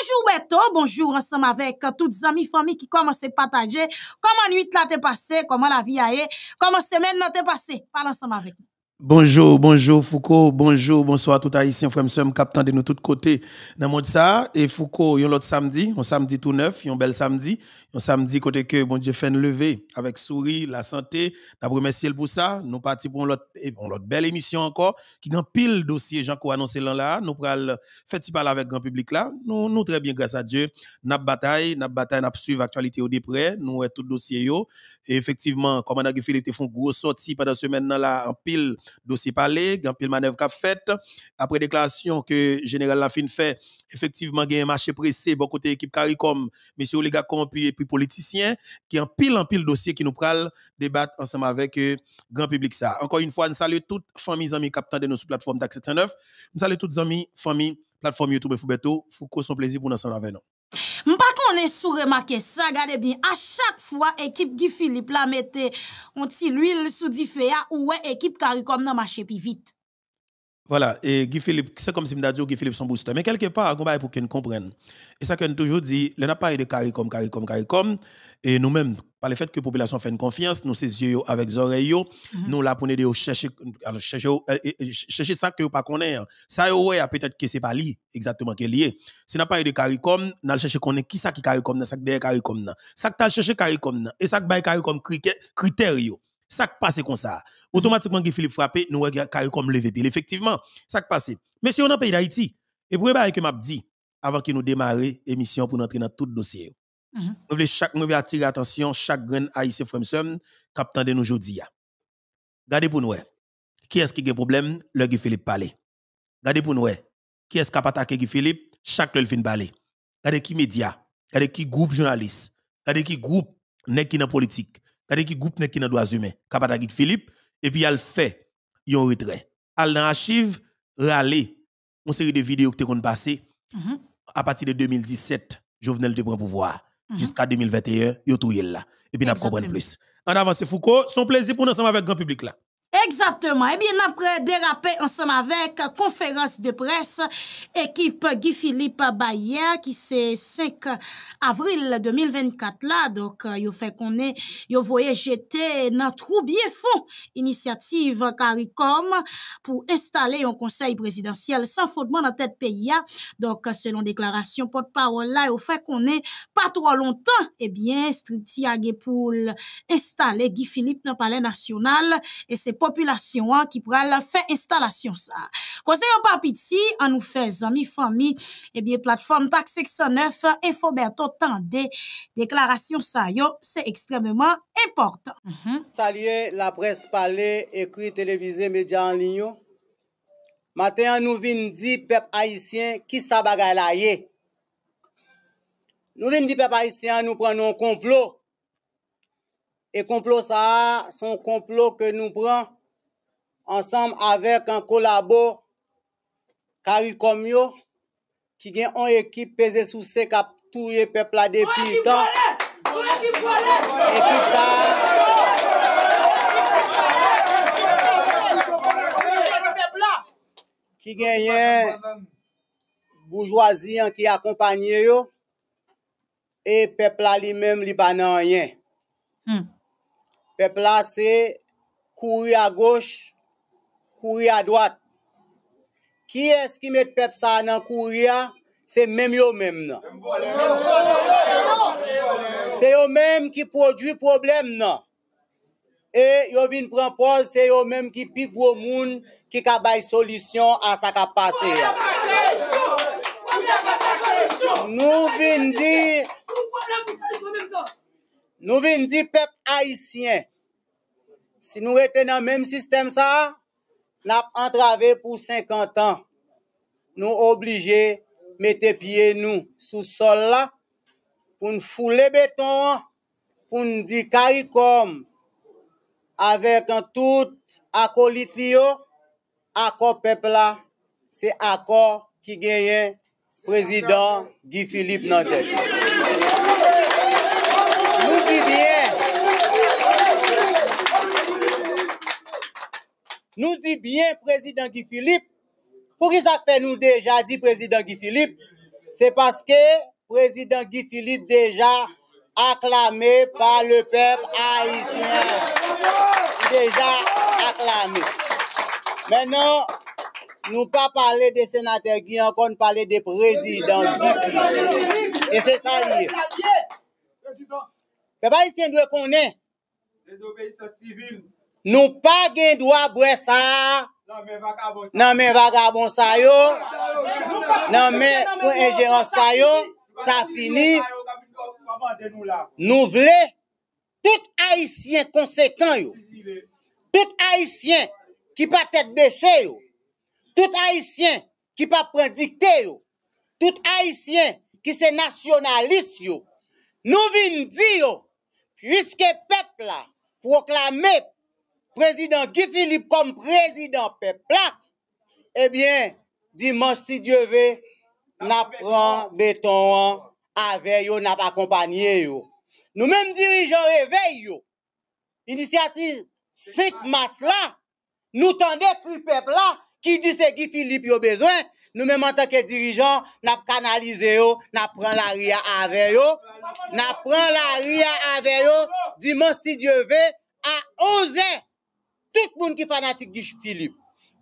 Bonjour Beto, bonjour ensemble avec euh, toutes amis, famille qui commencent à partager comment nuit là t'es passé, comment la vie a été, comment semaine là t'es passé. Parle ensemble avec nous. Bonjour, bonjour Foucault, bonjour, bonsoir tout haïtien, nous sommes capteurs de nous tous côtés dans ça. Et Foucault, yon l'autre samedi, un samedi tout neuf, un bel samedi, un samedi côté que bon Dieu fait nous lever avec souris, la santé, d'abord remercier pour ça. Nous partons pour l'autre belle émission encore, qui dans pile dossier, jean claude annoncé là, nous pral fait parler avec grand public là. Nous, nous très bien, grâce à Dieu, n'a bataille, n'a bataille, n'a suivre actualité au déprès, nous tout dossier yo. Et effectivement, commandant a fait font gros sortie pendant semaine là, en pile dossier parlé, en pile manœuvre qu'a faite. Après déclaration que général Lafine fait, effectivement, il y a un marché pressé, bon côté équipe CARICOM, M. gars et puis politiciens, qui en pile en pile dossier qui nous pral débattre ensemble avec le euh, grand public ça. Encore une fois, nous saluons toutes familles, amis, captants de nos plateformes la Un Nous saluons toutes amis, familles, plateforme YouTube et Foubeto. Foucault, son plaisir pour nous ensemble avec nous. Mpa konen sou remake sa, gade bin, a chak fwa ekip Gi Philippe la mette onti lwil sou difeya ouwe ekip karikom nan mache pi vit. Voilà, et Guy Philippe, c'est comme si je disais Guy Philippe son booster. Mais quelque part, on va pour qu'on comprenne. Et ça qu'on toujours dit, n'y n'a pas de CARICOM, CARICOM, CARICOM. Et nous-mêmes, par le fait que la population fait une confiance, nous ses yeux avec les oreilles, mhm. nous là pour nous chercher, chercher, chercher ça que nous pas Ça, oh, ouais, peut-être que c'est pas lié, exactement, qui est lié. Si n'a pas de CARICOM, nous chercher qui ça qui CARICOM, ça qui derrière CARICOM. Ça que tu cherché CARICOM, et ça que CARICOM critère, ça qui passe comme ça. Automatiquement, Guy Philippe frappe, nous avons comme levé. Effectivement, ça qui passe. Mais si on est en pays d'Haïti, et pour que je dit, avant que nous démarrions l'émission pour entrer dans tout le dossier, mhm. nous voulons chaque attirer l'attention, chaque grain haïtien qui captant de nous aujourd'hui. Regardez pour nous. Eh. Qui est-ce qui a un problème? Le Guy Philippe parle. Regardez pour nous. Eh. Qui est-ce qui a attaqué Guy Philippe? Chaque le fin parle. qui média. gardez qui groupe journalistes. gardez qui groupe nèg qui dans politique. C'est-à-dire qui groupe qui dans droits humains, Philippe, et puis elle fait un retrait. Elle dans archive, râler, une série de vidéos qui ont passé mhm. à partir de 2017, Jovenel te prendre pouvoir, mhm. jusqu'à 2021, il tout là. Et puis, pas comprenons plus. En avance, Foucault, son plaisir pour nous ensemble avec le grand public là. Exactement, et eh bien apre derape ensem avek konferans de pres ekip Guy Philippe Bayer ki se sek avril 2024 la euh, yo fe konen yo voye jete nan troubye fon inisiativ karikom pou installe yon konsey prezidentiel san fondman nan tet peya donc selon deklarasyon potpawon la yo fe konen patro lontan, et bien striti agi pou installe Guy Philippe nan pale nasyonal, et se populasyon an ki pral la fè installasyon sa. Kosey an papiti, an nou fè zami, fami, e eh biye platform tak 609, e fò bèr tò tan de, deklarasyon sa yo, se ekstremèman importan. Mm-hmm. Salye, la pres palè, ekri televize medya an linyo. Matè an nou vin di pep haisyen, ki sa bagay la ye. Nou vin di pep haisyen, nou pren nou konplo. E komplo sa a, son komplo ke nou pran, ansanm avek an kolabo, karikom yo, ki gen an ekip peze sou se kap touye pepla depi tan. Ekip sa a. Ki gen yon boujwaziyan ki akompanyen yo, e pepla li menm li banan yon. Peplase kouri a goshe, kouri a dwat. Ki eski met pepsa nan kouri a, se menm yo menm nan. Se yo menm ki prodwi problem nan. E yo vin prempose se yo menm ki pi gwo moun ki kabay solisyon an sa ka pase ya. Kou ya kabay solisyon! Nou vin di... Kou problem pou solisyon menm nan! Nou vin di pep haisyen, si nou eten nan menm sistem sa, nap antrave pou 50 an, nou oblije metepye nou sou sol la, pou nou foule beton, pou nou di karikom, avek an tout akolit liyo, akor pep la, se akor ki genyen prezident Guy Philippe Nantek. Nous dit bien président Guy Philippe. Pour qui ça fait nous déjà dit président Guy Philippe? C'est parce que président Guy Philippe déjà acclamé par le peuple haïtien. Déjà acclamé. Maintenant, nous pas parler des sénateurs Guy encore, nous parler des présidents Guy Philippe. Et c'est ça Pè pa isyen dwe konen? Des obeisyon sivil. Nou pa gen dwe abwe sa? Nan men vagabon sa yo. Nan men ou enjèron sa yo. Sa fini. Nou vle. Tout aisyen konsekant yo. Tout aisyen ki pa tèt bèche yo. Tout aisyen ki pa pren dikte yo. Tout aisyen ki se nasyonalist yo. Nou vin di yo. Piske pepla proklame prezidant Guy Philippe kom prezidant pepla, ebyen, dimansi dieve, na pran beton an ave yo, na pa kompanyen yo. Nou menm dirijan revey yo, inisyatil sit mas la, nou tande pri pepla ki di se Guy Philippe yo bezwen, Nou menman tanke dirijan, nap kanalize yo, nap pran la ria ave yo, nap pran la ria ave yo, di man si Diyo ve, a oze tout moun ki fanatik Gish Philippe,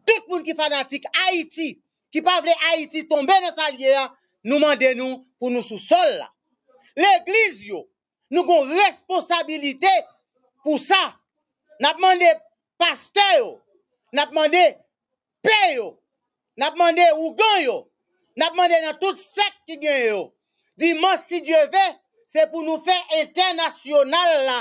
tout moun ki fanatik Haiti, ki pa vle Haiti tombe nan sa vyeyan, nou mande nou pou nou sou sol la. L'Eglise yo, nou kon responsabilite pou sa. Nap mande paste yo, nap mande pe yo. Nap mande ou ganyo, nap mande nan tout sek ki ganyo. Di man si dje ve, se pou nou fe internasyonal la,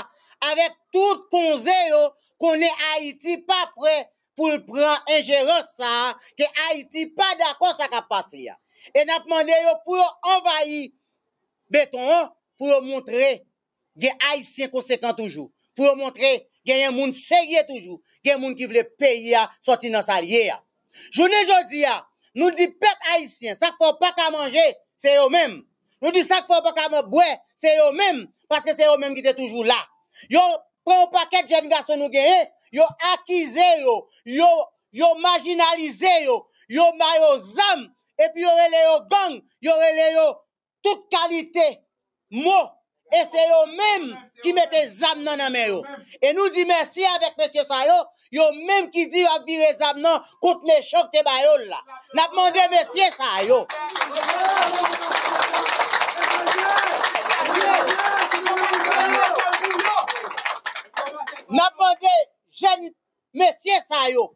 avek tout konze yo, konen Haiti pa pre pou l pran enjero sa, gen Haiti pa dako sa ka pase ya. E nap mande yo pou yo envayi beton, pou yo montre gen Haitien konsekant toujou, pou yo montre gen yon moun se gye toujou, gen moun ki vle peyi ya, soti nan salye ya. Je ne dis pas, nous dit peuple haïtien, ça faut pas qu'à manger, c'est eux-mêmes. Nous dit ça faut pas qu'à manger, c'est eux-mêmes, parce que c'est eux-mêmes qui étaient toujours là. Yo, prend un paquet de jeunes garçons nous gagnent, yo accusé yo, yo, yo marginalisé yo, yo maillot zame et puis yo relé yo gang, yo relé yo toute qualité, mot, et c'est eux-mêmes qui mettent les âmes dans la mains. Et nous disons merci avec M. Sayo. Yo même qui dit à ah, virer les âmes contre les chocs de Bayol. là. N'a demandé Monsieur Sayo. N'a demandé jeune monsieur Sayo.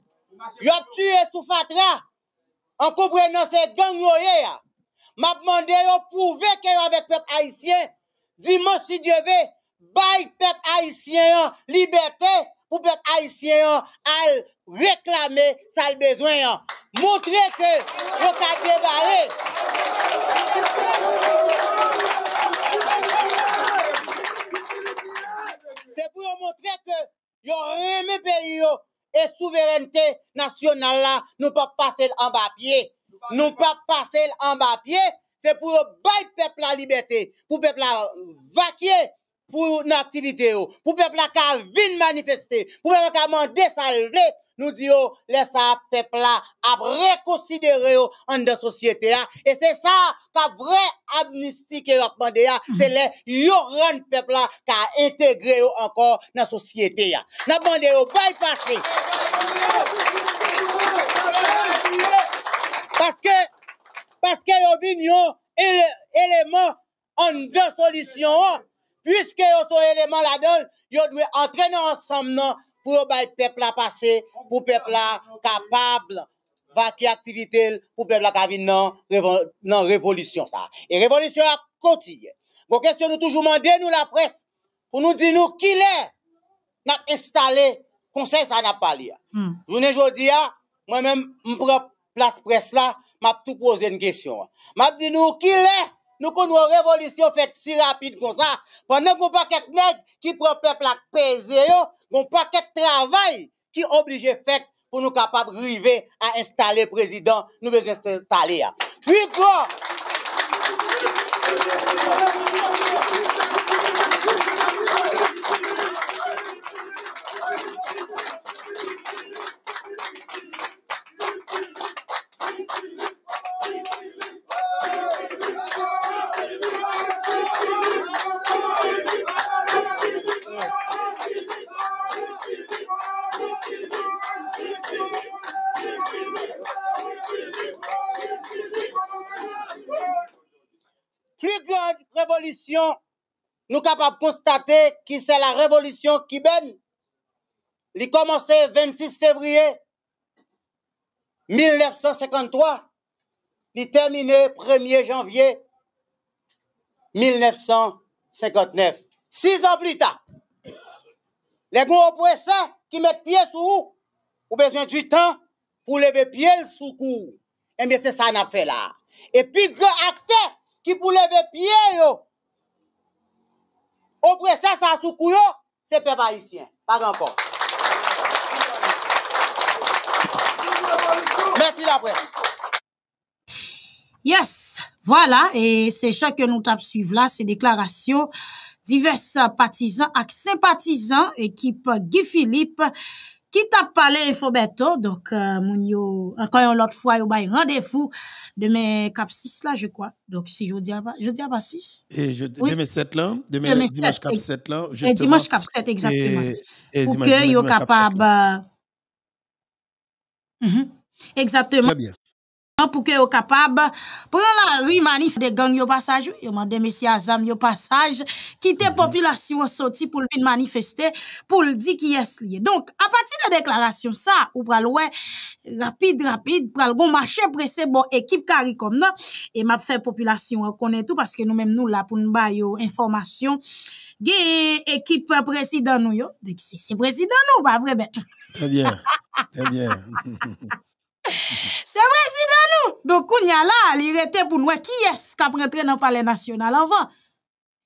Yo a tué Soufatra En comprenant ces gangs, yo, yo. M'a demandé de prouver qu'il avec avec peuple haïtien. Dimansi diyeve, bay pek aisyen yon libertè ou pek aisyen yon al reklamè sa lbezwen yon. Montre ke yo ka devare. Se pou yo montre ke yo reme periyo e souverente nasyonal la nou pa pase l ambapye. Nou pa pase l ambapye. c'est pour bail peuple la liberté, pour peuple la vaquer pour une activité, pour peuple la venir manifester, pour peuple la demander salver, nous disons, laisse ça peuple là à réconsidérer en de société hein. et c'est ça la vraie amnistie que a hein. c'est les yo rend peuple là qu'a intégré encore dans société là hein. n'a demandé au passer parce que Paske yo vin yo eleman an de solisyon an, pwiske yo sou eleman la don, yo dwe antrenan ansam nan pou yo bay pepla pase, pou pepla kapabla vaki aktivite, pou pepla kabin nan revolisyon sa. E revolisyon a kotiye. Bo kestyon nou toujou mande nou la pres, pou nou di nou ki le nan installe konsey sa nan pali ya. Hmm. Jounen jodi ya, mwen men mprop plas pres la, m'a tout posé une question. M'a dit nous qui l'est nous qu'on une révolution faite si rapide comme ça. Pendant qu'on pas paquet nèg qui prend peuple à peser yo, pas de travail qui obligé fait pour nous capables arriver à installer président, nous besoin installer. Puis quoi plus grande révolution nous capables de constater que c'est la révolution qui Elle Il commencé le 26 février 1953, il terminé 1er janvier 1959. Six ans plus tard, les gros oppresseurs qui mettent pied sous vous, ont besoin du temps pour lever pied sous cou. Et eh bien, c'est ça qu'on a fait là. Et puis, grand acteur ki pou leve piye yo, opre se sa soukou yo, se pe pa isyen. Par anpon. Mersi la pre. Yes, wala, e se chak ke nou tap suive la, se deklarasyon, divers patizan ak sempatizan, ekip Guy Philippe, Ki t'a parlé, Infobeto, donc euh, moun yo, encore une autre fois, yo bay rendez-vous demain cap 6 là je crois. Donc, si je je dis pas 6. Demain, 7 là. Demain, dimanche cap 7 lan. et dimanche cap 7, exactement. Pou que yo capable. Euh, mhm. Exactement pour que yo capable prendre la rue manif de gangs yo passage yo mandé messieurs Azam yo passage quitter mhm. population sorti pour venir manifester pour dire qui est lié donc à partir de déclaration ça ou pral ouais rapide rapide pral bon marché pressé bon équipe CARICOM là et m'a fait population connaît tout parce que nous même nous là pour nous ba information gay équipe président nous, yo. donc président nous, pas vrai pas ben. Très bien, très bien. C'est président nous Donc, kounya la, li rete pou nou ce qui a kap rentre nan palais national avant?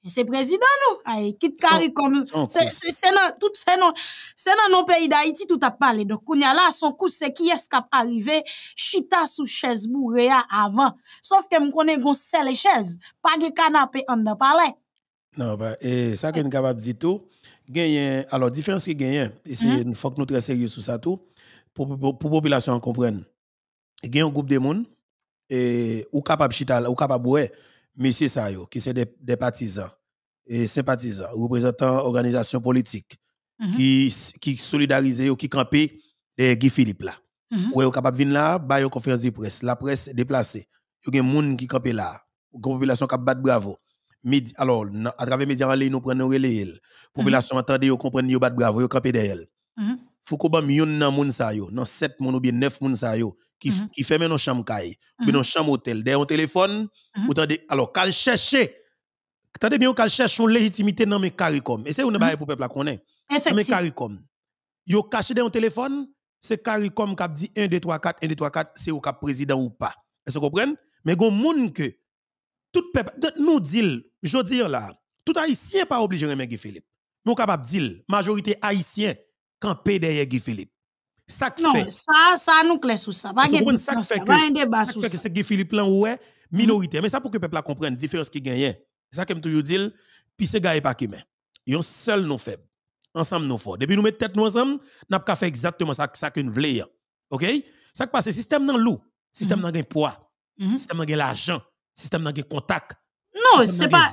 C'est président nous. Ay, kit non kon c'est non c'est non non pays d'Haïti tout Donc, pale. y kounya la, son kous se ki ce kap arrive chita sou chaise bou avant? Sauf que me m konen gon sel chaise, pas Page canapé en an Non, bah, et ça que nous capable dit tout, gagne alors différence qui gagne, c'est mm-hmm. une faut que nous très sérieux sur ça tout pour pour, pour population comprenne il y a un groupe de monde et ou capable chita ou capable ouais monsieur ça yo qui c'est des des partisans et sympathisants représentants organisations politiques mhm. qui qui solidariser ou qui camper des Guy Philippe là mm -hmm. ou venir là ba une conférence de presse la presse déplacée Il y a des monde qui camper là population qui battre bravo alors à travers médias en ligne nous prenons relais population mm -hmm. entendez yo comprendre yo bat bravo yo camper derrière mm faut qu'on bam yon de moun sa yo nan 7 moun ou bien 9 moun sa yo qui, mm mm-hmm. fait dans chambre caille, mm -hmm. dans chambre hôtel, derrière un téléphone, mm-hmm. alors qu'elle chercher, tande bien qu'elle cherche son légitimité dans mes CARICOM. Et c'est une mm-hmm. bail pour peuple qu'on est. Dans mes CARICOM. Yo caché dans un téléphone, c'est CARICOM qui dit 1 2 3 4 1 2 3 4, c'est au cap président ou pas. Est-ce que vous comprenez Mais gon monde que tout peuple nous dit, je dis là, tout haïtien pas obligé de Guy Philippe. Nous capable de dire majorité haïtien camper derrière Guy Philippe non, ça, ça nous clé sous ça. Pas ah, de ça. Pas débat sous ça. C'est que Philippe Lan ouais, mm-hmm. minorité. Mais ça pour que le peuple comprenne la différence qui gagne. C'est ça que je toujours dire, puis ce gars pas qui ils Ils seul nos faibles. Ensemble nous forts. Depuis nous mettons tête nous ensemble, n'a pas fait exactement ça ça que nous voulons. Hein. OK Ça qui passe système dans le système mm-hmm. dans gain poids, mm-hmm. système dans gain l'argent, système dans gain contact. Non, c'est pas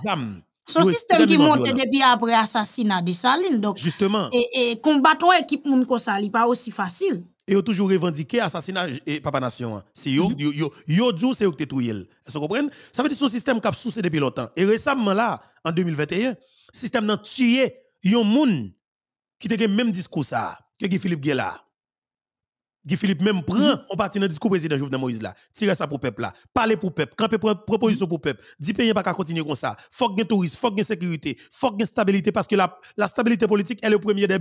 son système qui monte depuis après l'assassinat de Saline. Donc, Justement. Et, et combattre équipe de ko n'est pas aussi facile. Et ont toujours revendiqué l'assassinat de papa nation. Hein. Mhm. C'est yo, qui yo, yo, c'est eux Vous comprenez? Ça veut dire que son système qui a sous depuis longtemps. Et récemment là, en 2021, le système a tué yon gens qui te même discours ça, que Philippe Guéla. Guy Philippe même prend on mhm. partit dans le discours président Jovenel Moïse là. tire ça pour peuple là. Parler pour peuple, camper proposition pour peuple. Dit pays pas qu'à continuer comme ça. Faut touristes, tourisme, faut la sécurité, faut stabilité parce que la, la stabilité politique est le premier des,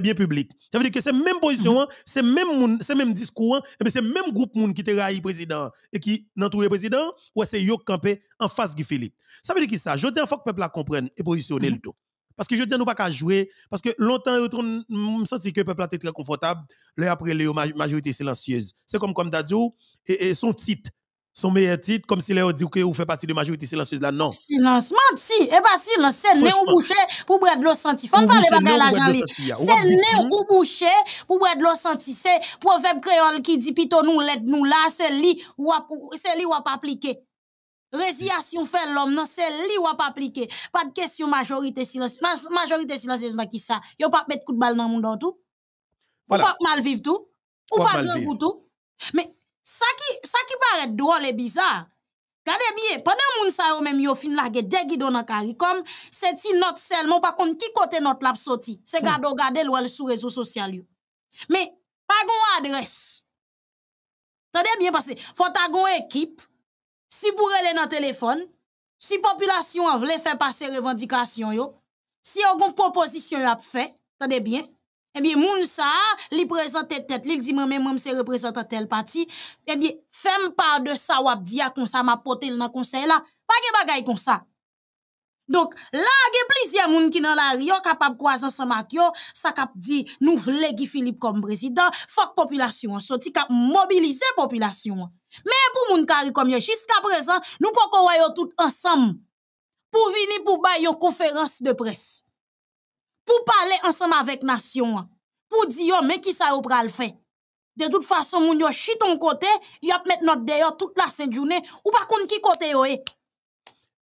biens publics. Ça veut dire que c'est même position, mhm. hein, c'est même même discours, hein, et c'est même groupe monde qui te président et qui n'entoure président ou c'est yo camper en face Guy Philippe. Ça veut dire que ça, je dis faut que peuple la comprenne et positionner mhm. le tout. Parce que je dis, nous pas qu'à jouer. Parce que longtemps, je me senti que le peuple était très confortable. Là, après, les majorité silencieuse. C'est comme, comme Dadjo, et, son titre son meilleur titre, comme si Léo dit que vous faites partie de la majorité silencieuse là, non. Silence, menti, Eh bien, silence, c'est né ou pour boire de l'eau senti. Faut parler à l'argent C'est né ou boucher pour boire de l'eau senti. C'est proverbe créole qui dit plutôt nous l'aide nous là, c'est lui, ou c'est ou pas appliqué résiliation fait l'homme, non, c'est lui ou pas appliqué. Pas de question majorité silencieuse. Majorité silencieuse, dans qui ça? Yo pas mettre coup de balle dans le monde tout. Voilà. Ou pas mal vivre tout. Ou, pas grand goût tout. Mais ça qui, ça qui paraît drôle et bizarre. regardez bien, pendant moun sa yo même yo fin lage guidon nan Comme c'est si note seulement par contre qui côté notre notre sorti. C'est hmm. gade ou le l'ouel sur réseau social yo. Mais pas gon adresse. Tendez bien parce que faut ta une équipe Si pou rele nan telefon, si populasyon an vle fe pa se revendikasyon yo, si yon kon proposisyon ap fe, sa debyen, ebyen eh moun sa li prezante tet, li li di mwen mwen mwen se reprezante tel pati, ebyen fem pa de sa wap di a kon sa ma pote nan konsey la, pa ge bagay kon sa. Donc, là, il y a plusieurs gens qui dans la rue, capable de croiser ensemble avec ça cap dit, nous voulons Guy Philippe comme président, faut population qu'il cap mobiliser population. Mais pour moun sont comme hier, jusqu'à présent, nous pas pouvons pas tout ensemble pour venir pour bailler une conférence de presse. Pour parler ensemble avec nation, pour dire oh, mais qui ça yo pral fait. De toute façon, moun yo chitent, ton côté, ils a notre dehors toute la sainte journée, ou par contre qui côté yo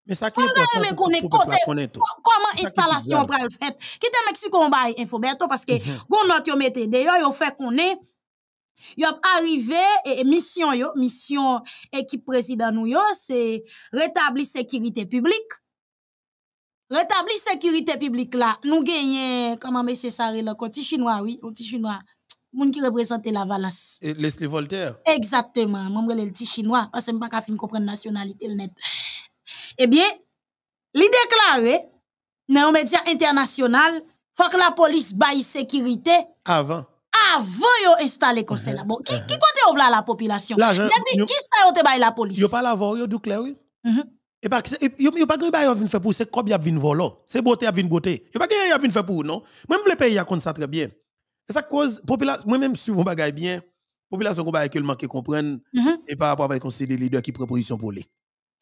mais ça qui est important. Comment installation pour le fait? Qui te m'explique qu'on bail Infoberto parce que mm-hmm. on note yo mette d'ailleurs yo fait qu'on est Yo arrivé et mission yo, mission équipe président nous yo, c'est rétablir sécurité publique. Rétablir sécurité publique là, nous gagnons comment monsieur Saré le côté chinois oui, côté petit chinois moun qui représente la valasse. Leslie Voltaire. Exactement, membre le petit chinois parce que m'pa fin comprendre nationalité net. Eh bien, hein? les déclarés dans médias médias internationaux faut que la police baille sécurité. Avant. Avant ont installé conseil uh-huh. là. Bon, qui uh -huh. la population? Qui Depuis, qui ça yon te la police? Yon pas la pas yon doukle, oui. Mm Et pas que yo pas gen ba yo vin pour c'est comme y a vin c'est beauté a une beauté yo pas gen y a vin non même le pays a konn ça très bien et ça cause population moi même suivon bagay bien population ko ba ke le manquer comprendre mm-hmm. et par rapport avec conseil des leaders qui prend position pour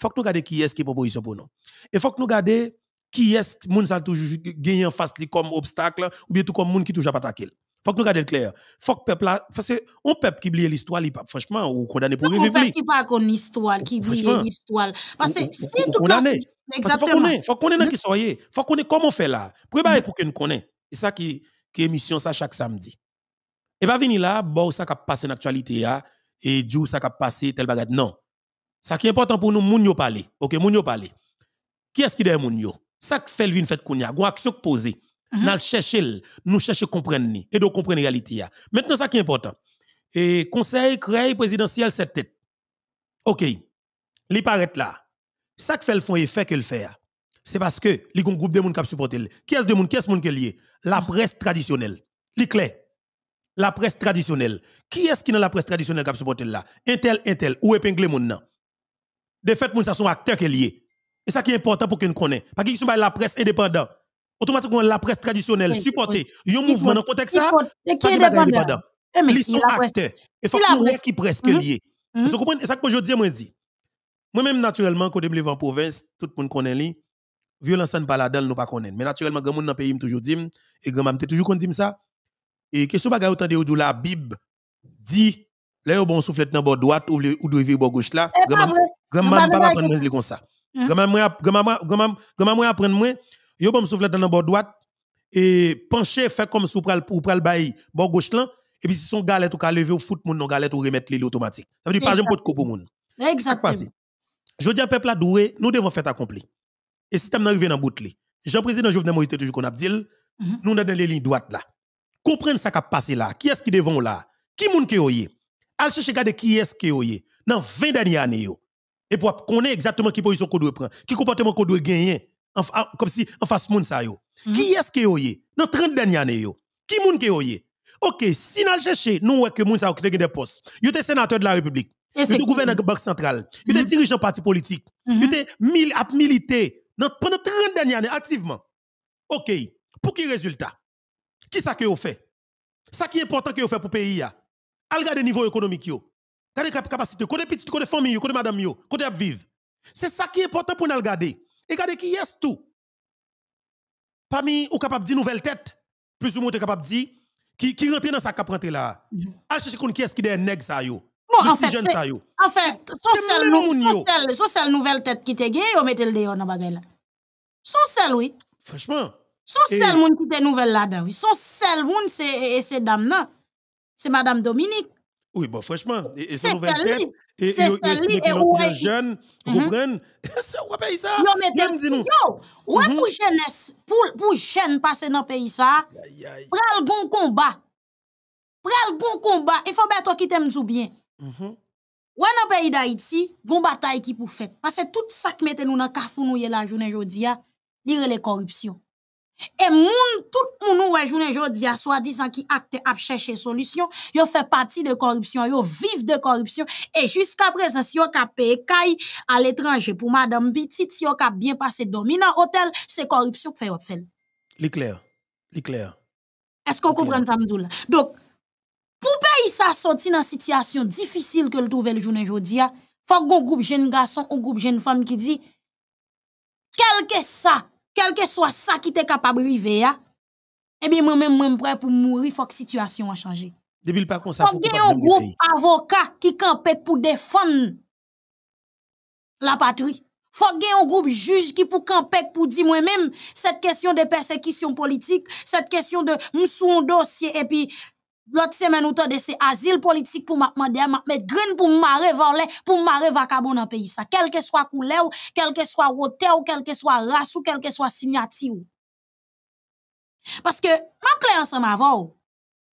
faut que nous gardions qui est ce qui proposition pour nous. Et faut que nous gardions qui est qui ça toujours gagné en face comme obstacle ou bien tout comme monde qui toujours pas attaquer. Faut que nous gardions clair. Faut que peuple là parce que on peuple qui oublie l'histoire, franchement ou condamné pour vivre. peuple qui pas qu'on histoire, qui oublie l'histoire parce que si tout cas exactement. Faut qu'on ait dans mm. qui soyez, faut qu'on ait comment on fait là. Préparer mm. pour qu'on nous connaît. C'est ça qui qui émission ça chaque samedi. Et pas venir là, bon ça qui passé en actualité hein, et Dieu ça qui passé tel bagage non. Ça qui est important pour nous, moun yo parler. OK, moun yo parler. Qui est-ce qui derrière moun yo? Ça qui fait le vin fait On gwa action posé. Mm -hmm. cherchons, nous à comprendre ni et de comprendre réalité Maintenant ça qui est important. Et conseil créé présidentiel cette tête. OK. Li paraît là. Ça qui fait le fond et fait que le fait c'est parce que les groupe de moun qui supporte. Qui est-ce de monde qui est-ce monde qui est lié La mhm. presse traditionnelle. Les clés. La presse traditionnelle. Qui est-ce qui dans la presse traditionnelle qui supporte là Intel intel ou moun monde de fait, moun sa acteurs acteur qui est lié. Et ça qui est important pour qu'on connaisse. Parce qu'ils sont la presse indépendante. Automatiquement, la presse traditionnelle supportée. Il y un mouvement dans le contexte ça. Et qui est indépendant? Eh, Ils sont acteurs. Et faut la presse qui presque hum? lié. Vous hum? comprenez? C'est ça que je dis, moi, dis. Moi-même, naturellement, quand je me en province, tout le monde connaît li. Violence en baladel, nous pas connaît. Mais naturellement, grand monde dans le pays, me toujours dit, et grand m'a toujours dit ça. Et question bagay autant de ou la Bible dit, les bon soufflet dans bord droite, ou vivre bord gauche là. Grand-maman pas apprendre moi comme ça. Grand-maman hein? grand-maman grand-maman apprendre moi, yo bon souffler dans bord droite et pencher faire comme souper le pour le bail bord gauche là et puis si son galet ou ka lever au foot moun non ou remettre l'automatique. automatique. Ça veut dire pas j'aime pas de coup pour moun. Exactement. Je dis à peuple adoué, nous devons faire accompli. Et si t'es arrivé dans bout Jean-Président Jovenel Moïse toujours qu'on a dit, mhm. nous dans les lignes droites là. Comprendre ça qui a passé là. Qui est-ce qui devant là? Qui moun qui est? Allez chercher garde qui est-ce qui est dans 20 dernières années et pour connaître exactement qui position qu'on doit prendre, qui comportement qu'on doit gagner, comme si en face monde ça yo. Mhm. Qui est-ce qu'il y a Dans 30 dernières années Qui moun qui y a OK, si n'a cherché, nous a que moun sa yo des postes. Yo était sénateur de la République. Yo était gouverneur de la Banque centrale. Yo était mhm. dirigeant parti politique. il mhm. était mil ap milité pendant 30 dernières années activement. OK, pour qui résultat? Qui ça que yo fait? Ça qui est important que yo fait pour le pays ya? Al niveau économique yo. Gardez capacité, côté petite, côté famille, côté madame yo, côté vivre. C'est ça qui est important pour nous regarder. Et regarder qui est tout. Parmi ou capable de dire nouvelle tête, plus ou moins capable de dire qui qui rentre dans sa cap rentre là. À mm-hmm. chercher qui est-ce qui des nèg ça yo. Bon, en fait, En fait, son seul nouvelle tête qui te gagne, ou mettez le dehors dans bagay là. Son seul oui. Franchement. Son seul monde qui te nouvelle là-dedans, oui. Son seul monde c'est c'est dame là. C'est madame Dominique. Oui, bon, bah, franchement, et, et sa nouvelle tête, et, et, et, où est jeune, vous prenez, C'est un pays ça. Non, mais t'es dit nous. Yo, ouais, mhm. pour jeunesse, pour, pour jeune passer dans pays ça, le bon combat. le bon combat. Il faut bien qui t'aime tout bien. Mhm. Ouais, dans le pays d'Haïti, bon bataille qui pour faire Parce que tout ça qui mette nous dans le carrefour nous la journée aujourd'hui, il y a les corruption. Et tout moun monde jounen jodi a soi disant qui acte ap des solution, yo fait partie de corruption, yo vif de corruption, et jusqu'à présent, si yo ka payé à l'étranger pour madame Petit, si yo ka bien passé dominant hôtel, c'est corruption qui fait yop L'éclair. L'éclair. Est-ce qu'on comprend ça, Donc, pour payer sa sorti dans situation difficile que le trouvez le jounen jodi a, faut qu'on groupe jeune garçon ou groupe jeune femme qui dit, quel que ça, quel que soit ça qui t'est capable de et eh bien, moi-même, moi suis prêt pour mourir, faut que la situation a changé. faut qu'il y ait un groupe avocat qui campe pour défendre la patrie. Faut qu'il y ait un groupe juge qui pour pour dire moi-même, cette question de persécution politique, cette question de mousson dossier, et puis, L'autre semaine, ou de ces asile politique pour m'apprendre, mettre green pour m'arrêter volé, pour m'arrêter vacabon dans pays ça. Quel que soit couleur, quel que soit hauteur, quel que soit race ou quel que soit signature. Parce que, ma clé ensemble avant,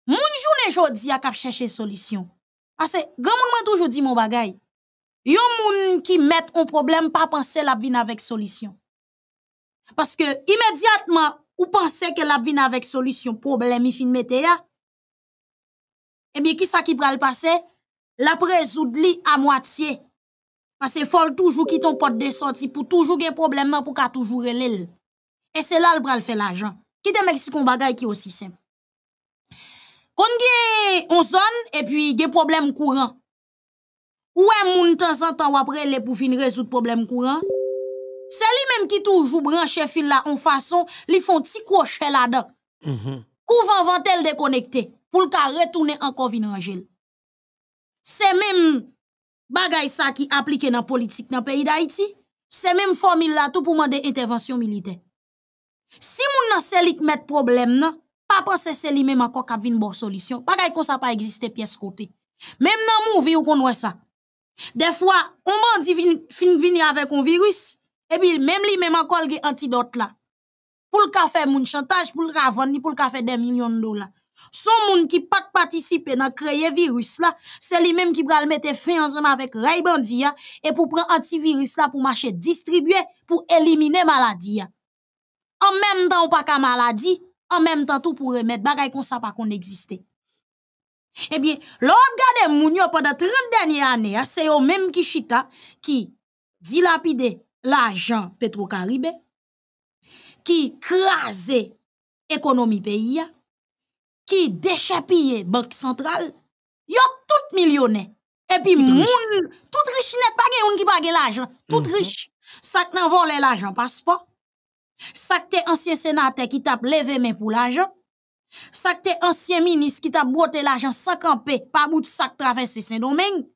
mon journée jodi a cap chercher solution. Parce que, grand moun toujours dit mon bagay. Yon moun qui met un problème pas penser la vine avec solution. Parce que, immédiatement, ou pensez que la vine avec solution, problème, il fin mette ya, eh bien, qui ça qui pral passé La de li à moitié. Parce que faut toujours quitter ton porte de sortie pour toujours gen problème pour toujours l'île. Et c'est là le pral fait l'argent. Qui te Mexicon bagaille qui aussi simple? Kon gen on zone et puis des problèmes courants, Ou est moun temps en temps ou après pour pou fin résoudre problème courant? C'est lui même qui toujours branche fil là en façon, li font petit crochet là-dedans. Mm-hmm. Couvent déconnecté. pou l ka retoune anko vin anjel. Se men bagay sa ki aplike nan politik nan peyi da iti, se men formil la tou pou man de intervensyon milite. Si moun nan selik met problem nan, pa pan se seli men anko kap vin bon solisyon, bagay kon sa pa egziste piyes kote. Men nan moun vi ou kon wè sa. De fwa, onman di fin vini avè kon virus, e bil men li men anko alge antidote la. Poul ka fe moun chantaj, pou l ravan ni pou l ka fe den milyon dola. Son moun ki participé à nan créer virus la, c'est li même qui pral mettre fin ensemble avec ray et et prendre pou pran antivirus la pour marcher distribuer pou éliminer maladie. En même temps on ou pa ka en même temps, tout tout pou remet bagay kon sa pa kon Eh bien, bien, gade moun yo de 30 dernières années, c'est se même qui chita qui dilapide l'argent Petro caribé ki pays. économie qui la banque centrale, tous tout millionnaires. Et puis, tout tout riche net, pas gen, qui pas l'argent. Tout mhm. riche. Ça qui vole l'argent, passeport. Ça qui t'es ancien sénateur qui t'a levé main pour l'argent. Ça ancien ministre qui t'a boté l'argent sans camper, pas bout de sac traversé Saint-Domingue.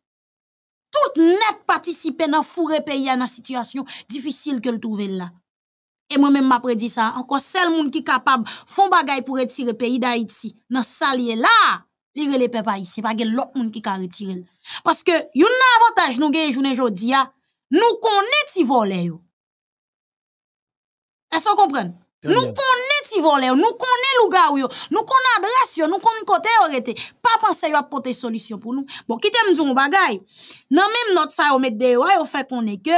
Tout net participe dans fourré pays à la situation difficile que le trouver là. Et moi-même, m'apprédit ça. Encore seul monde qui est capable font bagay pour retirer le pays d'Haïti. Dans ce salier là, lire les peuples C'est pas que l'autre monde qui est retirer. Parce que, y a avantage, nous gagnons journée aujourd'hui, nous connaissons les voleurs. Est-ce que vous comprenez? Nous connaissons les voleurs, nous connaissons les gars, nous connaissons l'adresse, nous connaissons les côtés. Pas penser à ont des solutions pour nous. Bon, quittez-moi, bagay. Dans même notre salle, on met des voix, on fait qu'on est que,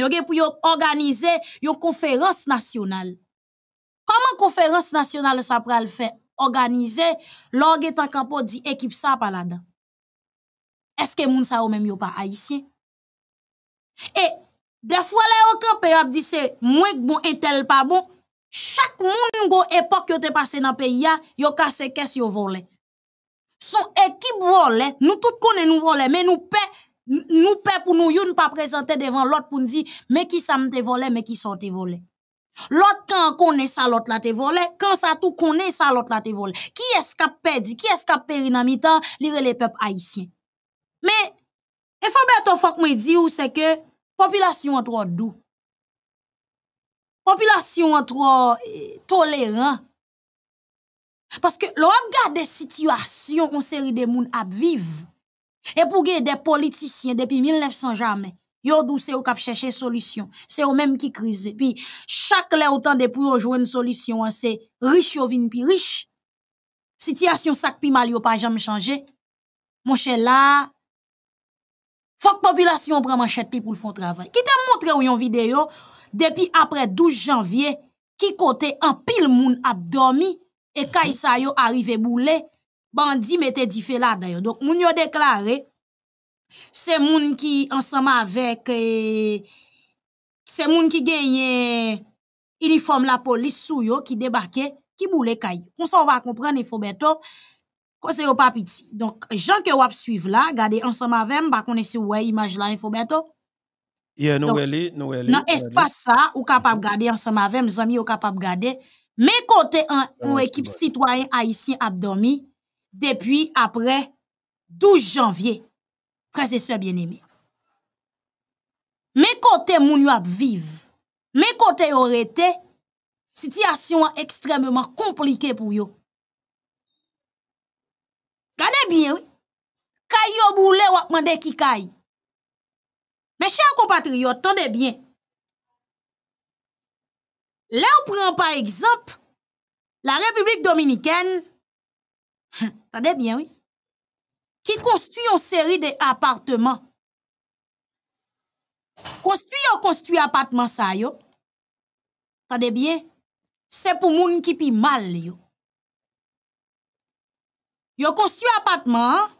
Yo gen pou yo organize yon konferans nasyonal. Koman konferans nasyonal sa pral fè? organize lor tan di ekip sa palada? que moun sa ou même yo pa Et e, fois di se bon entel pa bon, chak moun go yo te pase nan peyi ya, yo kase kes Son équipe vole, Nous tout konen nous vole, mais nous nous paie pour nous, nous pas présenter devant l'autre pour nous dire, mais qui ça te volé, mais qui sont te volé. L'autre, quand on connaît ça, l'autre l'a te volé. Quand ça tout connaît ça, l'autre l'a te volé. Qui est-ce qui a perdu? Qui est-ce qui a dans mi-temps? Lire les peuples haïtiens. Mais, il faut faut me dit ou c'est que, population est trop doux. Population est trop eh, tolérant. Parce que, l'on regarde des situations, on série de monde à vivre. Et pour des politiciens depuis 1900 jamais, Yo douce ou kap cherche solution. C'est ou même qui crise. Puis, chaque lè ou de pour yo solution, hein, c'est riche ou vin pi riche. Situation sak pi mal yon pa jam changé. Mon que la, fok que population manchette pour pou l'fon travail. Qui t'a montré une yon depuis après après 12 janvier, qui côté en pile moun abdomi et quand kay yo arrive boule, bandi mette dit fait là d'ailleurs. Donc, moun yo déclaré, c'est moun qui ensemble avec, c'est moun qui gagne uniforme la police sou yo, qui débarquait qui voulait kay. On s'en va comprendre, il faut bientôt, pas petit Donc, gens que wap suivez là, gardez ensemble avec, bah kone si ouais image là il faut bientôt. Yeah, Noueli, Dans l'espace, ça, ou capable de garder ensemble avec mes amis, ou capable de garder. Mais côté, on équipe citoyen haïtien abdomi, depi apre 12 janvye, prese se bien eme. Me kote moun yo ap viv, me kote yo rete, sityasyon an ekstrememan komplike pou yo. Gane bien, kay yo bou le wakman de ki kay. Me chan ko patrio, tande bien. Le ou pren pa ekzamp, la Republik Dominikèn Sa debyen, wè. Ki konstu yon seri de apartman. Konstu yon konstu apartman sa yo. Sa debyen, se pou moun kipi mal yo. Yon konstu apartman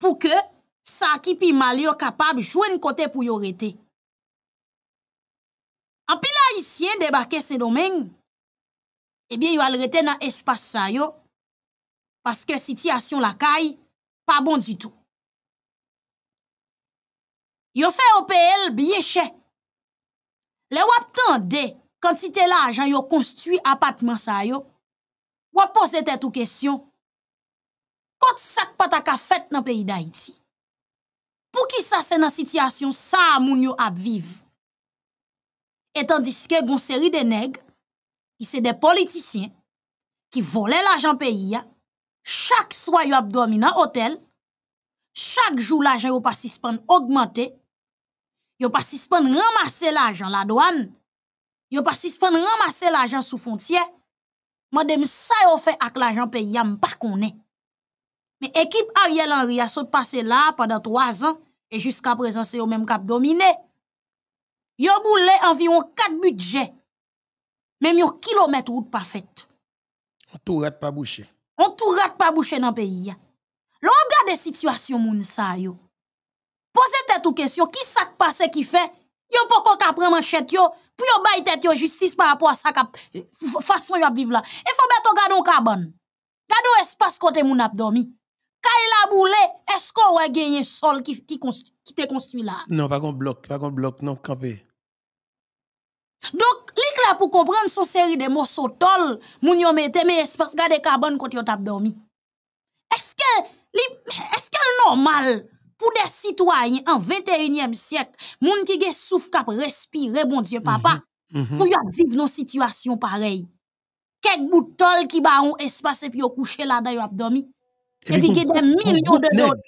pou ke sa kipi mal yo kapab jwen kote pou yon rete. An pi la yisyen debake se domen, ebyen eh yon al rete nan espase sa yo. Paske sityasyon la kay, pa bon di tou. Yo fe opel biyeche. Le wap tan de kantite la ajan yo konstu apatman sa yo, wap pose tete ou kesyon, kot sak pataka fet nan peyi da iti? Pou ki sa se nan sityasyon sa a moun yo ap viv? Etan diske gonseri de neg, ki se de politisyen, ki vole la jan peyi ya, chaque soir yon hôtel, chaque jour l'argent yon pas Vous augmenté, yon pas ramasser l'argent la douane, yon pas ramasser l'argent sous frontière, Je ça yon fait avec l'argent pays pas koné. Mais équipe Ariel Henry a passé là pendant trois ans, et jusqu'à présent c'est yon même a dominé. Yon boule environ quatre budgets, même yon kilomètre route pas fait. Tout pas bouché. On tout rate pas boucher dans le pays. L'on regarde situation moun sa yo. Posez tête ou question, qui ça passe qui fait? Yo poko ka prend manchette yo pour yo bay tête yo justice par rapport à ça ka euh, façon yo vivre là. Il faut garder gardon carbone. Gardon espace côté moun ap dormi. Kay la boule, est-ce qu'on a gagné sol qui qui, te construit là? Non, pas qu'on bloc, pas qu'on bloc non campé. Donc, lik là pour comprendre son série de mots sotol moun yo mette mais espace gade carbone kote yo tap dormi. est-ce que le normal pour des citoyens en 21 e siècle, moun ki ge souf kap respire, bon dieu papa, mm -hmm. pou yo ap viv nou situasyon parey. Kek boutol ki ba yon espase pi yo kouche la da yo ap dormi. E pi ge de milyon de lot.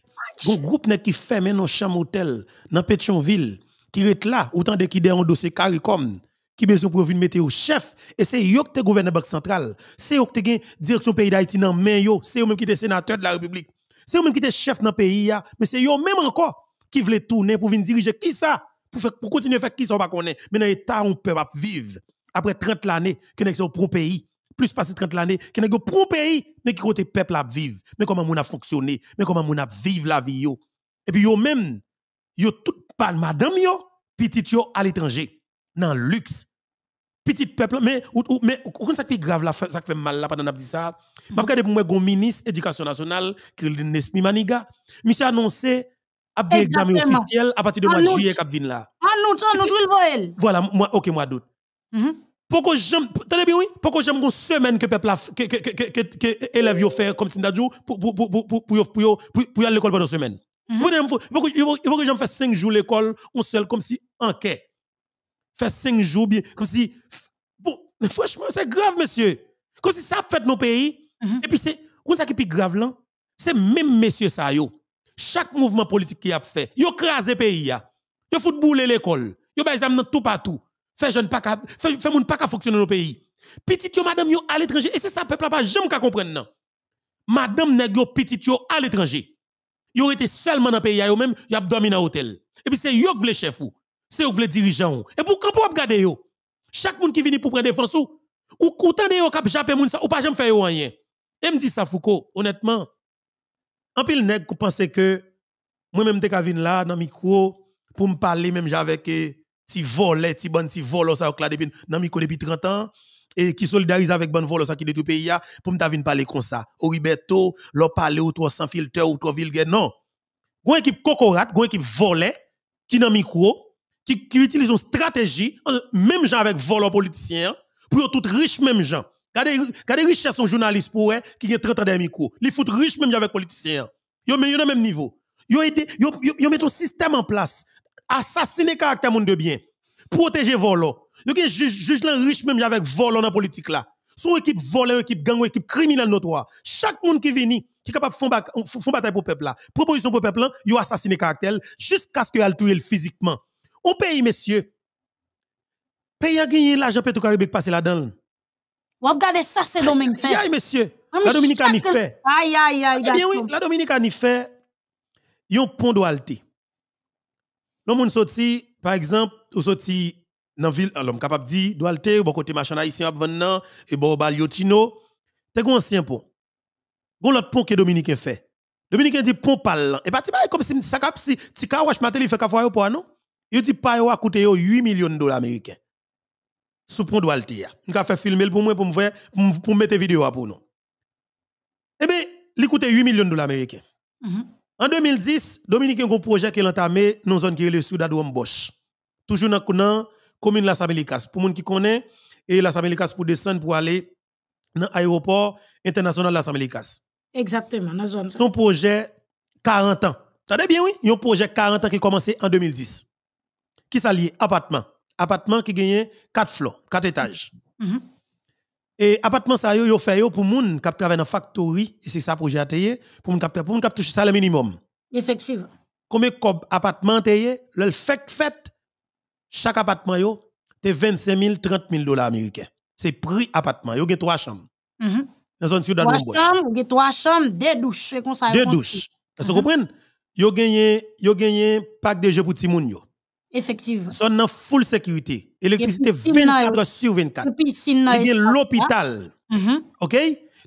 Gon group nek ki fèmè nan chanm hotel nan Petionville ki ret la, autant de ki de yon dosè karikom, qui besoin pour venir mettre au chef et c'est eux qui te la banque centrale c'est eux qui te direction pays d'Haïti dans main yo c'est eux même qui te sénateur de la République c'est eux même qui te chef dans pays mais c'est eux même encore qui veulent tourner pour venir diriger qui ça pour faire pour continuer faire qui ça on pas connaît mais dans l'état on peut pas vivre après 30 l'année que nous pour pays plus passé 30 l'année que nous pour pays mais qui côté peuple à vivre mais comment on a fonctionné mais comment on a vivre la vie yo et puis yo même yo tout pas madame yo petit yo à l'étranger dans luxe petit peuple, mais, ou, mais, comment ça qui grave, là, ça fait mal, là, pendant qu'on dit ça. ma regarde pour moi, un ministre éducation nationale, qui est Nesmi Maniga. Monsieur annoncé, a des examens officiels à partir de mois de juillet, Kabdin là. En ah, nous en nous il va Voilà, moi, ok, moi doute mm-hmm. Pourquoi j'aime, tenez bien, oui, pourquoi j'aime une semaine que peuple, que, que, que, que, élèves yo fait comme Sindadjou pour, pour, pour, pour, pour, pour, pour, pour, aller à l'école pendant une semaine. Pourquoi mm-hmm. j'aime faire cinq jours l'école, on seul, comme si, enquête fait cinq jours, bien, comme si, bon, franchement, c'est grave, monsieur. Comme si ça a fait nos pays. Mm-hmm. Et puis, c'est, Quand ça qui est plus grave là, c'est même monsieur ça, yo. Chaque mouvement politique qui a fait, yo crasé pays, yo fout bouler l'école, yo ba dans tout partout. Fait jeune pas fait, fait moun pas ka fonctionner nos pays. Petit yo madame yo à l'étranger, et c'est ça peuple pas jamais ka comprendre non. Madame nèg yo petit yo à l'étranger. Yo était seulement dans le pays yo même, yo a dormi dans hôtel. Et puis c'est yo qui chef ou c'est vous voulez dirigeant. Et pour quand vous garder Chaque monde qui vient pour prendre défense ou ou content de cap ou pas jamais faire rien. Et me dit ça Foucault honnêtement. En pile nèg qui que moi même t'es venu là dans micro pour me parler même un petit volet, un bon ça là depuis dans micro depuis 30 ans et qui solidarise avec bon ça qui détruit pays pour me parler comme ça. Riberto, l'on parler ou toi sans filtre ou non. Gon équipe équipe volet qui dans micro qui, qui utilisent une stratégie, même gens avec vol politiciens, pour tout riche même gens. Regardez richesse son journaliste pour eux qui a 30 ans de micro. Ils foutent riche même avec politiciens. Ils sont au même niveau. Ils mettent un système en place. Assassiner caractère monde de bien. Protéger volo. Ils juge juge riche même avec volo dans la politique là. Son équipe volée, équipe gang, équipe criminelle notoire. Chaque monde qui vient, qui est capable de faire bataille pour le peuple là. Proposition pour le peuple là, ils assassiner caractère jusqu'à ce qu'ils tuent physiquement. Au pays, messieurs, pays a gagné l'argent le qui passer là-dedans. Vous regardez ça, c'est Dominique fait. Aïe, messieurs, ah, la a ni fait. Aïe, Eh bien oui, la y fait, un pont Doualte. Le monde par exemple, ou sorti dans ville, ah, l'homme capable de dire, d'oualté, ou bon côté machin ici ou bon et bon, baliotino. T'es un ancien pont. Gon l'autre pont que Dominicain fait. Dominique dit pont parlant. Et pas, comme si, ça cap, si, si, quand, ma télé fait qu'à pour il dit pas a coûté 8 millions de dollars américains. Sous pont d'Altia. Nous a fait filmer pour moi pour me pour mettre vidéo pour nous. Eh bien, il coûtait 8 millions de dollars américains. Mm-hmm. En 2010, Dominique a un projet qui a entamé dans une zone qui est le sud de Bosch. Toujours dans la commune de Américas. Pour les qui connaissent, et Las Américas pour descendre pour aller dans l'aéroport international Las Américas. Exactement, dans zone. Son projet 40 ans. savez bien, oui? Il y a un projet 40 ans qui a commencé en 2010 qui s'allie appartement. Appartement qui gagne 4 floors, 4 étages. Mm-hmm. Et appartement ça yo, yo fait yo pour moun qui travaille dans la factory et c'est ça projet atelier pour moun capter pour ça minimum. Effectivement. Combien cob appartement le fait fait chaque appartement yo c'est 25 000 30 000 dollars américains. C'est prix appartement yo gagne trois chambres. Mm -hmm. Dans zone sud Trois chambres, chambres, deux douches, Deux douches. Vous mm-hmm. comprenez? Yo gagné yo gagné pack de jeux pour les moun yo. Effectivement. Zone en full sécurité. Électricité 24 heures sur 24. Il y a l'hôpital. Hein? Mhm. OK?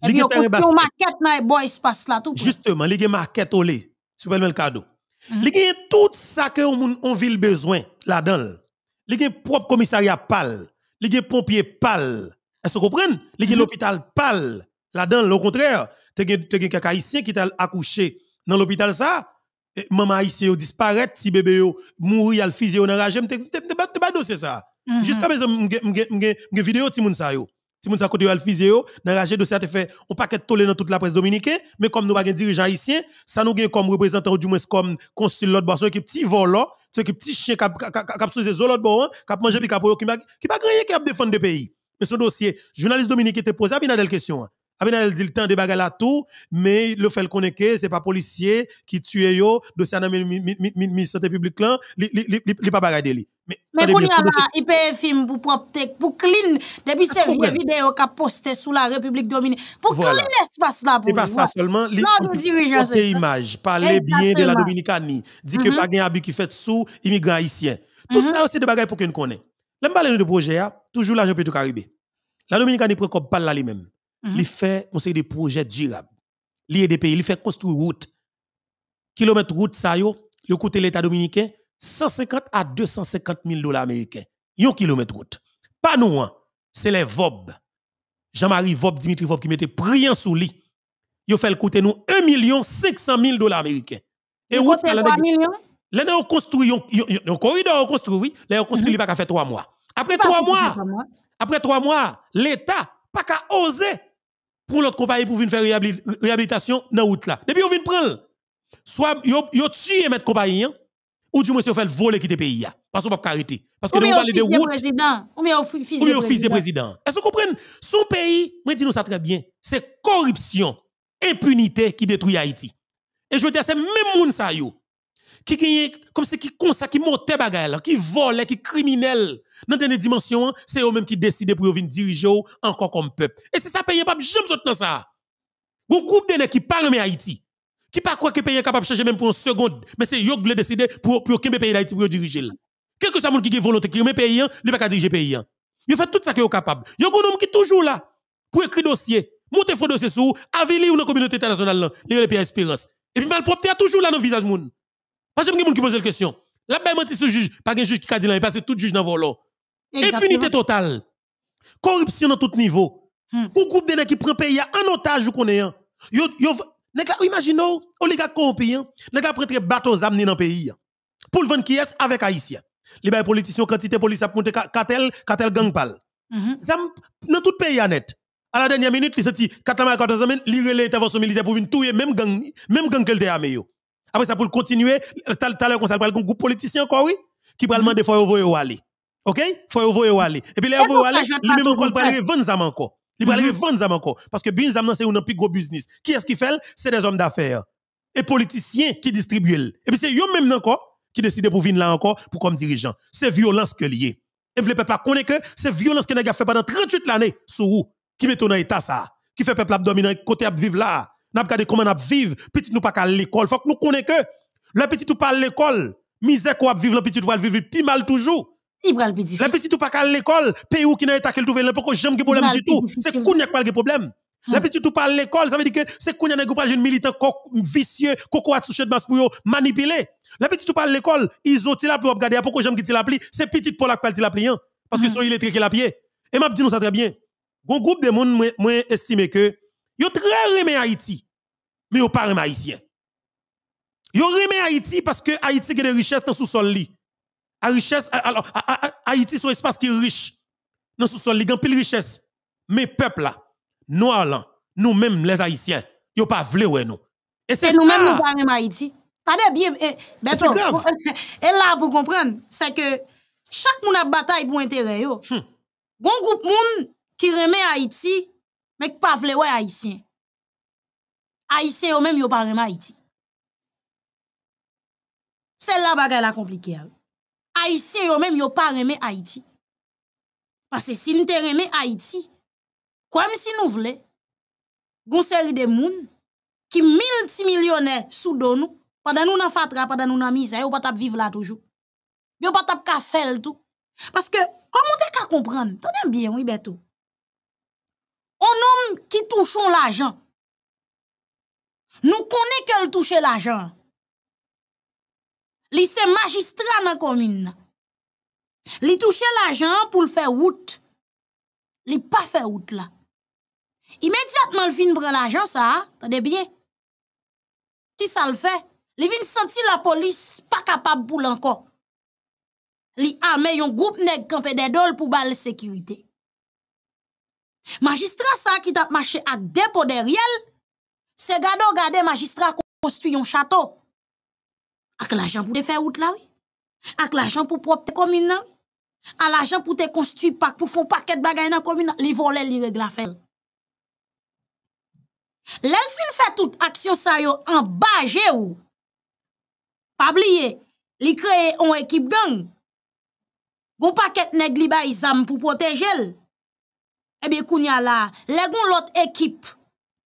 Il y a une maquette dans espace là tout. Justement, il y a une maquette au lait. le cadeau. Il y a tout ça que on ville besoin là-dedans. Il y a propre commissariat pâle. Il y a pompier pâle. Est-ce que vous comprenez? Il y a l'hôpital pâle. Là-dedans, au contraire, il y a quelqu'un ici qui est accouché dans l'hôpital ça. E, maman haïtienne disparaît, si bébé mourir, al fusé on enragé, m'te m'te pas dossier ça. Jusqu'à présent m'ge vidéo ti moun sa yo. Ti moun sa côté al fusé yo, enragé dossier te fait on paquet tolé dans toute la presse dominicaine, mais comme nous pas gain dirigeant haïtien, ça nous gain comme représentant du moins comme consul l'autre boss, qui petit volant, qui petit chien qui hein, a sous zo l'autre bon, qui a mangé puis qui ki qui pas gagné qui a défendre le pays. Mais ce dossier, journaliste dominicain te posé des questions a ah, elle dit le temps de bagarre là tout, mais le fait qu'on est que c'est pas policier qui tue yo, de ça dans le santé publique là, il pas bagarre lui. Mais pour y là, il paye film pour propre pour clean, depuis ah, ces vieilles vidéos qu'a posté sous la République dominicaine, pour clean l'espace là pour Et pas ça seulement, les dirigeants, image, parler bien de la Dominicanie, dit que mhm. pas gain habit qui fait sous immigrants haïtiens. Tout mhm. ça aussi de bagarre pour qu'on connaît. L'aime parler de projet hein. toujours l'argent tout Caribé. La Dominicanie prend comme pas là lui-même. Mhm. Il fait conseil des projets durables. Il y e des pays, il fait construire route. Kilomètre route ça yo, yo coûte l'État dominicain 150 à 250 000 dollars américains. Yon kilomètre route. Pas nous, hein. c'est les VOB. Jean-Marie Vob, Dimitri Vob qui mettait priant sous lit. Yo fait le coûter nous 1 500 000 dollars américains. Et route là. Là on construit un corridor on construit, oui, là on construit pas mhm. qu'à faire 3 mois. Après 3 mois, après 3 mois, l'État pas qu'à oser pour l'autre compagnie pour venir faire réhabilitation dans route là. Depuis on vient prendre soit yo tuer mettre compagnie hein, ou du moins fait voler quitter pays hein. parce qu'on pas arrêter parce que nous parler de route ou fils de président. Est-ce que vous comprenez son pays, moi dis nous ça très bien, c'est corruption, impunité qui détruit Haïti. Et je veux dire c'est même ça yo qui gagne comme c'est qui comme ça qui monte bagaille qui volait, qui criminel dans dernière dimensions, hein, c'est eux mêmes qui décident pour venir diriger encore comme peuple. Et c'est ça ne pas jamais saute dans ça. Un groupe de qui parle mais Haïti, qui pas quoi que pays capable de changer même pour une seconde, mais c'est eux qui décident décider pour pour le pays d'Haïti pour diriger. Quelque que soit monde qui est volonté qui remet pays, il hein, pas diriger pays. Hein. Ils fait tout ça qu'ils est capable. Il y a un homme qui est toujours là pour écrire dossier, monter faux dossier sous, avili ou dans communauté internationale, il y a les pays Espérance. Et puis a toujours là dans visage parce que je qui pose la question. La belle menti ce juge, pas un juge qui a dit là, parce que tout juge dans volo. Impunité totale. Corruption dans tout niveau. Hmm. Ou groupe de qui prend pays en otage ou qu'on est un. Hein. Yo, imaginez, oligarque corrompu, nèg la prendre bateau amener dans pays. Hein. Pour le vendre qui est avec haïtien. Les bail politiciens quantité police a monté cartel, cartel gang pal. Hmm. dans tout pays net. À la dernière minute, il dit 14 ans, il relève l'intervention militaire pour venir tuer même gang, même gang qu'elle était armé après ça, pour continuer, tout à l'heure, ça parle un groupe politiciens encore, oui, qui parle mhm. demander faut y aller. OK? Faut y aller. Et puis, les y aller, lui-même encore, il de 20 ça encore. Il parle de ça mhm. encore. Parce que business c'est un plus gros business. Qui est-ce qui fait? C'est des hommes d'affaires. Et politiciens qui distribuent. Et puis, c'est eux-mêmes encore qui décident pour venir là encore, pour comme dirigeant. C'est violence que lié. Et vous ne pouvez pas connaître que c'est violence que nous fait pendant 38 l'année sous qui met dans l'état ça. Qui fait peuple abdominant, côté vivre là n'a pas comment n'a vivre, petit nous pas à l'école, faut que nous connaissons que le petit ou pas l'école, misère qu'on vivre, le petit ou pas vivre puis mal toujours. le petit pas à l'école, pays où qui n'a état qu'il trouve, pourquoi j'aime les problèmes du tout. C'est qu'on n'a pas de problème. Le ah. petit tout parle l'école, ça veut dire que c'est qu'on n'a pas de militants vicieux, coco à toucher de masse pour manipuler. Le petit tout parle l'école, ils ont la pour regarder pourquoi j'aime qu'il la c'est petit pour la qu'il hein? parce que ah. sont électriques la pied. Et m'a dit nous ça très bien. Gon groupe de monde moi que Yo très aimé Haïti, mais yo pas aimé Haïtien. Yo aimé Haïti parce que Haïti a des richesses dans sous-sol A richesse Haïti son espace qui est riche dans sous-sol li, pile richesse. Mais peuple là, noirs nous même les haïtiens, yo pas vle ouais nous. Et c'est nous-mêmes nous pas Haïti. Tade bien eh, Et là pour comprendre, c'est que chaque monde a bataille pour intérêt yo. Bon hmm. groupe moun qui remet Haïti mais pas vle ouais haïtien. Haïtien ou même yon pas aimé Haïti. C'est la bagay la compliqué. Hein. Haïtien ou même yon pas aimé Haïti. Parce que si nous te Haïti, comme si nous vle, gon série de moun qui multimillionnaire sous don nous, pendant nous nan fatra, pendant nous nan misa, va pas vivre là toujours. Yon pas tap ka fel tout. Parce que, comment te qu'à comprendre? Tenez bien, oui, beto. On homme qui touche l'argent. Nous connaissons qu'elle touche l'argent. Li se magistrat dans la commune. Li touche l'argent pour le faire route. Li pas fait route là. Immédiatement, le vient prend l'argent, ça, attendez bien. Qui ça le fait? Li vient senti la police pas capable pour l'encore. a armé un groupe nèg campé des dol pour bal sécurité. Majistra sa ki tap mache ak depo de riel, se gado gade majistra konstu yon chato. Ak l'ajan pou te fe wout lawi, ak l'ajan pou propte komina, ak l'ajan pou te konstu pak pou fon paket bagay nan komina, li vole li regla fe. Len fin fe tout aksyon sa yo an baje ou. Pabliye, li kreye an ekip deng. Gon paket neg li ba izan pou protej el. Eh bien, kounya là, les l'autre équipe,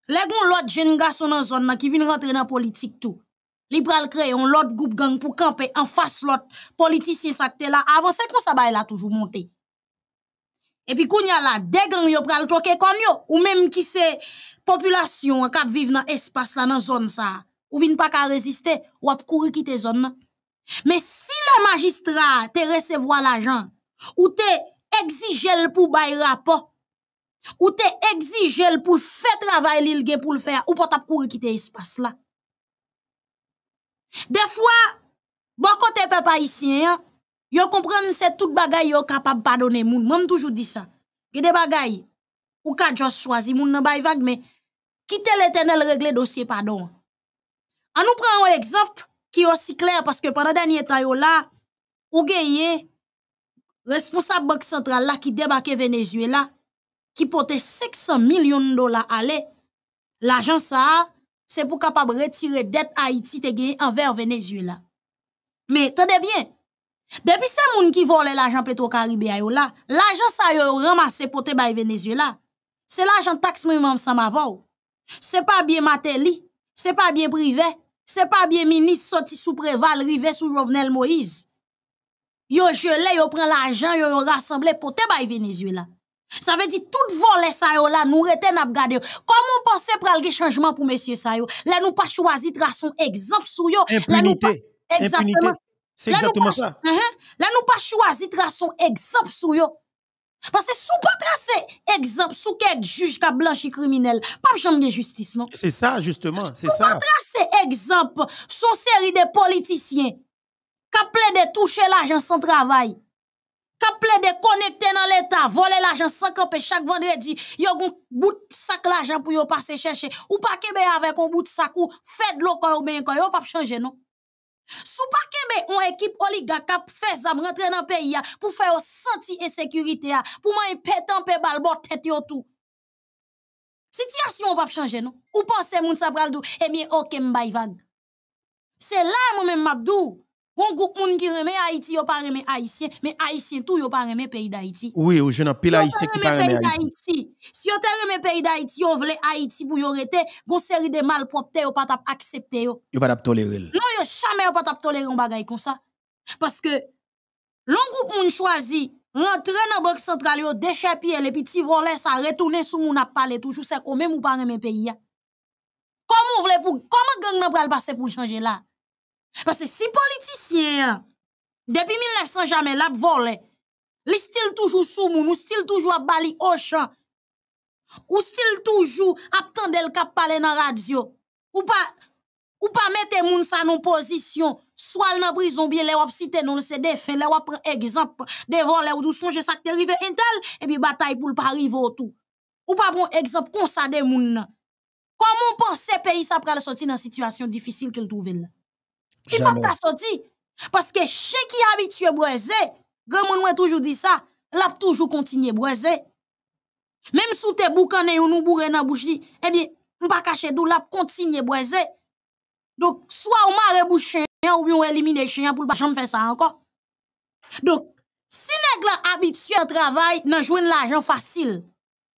les l'autre jeune garçon dans zone qui vient rentrer dans politique tout. Li pral créer un autre groupe gang pour camper en face l'autre politicien ça qui là avant, c'est comme ça bah, il a toujours monté. Et puis kounya là, des gang yo pral troquer comme yo ou même qui c'est population qui vivre dans espace là dans zone ça. Ou viennent pas qu'à résister ou à courir quitter zone là. Mais si le magistrat te recevoir l'argent ou te exige le pour bail rapport ou te exige pour faire travail l'il gen pour le faire ou pas t'a courir quitter espace là des fois bon côté peuple haïtien yo comprendre c'est tout bagay yo capable pardonner moun moi toujours dit ça y des bagay ou ka juste choisi moun nan bay vague mais quitter l'éternel régler dossier pardon en nous prenons un exemple qui est aussi clair parce que pendant dernier temps yo là ou gagné responsable banque centrale là qui débarquait Venezuela ki pote 500 milyon dola ale, l'ajan sa, se pou kapab retire det Aiti tege enver Venezuela. Me, te debyen, depi se moun ki vole l'ajan Petro Karibia yo la, l'ajan sa yo yo ramase pote bay Venezuela. Se l'ajan taks mwen mwam sa ma vo. Se pa byen mater li, se pa byen prive, se pa byen minis soti sou preval rive sou Rovenel Moise. Yo jele yo pren l'ajan yo yo rassemble pote bay Venezuela. Ça veut dire tout volet ça yo là nous rete à garder. Comment penser pour le changement pour monsieur ça Là nous pas choisi son exemple sur yo. nous exactement. C'est exactement ça. Uh-huh. Là nous pas choisi son exemple sur yo. Parce que sous pas tracer exemple sous quel juge qui blanchi criminel, pas de justice non. C'est ça justement, c'est ça. Pas tracer exemple son série de politiciens qui appellent de toucher l'argent sans travail. Kap ple de konekte nan l'Etat, vole l'ajan sankan pe chak vendredi, yo goun bout sak l'ajan pou yo pa se cheshe, ou pa keme avè kon bout sak ou fed lo kon ou ben kon, yo pa p chanje nou. Sou pa keme, on ekip oliga kap fez am rentre nan peyi ya, pou fe yo senti ensekurite ya, pou man yon petan pe bal bot tete yo tou. Siti as yon pa p chanje nou. Ou pan se moun sa pral dou, e eh miye o kem bay vag. Se la mou men mabdou. Gon groupe moun qui remet Haïti, yo pas remet Haïtien, mais Haïtien tout yo pas remet pays d'Haïti. Oui, ou jeune pile Haïtien qui pa remet Haïti. Si yo te remet pays d'Haïti, yo vle Haïti pour yo rete, gon série de mal-propres vous yo pas tap accepter yo. Yo pas tap tolérer. Non, yo jamais yo pa tap tolérer un bagay comme ça. Parce que l'on groupe moun choisi rentrer dans banque centrale yo déchapier les petits volets ça retourner sous moun a parler toujours c'est quand même ou pas remet pays. Comment vous voulez pour comment gang nan pral passer pour changer là? Parce que si politicien, depuis 1900, jamais l'a volé, ils sont toujours sous nous ils sont toujours à Bali au champ, ou style toujours à attendre le parler dans la radio, ou pas, ou pas mettre moun sa non position, soit dans prison, bien le wap cite non se defen, le wap prend exemple de volé ou douçon, je sa te rive intel, et puis bataille pour pas arriver à tout. Ou pas bon exemple comme ça de gens. Comment pense pays après la sortie dans la situation difficile qu'il trouve là? Il va pas sorti? Parce que chien qui habitué boiser, grand monde toujours dit ça, l'a toujours continué boiser. Même sous tes boucané ou nous bourré dans bouche, eh bien, on pas cacher d'où l'a continué boiser. Donc soit on marre bouche chien ou bien on élimine chien pour pas jamais faire ça encore. Donc si nèg habitué à travail, nan joindre l'argent facile.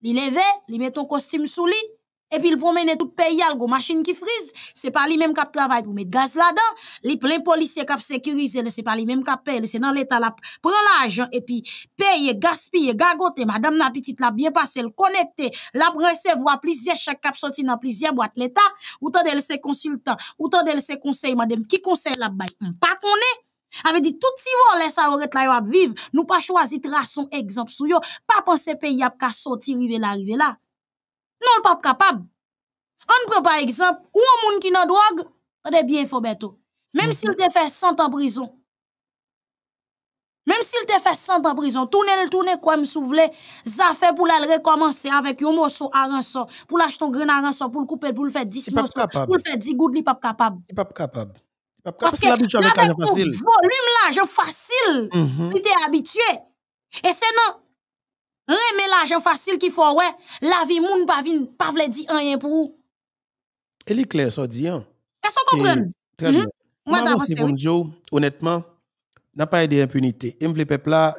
Li lève, li met ton costume sous lui, Epi l pou mene tout peyal go machin ki friz, se pa li menm kap travay pou met gaz la dan, li plen polisye kap sekirize, se pa li menm kap pey, se nan leta la pren la ajan, epi pey, gaspye, gagote, madame napitit la bienpase, l konekte, la prese, vwa plizye, chak kap soti nan plizye, wate leta, ou tan de l se konsultan, ou tan de l se konsey, madem, ki konsey la bay, pa konen. Ave di touti vou lè sa orèt la yo ap viv, nou pa chwazit rason, egzamp sou yo, pa pan se peyap ka soti rive la rive la. Non, pas capable. On prend par exemple, ou un monde qui n'a drogue, est bien, faux Même s'il te fait 100 ans en prison. Même s'il te fait 100 ans en prison, tourner le tourner comme souvle, ça fait pour la recommencer avec un morceau à rançon, pour l'acheter un grain à rançon, pour le couper, pour le faire 10 morceaux, pour le faire 10 gouttes, il n'est pas capable. Il n'est pas capable. Parce que pas avec volume là, je facile, mhm. il était habitué. Et c'est non, mais l'argent facile qu'il faut, ouais. La vie moun pa vin, pa vle di rien pour. Elle est claire, ça dit, hein. Est-ce comprend? Très bien. Moi, bonjour. Honnêtement, n'a pas aidé impunité. Et le peuple là,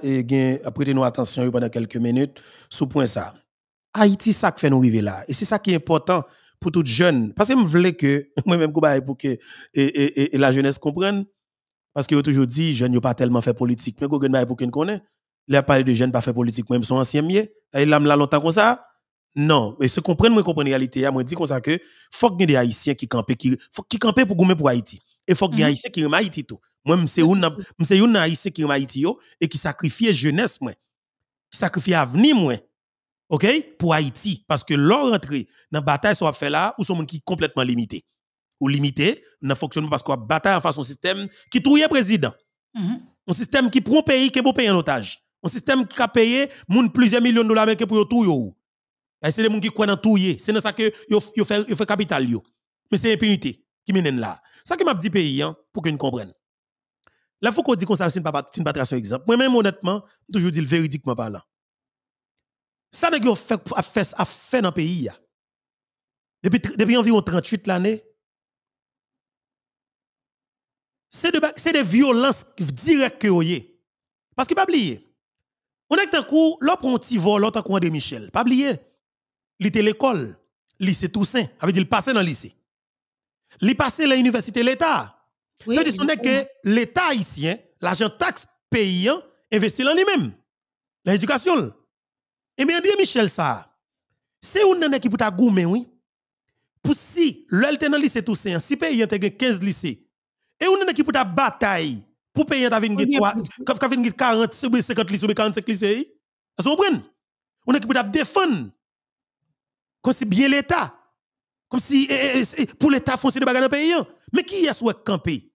prêtez nous attention pendant quelques minutes sous point ça. Haïti, ça qui fait nous arriver là. Et c'est ça qui est important pour toute jeunes. Parce que je voulais que, moi-même, pour que et, et, et, la jeunesse comprenne. Parce que ont toujours dit, jeunes n'ont pas tellement fait politique. Mais je pour qu'on connaisse. Il a parlé de jeunes pas fait politique, même son sont ancien mieux. Il a longtemps comme ça. Non, mais se comprendre moi comprendre réalité, hein, moi dit comme ça que faut que des haïtiens qui campent qui pour gommer pour Haïti et faut que des mhm. haïtiens qui ont Haïti tout. Moi c'est un c'est un haïtien qui aime Haïti et qui sacrifie jeunesse moi. Qui sacrifie avenir moi. OK pour Haïti parce que leur entrée dans bataille soit fait là ou sont qui complètement limité. Ou limité dans fonctionnement parce qu'on bataille en face un système qui un président. Mhm. Un système qui prend pays qui est beau pays en otage. Un système qui a payé plusieurs millions de dollars pour tout. C'est les gens qui croient dans tout. C'est dans ça que yo fait, fait capital. Mais c'est l'impunité qui mène là. Ça que m'a dit pays, hein, pour qu'ils comprennent. Là, il faut qu'on dise qu'on ça, pas très sur exemple. Moi-même, honnêtement, toujours dit véridiquement parlant. Ça, n'est qu'on fait, a fait, dans le pays. Depuis, environ 38 l'année, c'est de, c'est de violence directe que vous Parce que pas oublier, on est un coup, l'op un petit vol, l'autre de Michel. Pas oublier. L'été l'école, lycée Toussaint, avait il passait dans le lycée. Il passait à l'université l'État. Ça C'est-à-dire que l'État ici, l'argent taxe payant, investit dans lui-même. L'éducation. Et eh bien bien Michel, ça. C'est une équipe qui peut goumen, oui. Pour si, l'élite dans le lycée Toussaint, si pays a 15 lycées, et une équipe qui peut bataille pour payer, ta tu as 40, 50 litres ou 45 litres. Vous comprenez On est qui peut défendre. Comme si bien l'État. Comme si eh, eh, eh, pour l'État de bagarre dans le pays. Hein. Mais qui est sur campé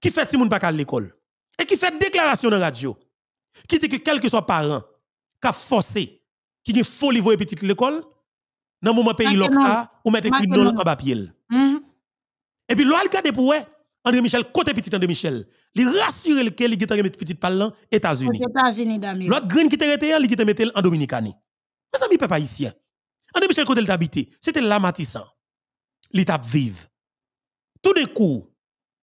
Qui fait si moun pas à l'école Et qui fait déclaration dans la radio Qui dit que quel que soit parent, qui a forcé, qui a folie les à l'école, dans le moment pays l'Oxa, ou mettre non en papier. Et puis, l'on a pour André Michel, côté petit André Michel, il rassure le qu'il était remis petit parlant États-Unis. États-Unis d'Amérique. L'autre green qui était arrêté, il était metté en Dominicanie. Mes amis peuple André Michel côté habité, c'était là Matissan. L'étape vive. Tout d'un coup,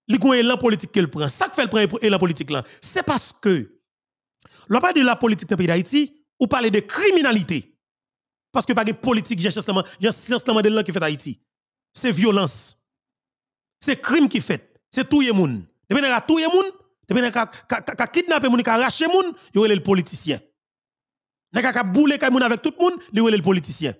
il y a élan politique qu'il prend. Ça que fait le prend élan politique là, c'est parce que l'on parle de la politique dans le pays d'Haïti, ou parler de criminalité. Parce que pas de politique, j'ai seulement de là qui fait Haïti. C'est violence. C'est crime qui fait c'est tout le monde. Depuis na a tout le monde, depuis qu'on a kidnappé moun, arraché moun, il est le politicien. Depuis ka a boulé moun avec tout le monde, il est le politicien.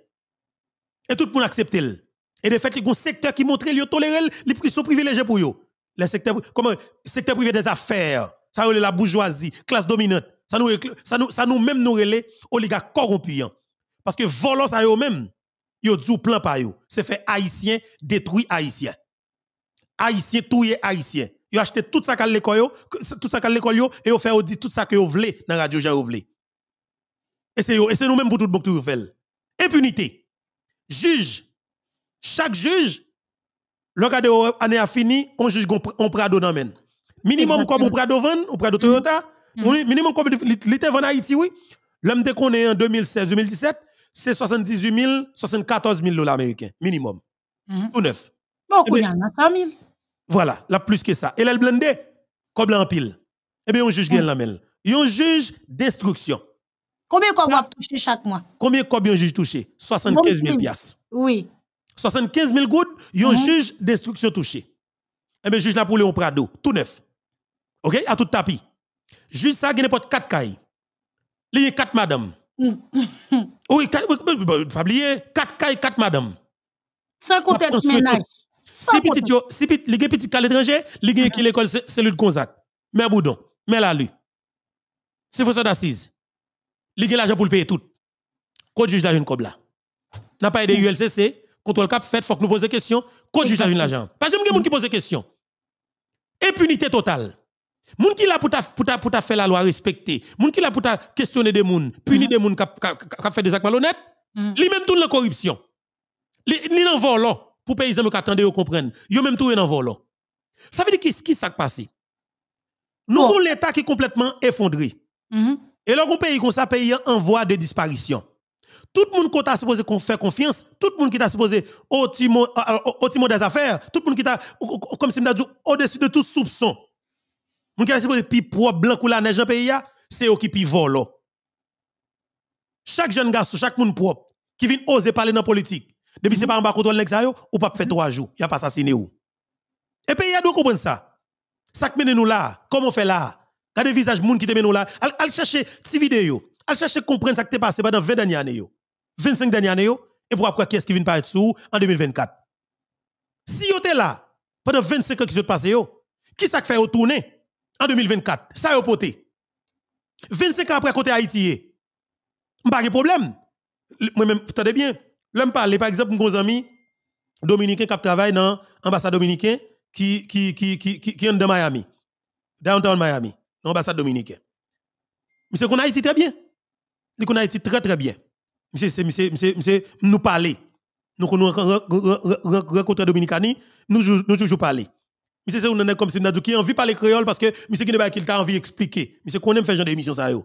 Et tout le monde accepte. Et de fait, il y a un secteur qui montre, il tolère, les sont privilégiés pour eux. Le secteur, comment, secteur privé des affaires, ça est la bourgeoisie, classe dominante, ça nous, ça nous, ça nous même nous relève oligarques corrompus. Parce que volant ça eux-mêmes, ils ont du plan par eux. C'est fait haïtien détruit haïtien haïtien, tout est haïtien. Ils acheté tout ça qu'à l'école, tout ça qu'à l'école, et ils fait tout ça que vous voulez dans la radio, j'ai. voulez. Et c'est nous-mêmes pour tout le monde qui fait. Impunité. Juge. Chaque juge, de l'année a fini, on juge on prado dans men. Minimum comme on prado van, on prado Toyota, mm-hmm. Mm-hmm. minimum comme l'été van Haïti, oui. L'homme qu'on est en 2016-2017, c'est 78 000, 74 000 dollars américains, minimum. Tout mm-hmm. neuf. Beaucoup, eh il y ben, a 100 000. Voilà, la plus que ça. Et le blindé, comme en pile. Eh bien, on juge mm. la Yon juge destruction. Combien de cob touché chaque mois? Combien de juge touché? 75 000 piastres. Oui. 75 000 gouttes, yon mhm. juge destruction touché. Eh bien, juge la pour Léon Prado, tout neuf. OK? À tout tapis. Juge ça, il mhm. pas 4 cailles. Il y a 4 madame. Mm Oui, 4 oublier, 4 cailles, 4 madame. Sans compter le ménage. Si petit yo, si petit, les petit à l'étranger, les gens qui mhm. l'école, c'est le Gonzac. Mais Boudon, mais la lui. C'est pour d'Assise. d'assises. Les l'argent pour le payer tout. Code juge d'argent une là. N'a pas aidé mhm. ULCC, contrôle cap fait, faut que nous poser question. Code juge d'argent l'argent. Pas jamais quelqu'un qui pose question. Impunité totale. Moun qui l'a pour ta pour ta pour ta faire la loi respecter. Moun qui l'a pour ta questionner des gens, punir mhm. des gens qui fait des actes malhonnêtes. Lui même tout la corruption. ni li pour paysans qui attendent, ils comprennent. Ils même tout dans volant. Ça veut dire qu'est-ce qui s'est passé? Nous avons l'État qui est complètement effondré. -hmm. Et là, on pays comme ça, pays en voie de disparition. Tout le monde qui est supposé qu'on fait confiance, tout le monde qui est supposé au timon, euh, euh, des affaires, tout le monde qui est comme si dit, au-dessus de tout soupçon. monde qui est supposé pi propre blanc ou la neige dans pays, c'est eux qui pi volo. Chaque jeune garçon, chaque monde propre, qui vient oser parler dans la politique, depuis n'est mm-hmm. pas en bas contrôle ne ou pas fait mm-hmm. trois jours, il a pas assassiné ou. Et puis il y a comprendre ça. Ça qui mène nous là, comment on fait là? visages de moun qui te mène nous là, Allez chercher ces vidéos, al chercher comprendre ce qui s'est passé pendant 20 dernières années 25 dernières années et pour après est ce qui vient paraître sous en 2024. Si vous êtes là pendant 25 ans qui s'est passé qui ça fait tourner en 2024? Ça yo poté. 25 ans après côté Haïti. Pas eh, de problème. Moi-même, t'as bien. Là, je parle, par exemple, gros ami dominicain qui travaille dans l'ambassade dominicaine qui, qui, qui, qui, qui, est dans Miami, downtown Miami, dans l'ambassade dominicaine. Monsieur qu'on a été très bien. qu'on a été très très bien. Monsieur, c'est, monsieur, monsieur, monsieur, nous parler. Nous rencontrons Dominicani, nous nous toujours parler. Monsieur, c'est est comme si nous qui envie de parler créole parce que monsieur qui ne qu'il envie d'expliquer. Monsieur, qu'on aime faire genre d'émission ça yo.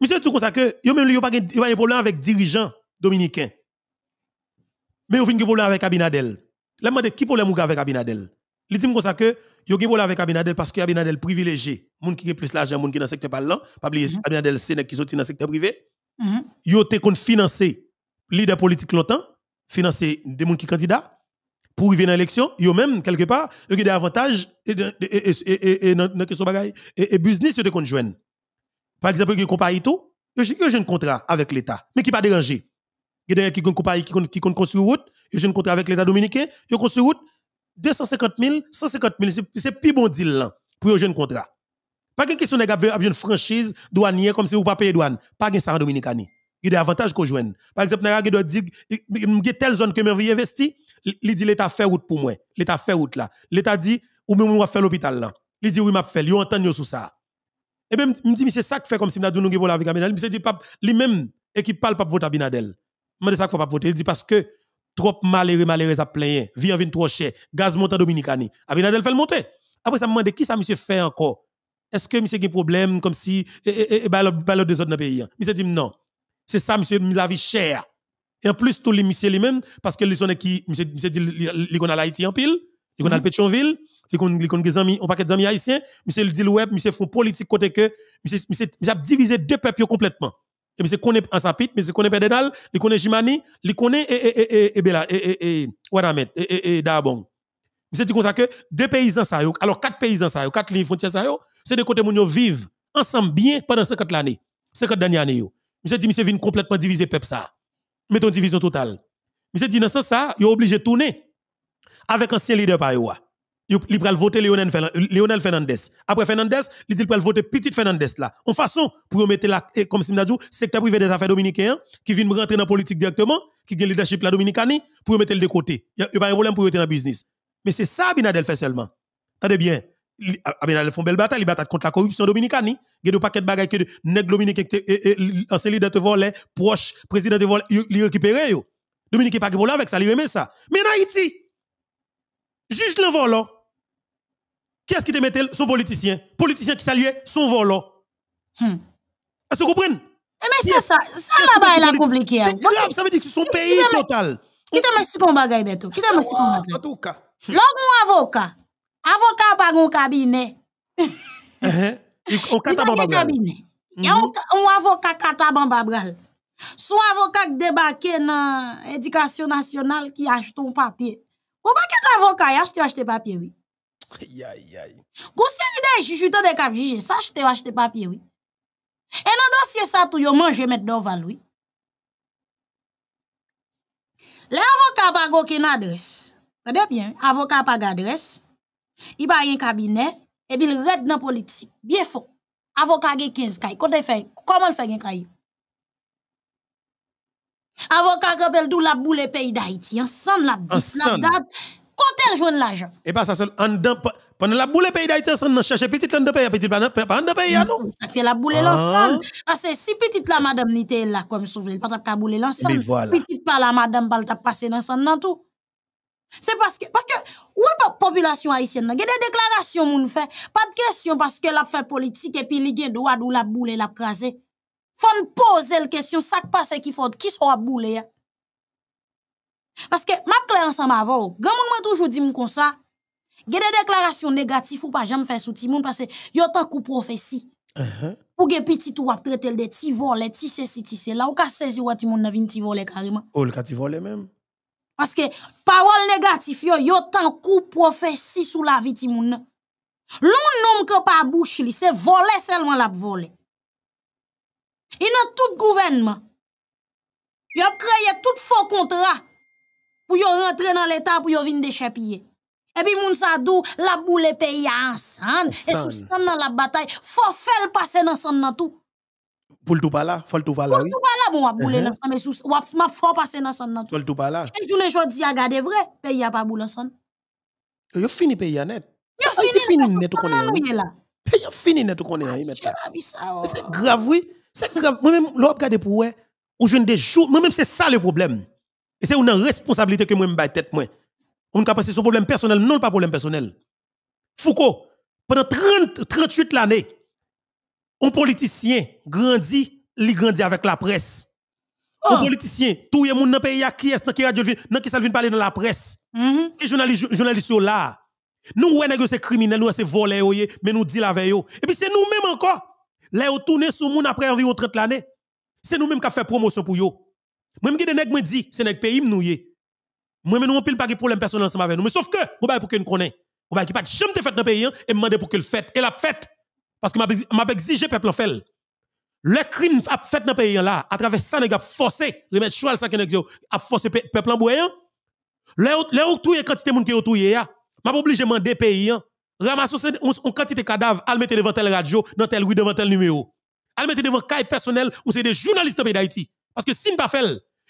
Monsieur, tout comme ça que, yo même, pas de problème avec dirigeants dominicain. Mais vous avez un problème avec Abinadel. Je me qui problème avec Abinadel Il dit comme ça que yo gen avec Abinadel parce que Abinadel privilégié, gens qui gen plus l'argent, moun qui dans secteur parlant, pas oublier mm -hmm. Abinadel c'est qui sorti dans secteur privé. ils ont été te kon leader politique longtemps, financer des gens qui candidats pour arriver dans l'élection, yo même quelque part, yo gen des avantages et et question bagay et business yo te kon Par exemple, yo gen compagnie tout, yo gen un contrat avec l'État, mais qui pas dérangé. Il y a qui ont construit route, ils un contrat avec l'État dominicain, ils ont construit route 250 000, 150 000, c'est plus bon deal là pour un jeune contrat. Pas de question de une franchise douanière comme si vous ne payez douane. Pas de ça en Dominicani. Il y a des avantages qu'on joue. Par exemple, il doit dire, y a telle zone que je vais investir, il dit l'État fait route pour moi. L'État fait route là. L'État dit, ou même moi faire l'hôpital là. Il dit, oui, m'a fait. Il entend sur ça. Et eh bien, il me dit, c'est ça qui fait comme si nous avons dit, avec Abinadel. Il me dit, lui-même, qui parle, pas voter Abinadel. Mande ça faut pas voter. Il dit parce que trop malheureux, malheureux, à plein. Vie en vine trop cher. Gaz monte à dominicani. Abinadel fait le monter. Après, ça me demande qui ça monsieur fait encore. Est-ce que monsieur a un problème comme si, et, et, et, a des autres dans le pays? Monsieur dit non. C'est ça, monsieur, la vie chère. Et en plus, tous les monsieur lui-même, parce que les gens qui, monsieur, dit, qu'il a à Haïti en pile, les a à Pétionville, les gens des amis, on paquet d'amis haïtiens, monsieur dit le web, monsieur font politique côté que, monsieur, monsieur, monsieur a divisé deux peuples complètement et qu'on est en sapit monsieur connaît Pédédal, il connaît Jimani il connaît et et et et Bela et et et Wadamet Dabon monsieur dit comme ça que deux paysans ça alors quatre paysans ça quatre lignes frontières ça c'est de où ils vivent ensemble bien pendant 50 années, 50 dernières années yo monsieur dit monsieur venu complètement diviser peuple ça mettons division totale monsieur dit dans ce sens ça il est obligé de tourner avec ancien leader par il va voter Lionel Fernandez. Après Fernandez, il dit qu'il voter Petit Fernandez là. En façon, pour mettre là, eh, comme si dit, secteur privé des affaires dominicains, qui vient rentrer dans la politique directement, qui gagne le leadership la dominicanie, pour mettre le de côté. Il n'y a pas de problème pour être dans le business. Mais c'est ça, Abinadel fait seulement. Attendez bien. Abinadel fait une belle bataille, il bataille contre la corruption dominicaine. Il y a des paquets de bagages que les dominicains, ancien leader de volé, eh, proche, président de vol, il récupéré. Dominique n'est pas avec ça, il remet ça. Mais en Haïti, juge le volant. Hein. Qu'est-ce qui te mette son politicien Politicien qui saluait son volant. Hmm. Est-ce que vous comprenez eh, Mais hein. c'est ça, ça là-bas est la compliqué. ça veut dire que c'est son pays total. Qui t'a mis sur bagaille, Beto Qui t'a mis sur bagaille En tout cas. L'homme avocat. Avocat pas un cabinet. Uh-huh. Un catabon babral. Mm-hmm. avocat catabon babral. Son avocat qui débarque dans l'éducation nationale qui achète un papier. Ou pas un avocat qui achète papier, oui. Ay, ay, ay. Gousen ide, jijou ton dekab, jije, sajte wajte papye wè. E nan dosye sa tou yo manjè met do val wè. Le avokat pa goke nan adres. Se de bien, avokat pa ga adres. Iba yon kabinet, e bil red nan politik. Biye fok. Avokat ge 15 kay, kote fè, koman fè yon kay? Avokat ge bel dou la bou le peyi da iti. Yon san la bis, la gad. Yon san la bis, la gad. jeune l'argent. Et eh pas ben, ça seul en pendant la boule pays d'Haïti on cherche cherche petite de pays petit pas de pays hein, non. Mm, ça fait la boule ah. l'ensemble parce que si petite la madame n'était là comme souffle, elle pas ta boule l'ensemble. Petite pas la madame pas t'a passer dans dans tout. C'est parce que parce que ou pas population haïtienne il y a des déclarations moun fait pas de question parce que la fait politique et puis li gen droit de la boule la craser. Faut poser la question ça passe qui faut qui soit boule hein? Parce que ma vò, gen ne mwen pas di parce ça, tant de déclarations ou pas, jam faire que parce que, yo tan prophétie. que Uh -huh. Ou piti que de ti vole, se si, ti se la, ou ka se ti moun na vin ti vole carrément. Ou oh, le ti vole Parce que parole que yo, yo la vie Lon nom pa bouche li, se vole seulement la vole. I Dans tout gouvernement. yo a tout faux contrat pour yon rentre dans l'état pour yon vine de chepye. Et puis, moun sa dou, la boule pays à ensemble. Et sous san dans la bataille, faut faire le passé dans son tout. Pour tout pas faut le tout pas Faut Pour tout pas Bon, bon, boule uh ensemble. sous, ou ap, ma faut passer dans son tout. Faut le tout pas là. Et jour le jour dit, regardez vrai, pays à pas boule ensemble. Yon fini pays net. Yon fini, net fini net ou konne yon. Yon fini, fini net ou konne C'est oh. grave, oui. C'est grave. Moi même, l'op gade pour ouais, ou jeune des jours, moi même, c'est ça le problème. Et c'est une responsabilité que moi me tête moi. On a passé son problème personnel, non pas problème personnel. Foucault, pendant 30, 38 l'année, un politicien grandit, il grandit avec la presse. Un oh. politicien, tout le monde dans pas pays, qui est qui radio, dans qui ça parler dans la presse. Mm -hmm. Qui journaliste, journaliste là. Nous, ouais, c'est criminel, nous, c'est volé, mais nous disons la eux. Et puis c'est nous-mêmes encore. Là, on tourne sur le monde après environ 30 l'année. C'est nous-mêmes qui avons fait promotion pour eux. Moi, je me disent c'est un pays nous moi Moi, je ne pas de problème personnel ensemble avec nous. Mais sauf que, on va pour que nous connaissons. On va qui pas de chambre de dans le pays et demander pour que le fassent Et la fête. Parce que je exigé peuple en fait. Le crime a fait dans le pays là, à travers ça, nous avons forcé, remettre choix ça a forcé le peuple en bouillant. Le tout est quantité de monde qui est touillé, m'a obligé de demander pays, ramasser une quantité de cadavres, à mettre devant telle radio, dans telle rue, devant tel numéro. À mettre devant caille personnel, où c'est des journalistes de pays d'Haïti. Parce que si je ne pas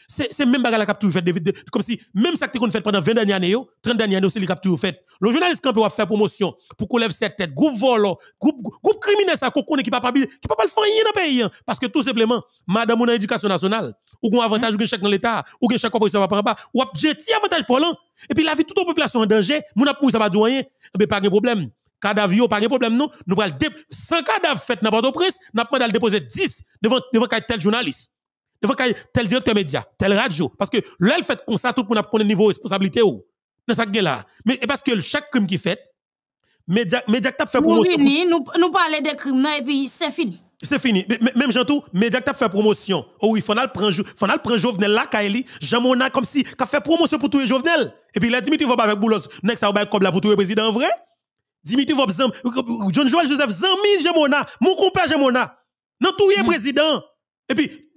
c'est même bagarre la capture faite. Comme si même ça que tu fait pendant 20 dernières années, 30 dernières années, aussi il capture faites. Le journaliste qui peut faire promotion pour qu'on lève cette tête, groupe volant, groupe, criminel, ça, qui ne peut pas le faire rien dans le pays. Hein. Parce que tout simplement, madame, on a éducation nationale, ou un avantage, ou un chèque dans l'État, ou un chèque ça va en bas, ou un avantage pour l'an. Et puis la vie toute la population en danger, mon apou, ça va rien, mais eh ben, pas de problème. Cadavre, pas de problème, non. Nous prenons 100 cadavres faits dans Port-au-Prince, nous prenons déposer 10 devant, devant tel journaliste. Il faut qu'il tel directeur média, tel radio. Parce que là, fait comme ça, tout le monde a niveau de responsabilité. Ou, là Mais parce que chaque crime qui fait, média, média tape fait promotion. Nous, nous, parlons des crimes, et puis c'est fini. C'est fini. Même Jean-Tou, média t'a fait promotion. Oh oui, il prend Fonal prend Jovenel là, Kaeli, Jamona, comme si, qu'a fait promotion pour tous les Jovenel. Et puis, là, Dimitri va pas avec Boulos, next, ça va comme là pour tous les présidents, vrai? Dimitri Vobzam, John Joel Joseph, jean Jamona, mon compère Jamona, dans tous les président et puis,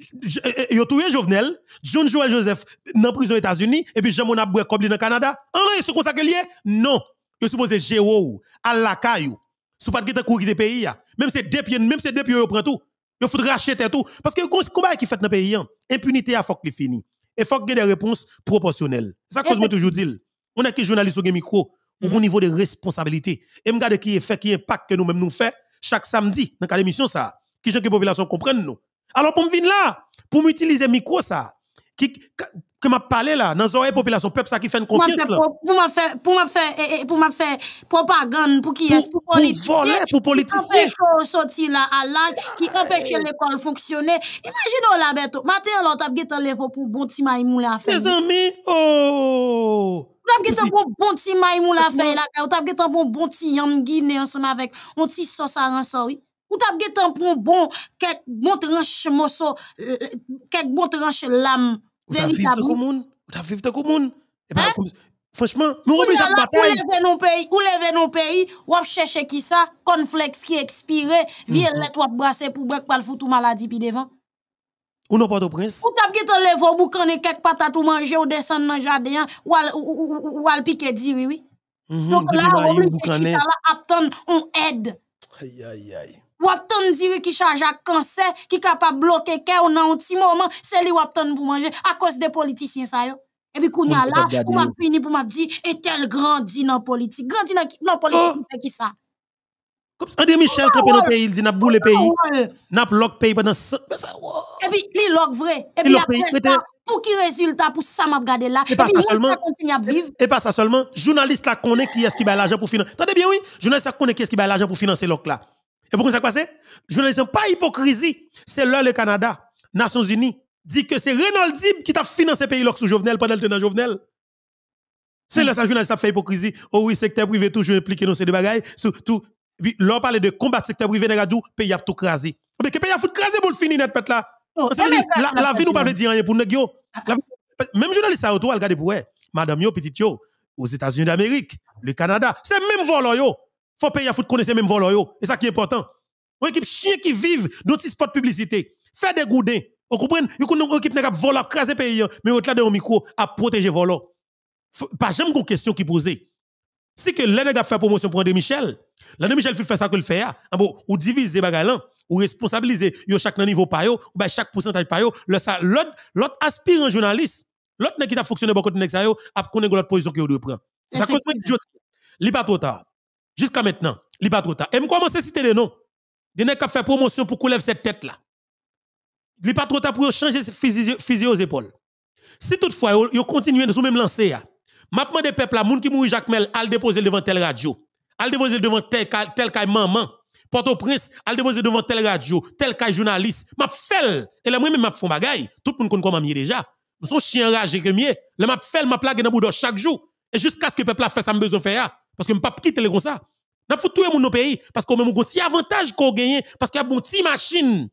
y'a tout tué Jovenel, John Joel Joseph dans prison aux États-Unis, et puis Jean-Monab Boué dans Canada. En rien, c'est comme ça que y est. Non. Ils supposé géo, à la caillou, sous pas de courir des pays. Même si deux pieds, même si deux pieds, ils tout. Il faut racheter tout. Parce que le combat qui fait dans le pays, impunité à faut qu'il fini. Et faut que des réponses proportionnelles. ça cause je toujours dit. On a qui journaliste au micro, mm. au niveau de responsabilité. Et regarde qui est fait, qui est impact que nous-mêmes nous fait chaque samedi dans l'émission ça. Qui gens que population comprenne nous. Alors pour me venir là, pour m'utiliser micro ça, qui que m'a parlé là, dans la population peuple ça qui fait une confiance là. Pour m'a faire pour m'a faire eh, eh, pour m'a faire propagande pour qui est pour politique. pour voler pour politiser. sortir là à là qui empêche eh. l'école fonctionner. Imaginez là bête matin on t'a un levé pour bon petit maïmou là faire. Mes amis, oh On tap un bon bon ti maymou la fey là. ka, ou un bon petit ti yam ensemble ensemble un on ti sos a ou t'as ge un bon, kek bon tranche morceau kek euh, euh, bon tranche véritable Ou Ou Franchement, nous remis bataille. Ou pays, ou pays, ou chercher qui ça, conflex qui expire, mm-hmm. violette ou brasser pour break pas le foutu maladie puis devant. Ou non pas de prince. Ou t'as un ou boucan et quelque ou manger ou descendre dans le jardin ou ou ou piquer oui oui. Mm-hmm, Donc là, on on aide. Aïe aïe aïe. Wap ton diri ki chaja cancer, ki capable bloquer bloquer ou nan un ti moment, c'est li wap ton pou manger a cause des politiciens sa yo. Et puis, qu'on a là, pour m'a fini, pour m'a dit, et tel grandit dans la politique. Grandit dans la politique, oh! c'est qui ça? Comme André Michel, trempé dans le pays, il dit, n'a boule pays, oh, n'a bloc pays pendant ça. Et puis, il lock vrai. Et puis, après pays. pour qui résultat, pour ça, m'a regardé là. Et pas ça seulement. Et pas ça seulement. Journaliste là connaît qui est-ce qui a l'argent pour financer. Attendez bien, oui. Journaliste connaît qui est-ce qui bat l'argent pour financer l'oc là. Et pourquoi ça passe Journaliste, pas hypocrisie. C'est là le Canada, Nations Unies, dit que c'est Renault Dib qui t'a financé pays sous Jovenel pendant le temps Jovenel. C'est hmm. là ça journaliste a fait hypocrisie. Oh oui, secteur privé toujours impliqué dans ces bagailles. Surtout, l'on parle de combattre secteur privé dans le pays a tout crasé. Oh, mais que pays a tout crasé pour finir net pète là. Oh, la, vie nous parle de dire rien pour nous. Ah, même journaliste a tout, à regarder pour Madame yo, petite yo, aux États-Unis d'Amérique, le Canada, c'est même volant yo faut payer à foutre connaître même yo et ça qui est important une équipe chien qui vivent dans petit de publicité fait des goudins vous comprenez une équipe n'a voler craser pays hein, mais au-delà de au micro à protéger volo. pas jamais une question qui posée si que l'un a fait promotion pour André Michel André Michel fait ça que le fait hein. ah bon ou diviser bagalan hein. ou responsabiliser yo chaque niveau pa yo ou ben chaque pourcentage payo. yo l'autre l'autre aspirant journaliste l'autre qui a fonctionné beaucoup de nex a yo a connaître l'autre position que doit prendre ça cause pas li pas trop Jusqu'à maintenant, il a pas trop tard. Et je commence à citer des noms. Des gens qui fait promotion pour couler cette tête-là. Il a pas trop tard pour changer physique aux épaules. Si toutefois, ils continuent de se même lancer, maintenant des peuples, les gens qui mourent Jacques Mel, à déposer devant telle radio, à déposer devant telle tel maman, Port-au-Prince, à déposer devant telle radio, tel cas journaliste, m'a fait. Et là, moi-même, m'a fait bagaille. Tout le monde connaît comment déjà. Nous sommes chiens rage et mieux. Le m'a fait, m'a plague dans le chaque jour. Et jusqu'à ce que le peuple a fait ça, besoin faire. Parce que je ne pas quitter les comme ça. N'a foutu tout le monde au pays parce qu'on a un petit avantage qu'on gagne parce qu'il y a une petite machine.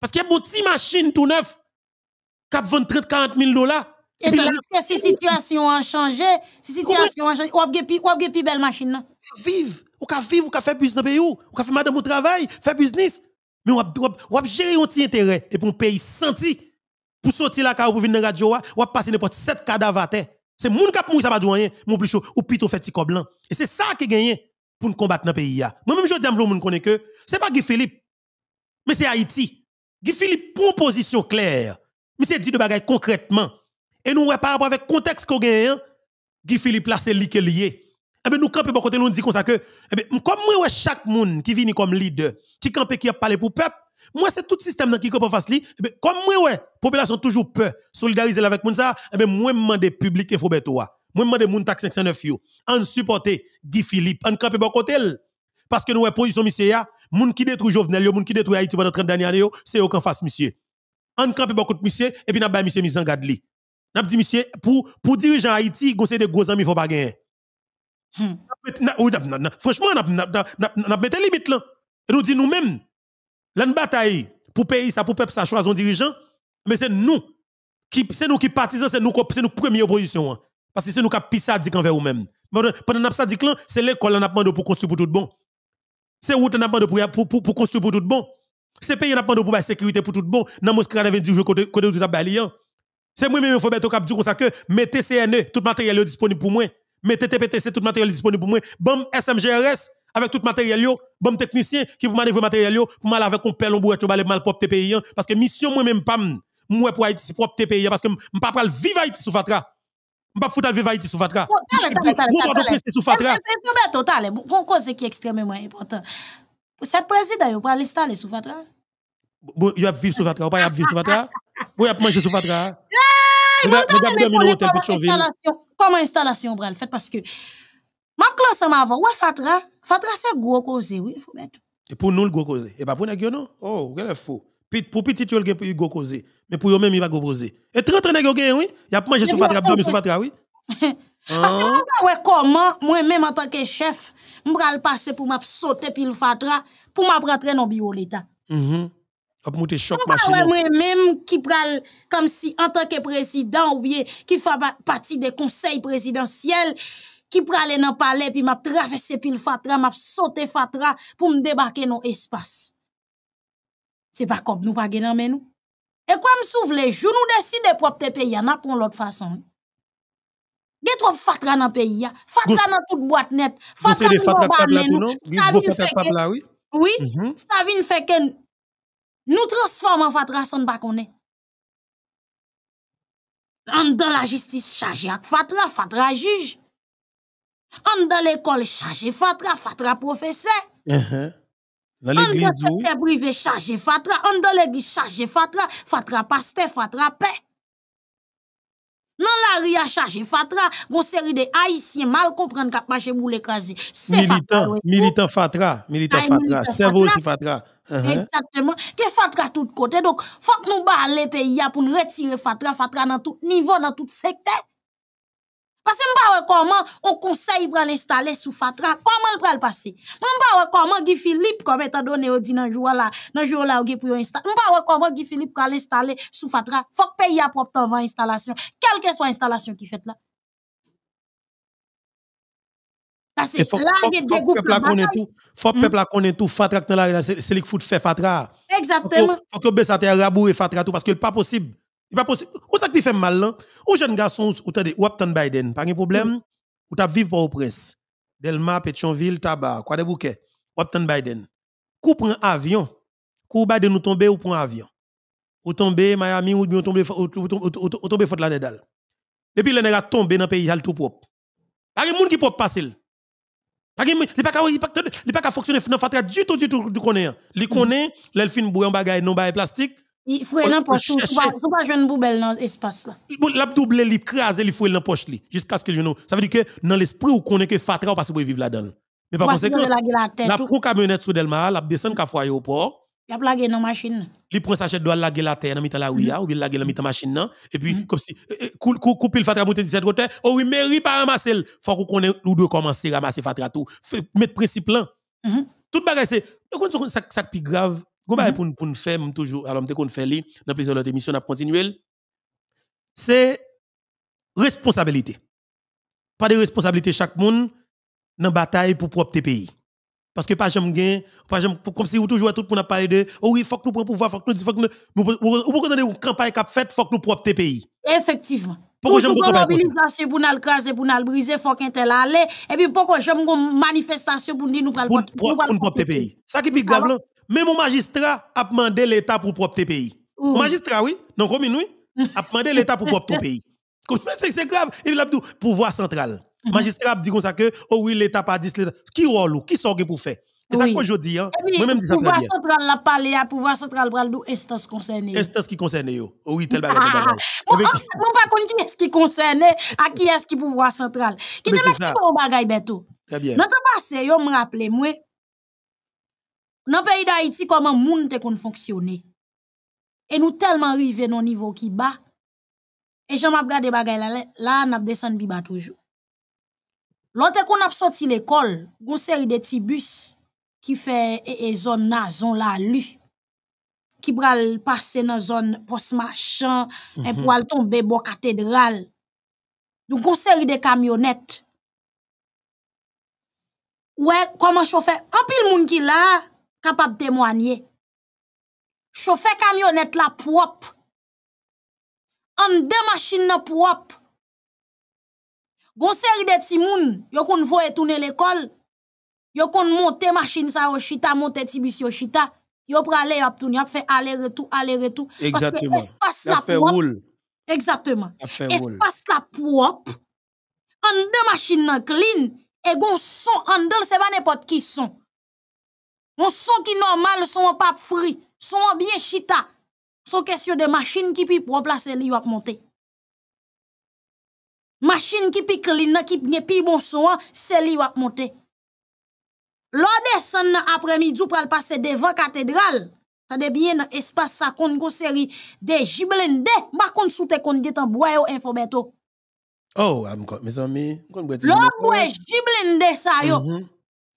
Parce qu'il y a une petite machine tout neuf qui 20, 30 40 000 dollars. Et tandis que si situation a changé, si la situation a changé, on a une plus belle machine. Là. Vive, on ka vivre, on ka faire business dans le pays, On ka faire madame au travail, faire business. Mais on a gérer un petit intérêt et pour un pays senti pour sortir la carrière pour venir dans la radio, on a passer n'importe 7 cadavres à terre. C'est moun qui pourri ça pas rien, mon plus chaud ou plutôt fait tico blanc. Et c'est ça qui gagne pour nous combattre dans le pays Moi même je dis à moun connaît que c'est pas Guy Philippe mais c'est Haïti. Guy Philippe proposition claire. Mais c'est dit de bagaille concrètement. Et nous ouais, par rapport avec contexte qu'on gagne, hein, Guy Philippe là c'est lui qui lié. Eh ben nous camper par côté nous dit comme ça que eh ben comme moi ouais chaque moun qui vient comme leader, qui camper qui a parlé pour peuple moi, c'est tout système dans qui comprend face li. Eh ben, comme moi, ouais, population toujours peur, solidariser avec moun sa, eh ben, moi, demande public et faux toi. Moi, demande moun tax 509 yo. En supporter Guy Philippe, en camper bon côté Parce que nous, ouais, position monsieur ya, moun qui détruit Jovenel yo, moun qui détruit Haïti pendant 30 dernières années c'est aucun face monsieur. En camper bon côté monsieur, et puis n'a ba monsieur mis en garde li. N'a dit monsieur, pour, pour dirigeant Haïti, gosse de gros amis faut pas gagner. Hmm. Franchement, n'a, n'a, n'a, nous dit nous-mêmes la bataille pour pays ça, pour peuple ça, choisir un dirigeant, mais c'est nous qui, c'est nous qui partisans, c'est nous c'est nous première opposition. Hein. Parce que c'est nous qui dire envers nous-mêmes. Pendant nous dit là, c'est l'école nous a demandé pour construire pour tout bon. C'est route nous a demandé pour, pour, pour, construire pour tout bon. C'est pays nous a demandé pour la sécurité pour tout bon. Dans que on a vendu côté côté tout à hein. C'est moi même faut mettre cap du comme ça que mettez CNE, tout matériel disponible pour moi. Mettez TPTC, tout matériel disponible pour moi. Bam SMGRS avec tout matériel bon technicien qui vous manœuvrer matériel pour mal avec un pour mal propre pays hein. parce que mission moi même pas moi pour Haïti propre pays hein, parce que m pas pas vivre sous fatra m pas vivre sous fatra bon cause qui extrêmement important c'est président pas sous fatra vivre sous fatra pas vivre sous fatra manger sous fatra Comment installation, fait parce que Ma classe ensemble avant, ouais Fatra, Fatra c'est gros causé, oui, il faut mettre. Et pour nous le gros causé. Et pas pour nous, non Oh, quel est fou. pour petit tu le gros causé, mais pour eux même il va gros causé. Et 30 ans gagné, oui, il y a mangé sur Fatra, dormi sur Fatra, oui. Parce que hein? ouais comment moi même en tant que chef, moi pral passer pour m'a sauter puis le Fatra pour m'a rentrer dans bureau l'état. Mhm. Hop monter choc machine. Moi même qui pral comme si en tant que président ou bien qui fait partie des conseils présidentiels qui pralé dans palais puis m'a traversé pile fatra m'a sauté fatra pour me débarquer dans espace c'est pas comme nous pas gagner mais nous et comme me souvle jour nous décider propre pays y'en a l'autre façon il y a trop fatra dans le pays. Fatra dans toute boîte net. Fatra dans toute boîte net. Vous fatra là, oui? Oui. Mhm. Ça vient faire que nous transformons fatra sans pas connaître. En dans la justice chargée avec fatra, fatra juge. On dans l'école chargé, fatra, fatra professeur. Uh-huh. Dans l'église ou? dans dan sekte fatra, on dans fatra, fatra pasteur fatra paix. Dans la ria chargé fatra, grosse série de haïtiens mal comprendre qu'après vous les l'ekrazi. Militant, militant fatra, militant fatra, cerveau si fatra. Uh -huh. Exactement, que fatra tout côté donc faut que nous les pays pour nous retirer fatra, fatra dans tout niveau dans tout secteur. Parce que je ne sais pas comment on conseille pour l'installer sous Fatra. Comment le le passer? Je ne sais pas comment Guy Philippe, comme étant donné au dit dans le jour là, dans jour là, pour installer. Je ne sais pas comment Guy Philippe pour l'installer sous Fatra. Faut que pays propre avant installation. Quelle que soit l'installation qui fait là. Parce que là, il y a des groupes. Faut que le hmm? peuple connaît tout. Fatra dans la c'est le foot fait Fatra. Exactement. Faut que le à te et Fatra tout parce que n'est pas possible. Il pas possible. ça qui fait mal là? Hein? Ou jeune garçon, ou t'as ou Biden, pas de problème. Ou t'as vivre pas au prince. Delma, Pétionville, tabac, quoi de bouquet. Biden. avion. Biden nous tomber ou prend avion. Ou tomber Miami ou bien tomber ou tomber faute la Depuis le nègre dans pays tout propre. Pas de monde qui peut passer. Pas de il pas il fonctionner du tout du tout du tout, hein. Il mm. tout, non et plastique. Il faut aller dans poche. Il faut pas une poubelle dans espace là. La double il craser, il faut aller dans poche là jusqu'à ce que je nous. Ça veut dire que dans l'esprit où connaît que fatra parce que vivre là-dedans. Mais par conséquent, la pro camionnette sous Delma, la descend qu'à foyer au port. Il a plagué dans machine. Il prend sa chèque doit laguer la terre dans mitan la ouïa mm-hmm. ah, ou bien laguer la mitan machine et puis mm-hmm. comme si euh, euh, couper le fatra monter 17 côté. Oh oui, mairie pas ramasser. Faut qu'on connaît nous deux commencer ramasser fatra tout. Mettre principe là. Mm-hmm. Tout bagage c'est ça ça plus grave Gou mhm. bay pou nou fè, toujours toujou, alò m te kon fè li, nan plezè lò de misyon ap kontinuel, se responsabilite. Pa de responsabilite chak moun nan bataye pou prop te peyi. Parce que pas j'aime gain, pas j'aime comme si vous toujours tout pour nous parler de oh oui, faut que nous prenions pouvoir, faut que nous faut que nous ou pourquoi donner une campagne cap fait, faut que nous propre pays. Effectivement. Pourquoi j'aime une mobilisation pour nous craser, pour nous briser, faut qu'on aille aller et puis pourquoi j'aime une manifestation pour nous nous parler pour propre pays. Ça qui est plus grave là, même mon magistrat a demandé l'État pour propre pays. magistrat, oui, non commune, oui, a demandé l'État pour propre pays. C'est grave. Il a dit pouvoir central. Le mhm. magistrat Magistrat dit comme ça que, oh oui, l'État pas dit l'État. Qui rôle qui sort pour faire? C'est ça que je dis. Hein? Eh Moi-même, dis ça pouvoir central la parlé à pouvoir central bral d'où instance concernée. Instance qui concerne yo. Oh oui, tel bagage. Ah, on qui est-ce qui concerne, à qui est-ce qui pouvoir central. Qui est-ce qui bagage bientôt? Très bien. Notre passé, yo me rappelé moi dans le pays d'Haïti, comment moun te kon fonctionne. Et nous tellement arrivés dans le niveau qui bat Et j'en m'ap gade bagay là, n'ap descend toujours. L'autre kon ap sorti l'école, une série de tibus qui fait et, zone zone une zone la qui pral passe dans zone post-machin, et mhm. pour al tombe une cathédrale. Donc, on série de camionnettes. Ouais, comment chauffeur? En pile moun ki la, capable témoigner Chauffeur camionnette la en deux machines machines propre. Gon série de ti moun, yo kon voye l'école, l'école yo kon monte ça sa yo chita, monte tibis yo chita, yo prale yo ap touni, ap aller tout aller-retour. retou. Exactement. Espace la propre. Exactement. Espace la propre. en deux machines la clean et gon son, deux c'est pas pas n'importe qui son. On son ki normal son wap ap fri, son wap byen chita. Son kesyon de machin ki pi plop la se li wap monte. Machin ki pi klina ki pi bon soan se li wap monte. Lo de san nan apremi djou pral pase devan katedral, sa de byen espase sa kon kon seri de jiblen de, ma kon soute kon getan boyo enfo beto. Oh, am kon, mizan mi, kon mwen ti mwen kon. Lo mwen jiblen de sa yo, mhm.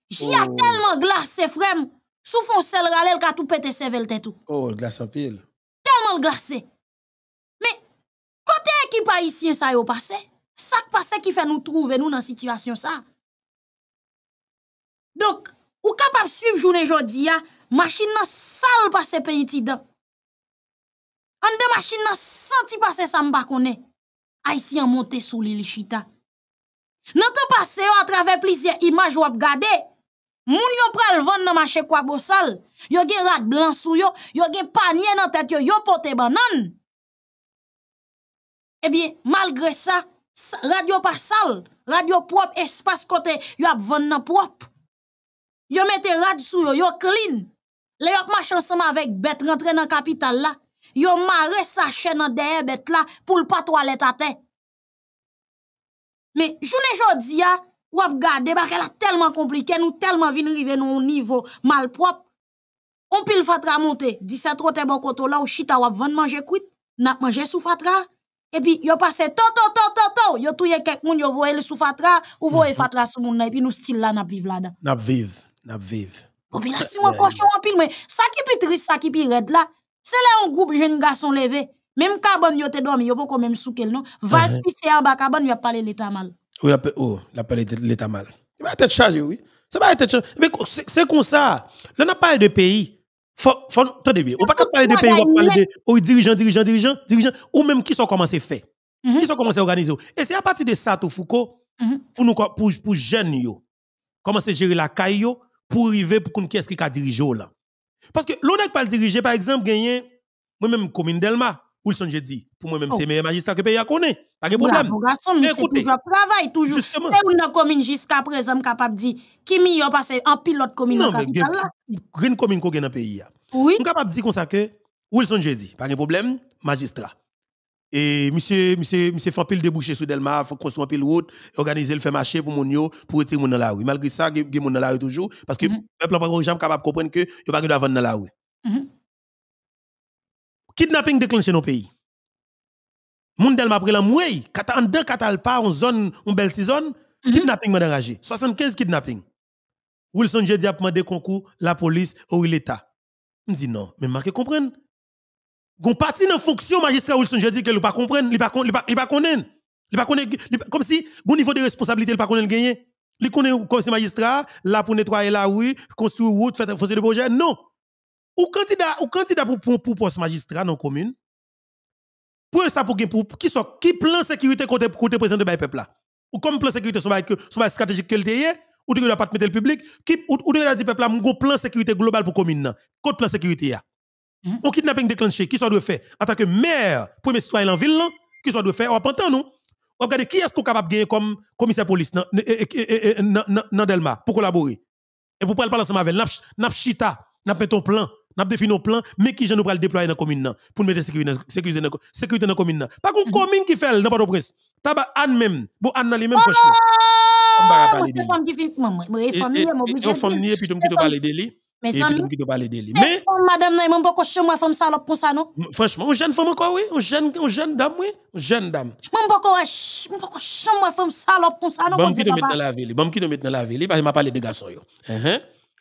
J'y a oh. tellement glacé, frère. Sous fond sel râle, elle a tout pété sevel tête tout. Oh, glace en pile. Tellement glacé. Mais, côté équipe haïtien, ça y passé. Ça qui passe qui fait nous trouver nous dans situation ça. Donc, ou capable suivre journée la hein, machine nan sale passe pays tidan. En de machine nan senti passe sa m'pa connaît. Haïtien monté sous l'île Chita. Nan temps passé à travers plusieurs images ou ap gade, Moun yo pral vendre dans marché quoi bossal. Yo gen rat blanc sou yo, yo gen panier dans tête yo, yo pote banane. Eh bien, malgré ça, radio pas sale, radio propre, espace côté, yo a vendre propre. Yo mette rad sou yo, yo clean. Le yo marche ensemble avec bête rentre dans capitale là. Yo mare sa dans derrière bête là pour le pas toilette à terre. Mais journée jodi a, ou ap gade, bak el a tellement komplike, nou tellement vin rive nou nivou On pile fatra monte, disa trote bokoto la ou chita wap vann manje kuit, nap manje sou fatra. Et puis, yo passe to, to, to, to, to, yo touye kek moun yo voye le sou fatra, ou voye mhm. fatra sou moun la, puis puis nou la nap vive la da. Nap vive, nap viv. population akoshon an pil sa ki pi triste, sa ki pi red la, se le an groupe jen gason levé, même kabon yo te dormi, yo poko même soukel non, Vas pi se kabon, yo pale l'état mal. Oui, la, oh, l'état mal. Il va être chargé, oui. Ça va être chargé. Mais c'est comme ça. Là, on parlé de pays. Faut, faut, attendez bien. On pas parler de pays, on parle de oh, dirigeants, dirigeants, dirigeants, dirigeants, ou même qui sont commencés faire. Mhm. Qui sont commencés à organiser. Et c'est à partir de ça, tout Foucault, mhm. pour nous, pour, pour jeunes, commencer à gérer la caille, pour arriver, pour qu'on ce qui a dirigé oh, là. Parce que l'on n'est pas diriger, par exemple, gagner, moi-même, commune Delma. Wilson, son j'ai dit, pour moi-même, oh. c'est meilleur magistrat que pays a connu. Pas de problème. Bon garçon, mais c'est toujours travail, toujours. C'est une commune jusqu'à présent Je capable de dire qui meilleur passé en pilote commune dans la capitale là. Green commune qu'on a dans pays. Oui. On capable de dire comme ça que Wilson j'ai dit, pas de problème, magistrat. Et monsieur, monsieur, monsieur fait pile débouché sur Delma, faut construire pile route, organiser le fait marché pour mon yo, pour retirer mon dans la rue. Malgré ça, il y a mon dans la rue toujours, parce que mhm. le peuple n'a pas capable de comprendre que il n'y a pas de vendre dans la rue. Mhm kidnapping déclenche nos pays. Moun del m'a pris la mouille, en deux pas, on zone, en belle zone, mhm. kidnapping m'a déraché. 75 kidnapping. Wilson Jedi a demandé concours, la police ou l'État. Je dit non, mais marqué comprendre. Gon parti dans fonction magistrat Wilson Jedi que ne pas comprendre, il pas il pas connaître. pas comme si bon niveau de responsabilité il pas le gagner. Il connaît comme si magistrat là pour nettoyer la rue, construire route, faire fausser de projet. Non. Ou candidat, candidat pour, pour, poste magistrat dans la commune, pour ça, pour, pour qui, sont qui plan sécurité côté, côté président de peuple là? Ou comme plan sécurité, sur la stratégique ou tu ne pas mettre le public, qui, ou, ou tu de dit peuple là, mon plan sécurité global pour la commune, côté plan sécurité là. Mm mm-hmm. Ou kidnapping déclenché, qui soit doit faire en tant que maire, premier citoyen en ville, qui soit doit faire, on prend nous, on regarde qui est-ce qu'on capable de gagner comme commissaire police dans Delma pour collaborer. Et pour parler ensemble avec, n'ap chita, n'ap ton plan, n'a défini nos plans, mais qui j'en nous le déployer dans la commune, pour mettre sécurité dans la commune. Pas qu'une mhm. commune qui fait, n'a pas de Anne même, bon Anne même, oh franchement. Franchement, jeune femme encore, oui. jeune, jeune dame, oui. jeune dame. Je ne femme salope comme ça. Je ne dans la ville. Je ne dans la ville. Je ne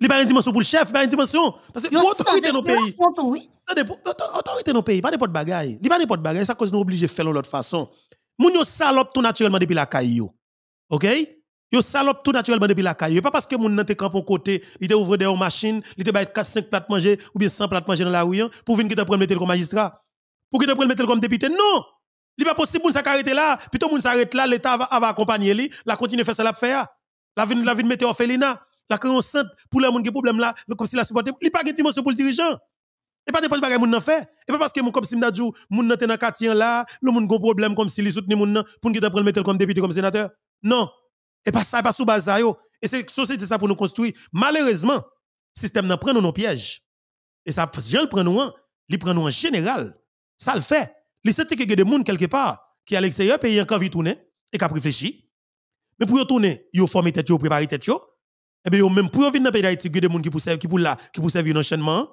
Il n'y a pas une dimension pour le chef, il n'y a pas une dimension. Parce que l'autorité dans nos pays. L'autorité dans a pays, pas n'importe bagaille. Il pas n'importe bagaille, ça cause nous obligés de faire de l'autre façon. Moun yo salope tout naturellement depuis la caillou. OK Yo salope tout naturellement depuis la caillou. Pas parce que moun nan te camp au côté, il te ouvre des machines, il te baït 4 5 plates manger ou bien 100 plates manger dans la rue hein, pour venir te prendre mettre comme magistrat. Pour venir te prendre mettre comme député. Non. Il pas possible ça s'arrêter là, plutôt moun s'arrête là, l'état va, va accompagner lui, la continue faire ça la faire. La vie la vie mettre orphelinat. La sainte pour les gens qui ont problème là, comme si la supporter, il n'y pas de dimension pour le dirigeant. Et pas des de bagay moun fait. Et pas parce que moun comme si m'dadjou, moun nan dans quartier là, le moun gon problème comme si les soutenir pour nan, pour nous mettre comme député, comme sénateur. Non. Et pas ça, pas sous base Et c'est société ça pour nous construire. Malheureusement, système n'en prend nos pièges. Et ça, je le prends nous en, il prend nous en général. Ça le fait. Il sait que des moun quelque part, qui à l'extérieur, pays encore vite tourner, et qui a réfléchi. Mais pour y tourner, il faut former tête, il faut préparer tête, et eh bien même pour venir dans pays d'Haïti a des gens qui pour qui là qui pour servir un enchaînement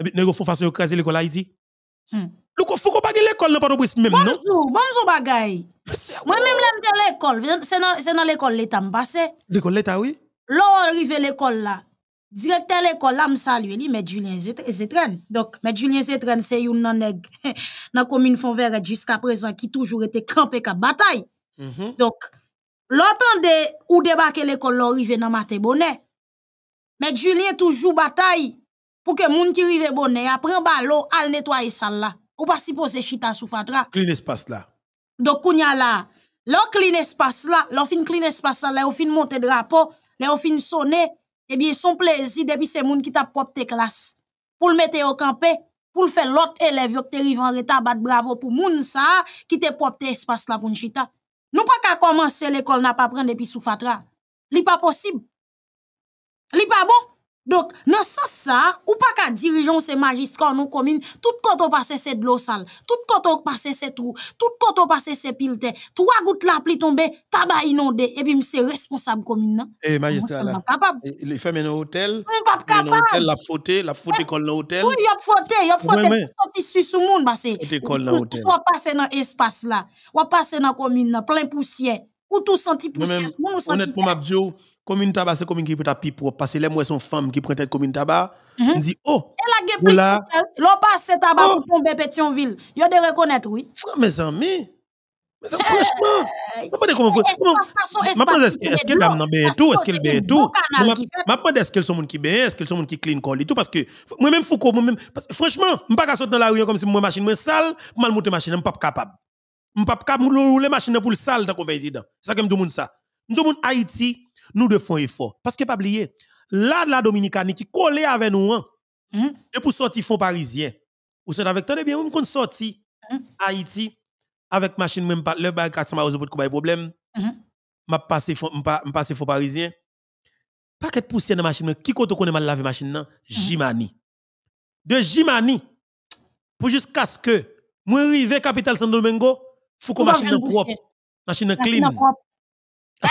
et bien il font façon écraser l'école Haïti hmm. Lou pas ko bagay l'école nan pas au même non Bonjour, bonjour bagay. Moi même l'aime de l'école, c'est dans l'école l'état L'école l'état oui. arrive arrivé l'école là. Directeur l'école là me saluer li mais Julien Zetren. Donc met Julien Zetren, c'est une nan nèg dans commune Fontvert jusqu'à présent qui toujours était campé ka bataille. Mhm. Donc Lò tan de ou debake lè kol lò rive nan mate bonè. Mèk Julien toujou batay pou ke moun ki rive bonè apren balo al netwaye sal la. Ou pa si pose chita sou fatra. Klin espas la. Dok kounya la. Lò klin espas la, lò fin klin espas la, lè ou fin monte drapo, lè ou fin sone, ebi son plezi debi se moun ki ta pop te klas. Poul mète yo kampe, poul fè lòt elev yo te rive an reta bat bravo pou moun sa ki te pop te espas la pou njita. Nous pas qu'à commencer l'école n'a pas prendre depuis sous fatra. Li pas possible. Li pas bon donc ce sens ça ou pas qu'à dirigeant ces magistrats nous commune, tout koto passe de l'eau sale, tout koto passé' l'eau trou, tout passé passe se pilte, trois gouttes la pli tombe, inondé et puis c'est responsable komine il E fait la, hôtel. fèmè pas Il la commune. la fote hôtel. nan il Ou il fote, Il fote, faute, sur y a faute Ou passé nan espas il ou pase l'a l'a Il senti poussiè, Il senti commune tabac, c'est commune qui peut être plus propre. Parce que les moi, sont femmes qui prennent comme commune tabac. Mhm. On dit, oh! la gueule, l'on passe ce tabac oh. pour tomber y a des reconnaître, oui. Frère, mes amis. Mais franchement, je ne sais comment. Est-ce que dame bien tout Est-ce qu'elle bien tout ma pas est-ce qu'elles sont qui bien, est-ce qu'elles sont qui clean call et tout parce que moi-même Foucault moi-même franchement, je pas sauter dans la rue comme si moi machine moi sale, mal monter machine, je pas capable. Je pas capable rouler machine pour le sale dans le président. C'est ça que le monde ça. Nous sommes Haïti nous devons faire effort. Parce que, pas oublier, là, la Dominicanie qui collait avec nous, hein, hmm? et pour sortir fonds parisien, ou c'est avec tant bien, on compte sortir mm Haïti avec machine, même pas, le bagage, ça m'a résoudre pour problème. Hmm? M'a passé fonds parisien. Pas qu'être poussière dans machine, qui compte qu'on est mal lavé machine, nan? Hmm? Jimani. De Jimani, pour jusqu'à ce que, moi, arrivé capitale saint Domingo, faut qu'on machine propre. Machine clean. Ah,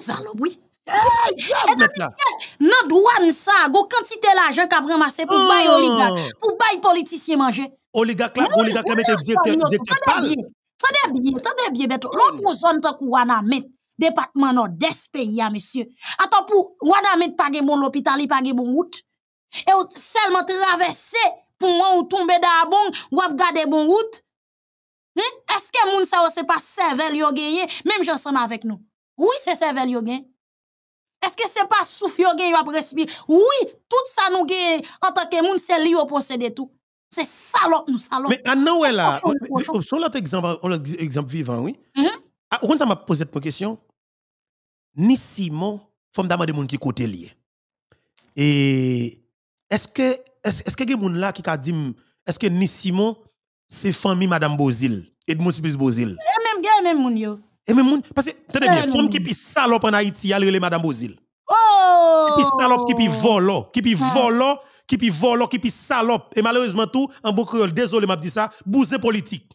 Salope, oui. Nan ah, douane ça, go quantité l'argent qu'a ramassé pour bail ah. oligarque, pour bail politicien manger. Oligarque là, oligarque là mette directeur pal. Tendez bien, tendez bien Beto. Oh. zone tant kou Wanamet, département nord des pays hein, monsieur. Attends pour Wanamet pas gen bon l'hôpital, pas gen bon route. Et seulement traverser pour ou tomber dans bon ou ap gade bon route. Hein? Est-ce que moun sa ou se pas serveur yo gagné même j'ensemble avec nous? Oui, c'est cervelle yo gen. Est-ce que c'est pas souffle yo gen yo respire? Oui, tout ça nous gen en tant que moun c'est li au possède tout. C'est salope nous salope. Mais à Noël là, oh, sur l'autre exemple, exemple vivant, oui. Mm-hmm. Ah, on m'a posé cette question. Ni Simon, femme de moun qui côté lié. Et est-ce que est-ce que gen moun là qui ka dit est-ce que ni Simon c'est famille madame Bozil, Edmond Smith Bozil? Et même gen même moun yo. Et même parce que, tenez bien, femme qui pi salope en Haïti, elle Madame Bozil. Oh! Qui salope, qui pi volo, qui pi ah. volo, qui pi volo, qui pi salope. Et malheureusement tout, en bon désolé m'a dit ça, bousé ah. politique.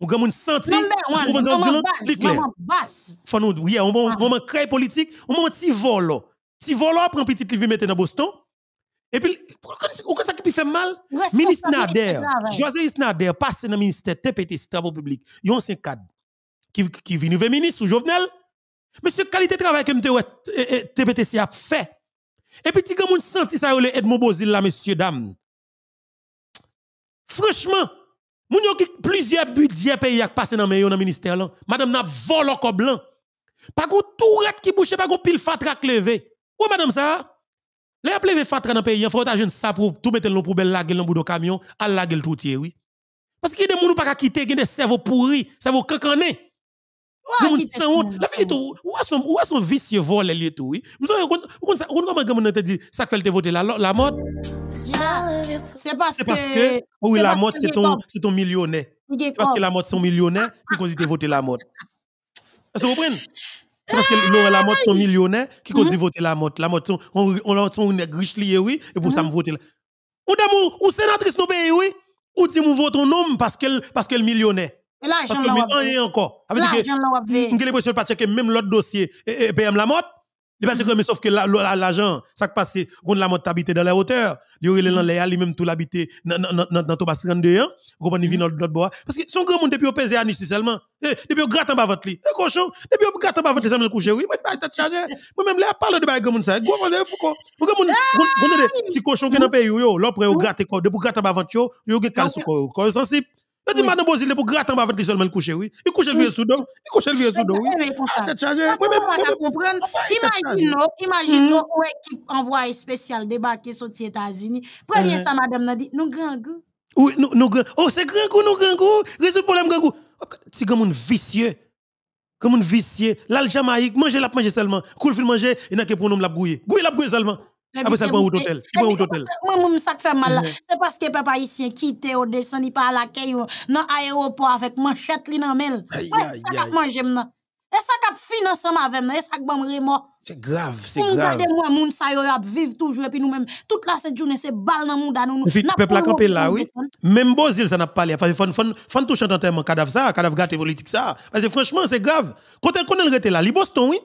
on gamin moun senti, on gamin senti, vous avez oui, on moment crée politique, on moment ti volo. Ti volo, un petit livre mettre dans Boston. Et puis, pourquoi ça qui fait mal? Ministre Nader, José Isnader, passe dans le ministère TPT, travaux publics, yon ancien cadre qui, qui vient nouveau ministre ou Jovenel. Monsieur, qualité de travail que TPTC eh, eh, a fait. Et puis, quand vous senti ça, le Edmond Bozil là, messieurs, dames. Franchement, vous yo plusieurs budgets pays qui passent dans le ministère là. Madame n'a volé le blanc. Pas de tout qui bouche, pas de pile fatra levé. Oui, madame ça? vous avez levé fatra dans pays, Il faut que ça pour tout mettre dans poubelle la gueule dans bout de camion, à la gueule tout oui. Parce qu'il y a des gens qui pas quitter, qui ont des cerveaux pourris, cerveaux cancanés. Gaman san wot, la fi li tou, ou a son visye vol el li tou, oui? Mousan, ou kon koman gaman nan te di, sak fel te vote la, la mot? Se paske, ou la mot se ah. ton milyonè. Se paske la mot son milyonè, ki kon si te hein? vote la mot. Se repren? Se paske lor la mot son milyonè, ki kon si vote la mot. La mot son, on la mot son neg riche liye, oui? E pou sa hein? m vote la. Ou damou, ou senatris nou beye, oui? Ou di mou vote un nom, paske el milyonè. Et l'argent Parce que y encore. L'argent même l'autre dossier et PM la mm-hmm. sauf que l'argent, ça qui passe on la mort habite dans la hauteur, il aurait dans mm-hmm. les lui-même tout l'habité dans dans dans Thomas 32 hein. mm-hmm. l'autre parce que son grand monde depuis au à seulement. Eh, depuis gratte en bas votre lit. Eh, cochon, depuis gratte en bas votre oui, mais pas même là parle de grand ça. cochon qui dans yo, au quoi? depuis gratte votre yo, je dis, madame Bozile, pour gratter, avant va seulement seulement coucher, oui. Il couche le vieux sous d'eau. il couche le vieux sous d'eau. oui. Ah, Tête charger Oui, mais comprendre. imaginez imaginez, hmm? ou équipe envoyée spéciale débarquer sur les États-Unis. Premier, eh. ça, madame, n'a dit, nous grand goût. Oui, nous, nous grand. Oh, c'est grand goût, nous grand goût. Résoudre problème, grand goût. C'est comme un vicieux. Comme un vicieux. Là, le Jamaïque, manger, la manger seulement. Cool, fil manger, il n'a que pour nous la bouillie. Gouille la bouillie seulement. Après ah, ça, Moi, ça fait mal. Mm-hmm. C'est parce que papa ici quitté au descend, il pas à l'accueil, oh, dans l'aéroport avec manchette, li dans mel. Ça cap manger Et ça cap finance avec et ça bon remords. C'est grave, c'est grave. Regardez moi, moun ça yo a vivre toujours et puis nous même toute la cette journée c'est balle dans monde nous. Le peuple a campé là, oui. Même Bozil ça n'a pas parlé parce que fon fon fon touche entièrement cadavre ça, cadavre gâté politique ça. Parce que franchement, c'est grave. Quand on connaît le là, Boston oui,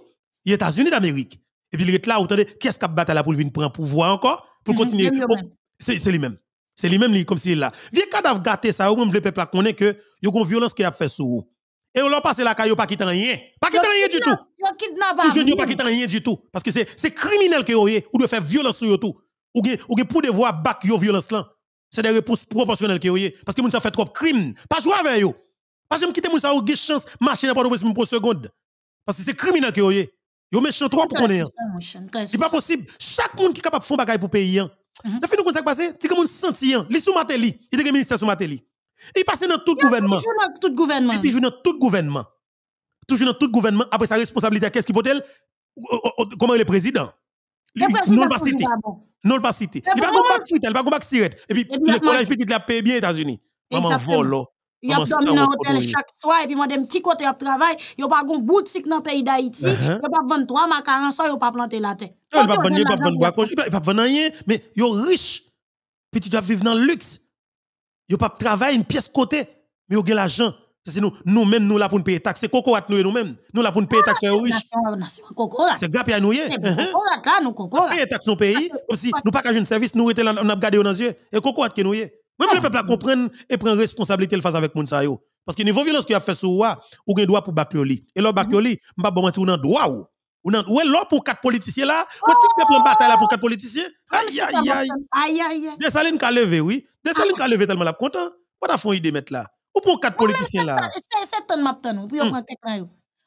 États-Unis d'Amérique et puis il est là, vous entendez, qui est-ce qui a battu là pour venir prendre pouvoir encore, pour mhm, continuer. Oh, c'est lui-même. C'est lui-même, comme s'il est là. Vieux cadavre gâté, ça, vous le peuple connaît que y a une violence qui a fait sur vous. Et on l'a passé la caillou, pas quitter rien. Pas quitter rien du tout. Je n'y pas quitté rien du tout. Parce que c'est criminel que vous avez, ou de faire violence sur tout. Ou que pour devoir battre yo violence là. C'est des réponses proportionnelles que vous avez. Parce que vous avez fait trop de crimes. Pas jouer avec vous. Parce que vous avez quitté vous avez chance de marcher n'importe où pour une seconde. Parce que c'est criminel que vous avez. Yo méchant trop pour connaître. C'est pas possible. Chaque monde qui est capable de faire bagaille pour payer. La hein. mm-hmm. fin de compte ça passer. c'est comme on senti hein. li sous Mateli, il était ministère sous Mateli. Il passe dans tout gouvernement. Toujours dans tout gouvernement. Il toujours dans tout gouvernement. Toujours dans tout gouvernement après sa responsabilité qu'est-ce qui peut elle comment le président non pas cité. Non pas cité. Il va pas bac il va pas cigarette. Et puis le collège petit l'a payé bien États-Unis. Maman volo. Oh y a un hôtel Yo ap domine nan hotel chak swa, epi mwen dem ki kote ap travay, yo pa goun boutik nan peyi da iti, uh -huh. yo pa y a pas planté la pa il y a pas vende, uh-huh. yo il y a pas pa vende anye, y a riche, puis tu dois vivre dans le luxe. y a pas travail une pièce côté mais men yo gen l'argent C'est nous, nous même nous là pour nous payer taxe. C'est Cocorat nous nous-mêmes. Nous là pour nous payer taxe aux riches. C'est gap à nous. Ah, c'est Cocorat uh-huh. là, nous Cocorat. Payer taxe nos pays. aussi nous pas qu'un un service, nous était là, on a gardé nos yeux. Et Cocorat qui nous est. Même ah. le peuple a compris et prend responsabilité le face avec moun yo. Parce que niveau violence qu'il a fait sur vous ou gen droit pour bakli Et le bakli, mhm. m'a bon ou nan droit ou. Ou nan ou l'or pour quatre politiciens là, ou oh. le peuple en bataille là pour quatre politiciens. Aïe aïe aïe. Aïe Des salines ka levé oui. Des salines ka ah. levé tellement la content. Pas d'affront fond idée mettre là. Ou pour quatre politiciens là. C'est là.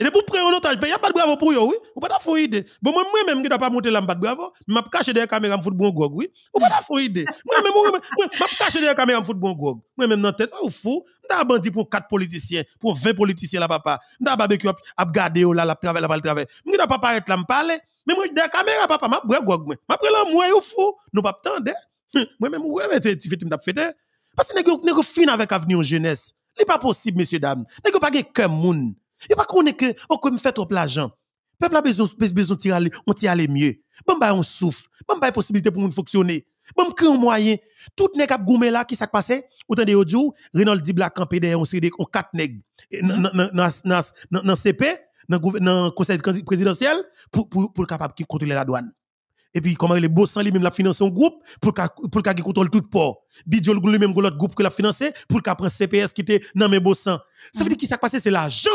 Et pour prendre l'otage, il n'y a pas de bravo pour eux, oui. Ou pas d'avoir idée. Bon, moi-même, je ne pas monter là, pas de bravo. Je vais cacher derrière la caméra, je vais bon gog, oui. Ou pas d'avoir idée. Moi-même, je vais cacher derrière la caméra, je vais bon gog. Moi-même, dans la tête, oh, fou. Je vais bandit pour 4 politiciens, pour 20 politiciens, là, papa. Je vais barbecue, à garder, oh, là, la travail, là, le travail. Je vais pas paraître là, me parler. Mais moi, derrière la caméra, papa, je vais gog, Je vais prendre moi, ou oh, fou. Nous pas attendre. Hein. Moi-même, ouais, tu fais, tu fais. Parce que nous fin avec l'avenir jeunesse. Ce n'est pas possible, messieurs, dames. Nous pas de cœur, monde. Et pas qu'on est que, on peut me faire trop l'argent. Peuple a besoin, besoin de tirer, on tire aller mieux. Bon, on souffre. Bon, bah, possibilité pour nous fonctionner. Bon, n'a un moyen. Tout n'est a goumé là, qui s'est passé? Autant de audio, Renald dit black campé derrière, on s'est dit, on quatre nègres, dans CP, dans conseil présidentiel, pour, pour, capable de contrôler la douane. Et puis, comment les sans lui-même la financé un groupe pour pour qu'il contrôle tout le port. Bidjo lui-même l'autre groupe que l'a financé pour qu'il prenne CPS qui était dans mes bossans. Ça veut dire qu'il s'est passé, c'est l'argent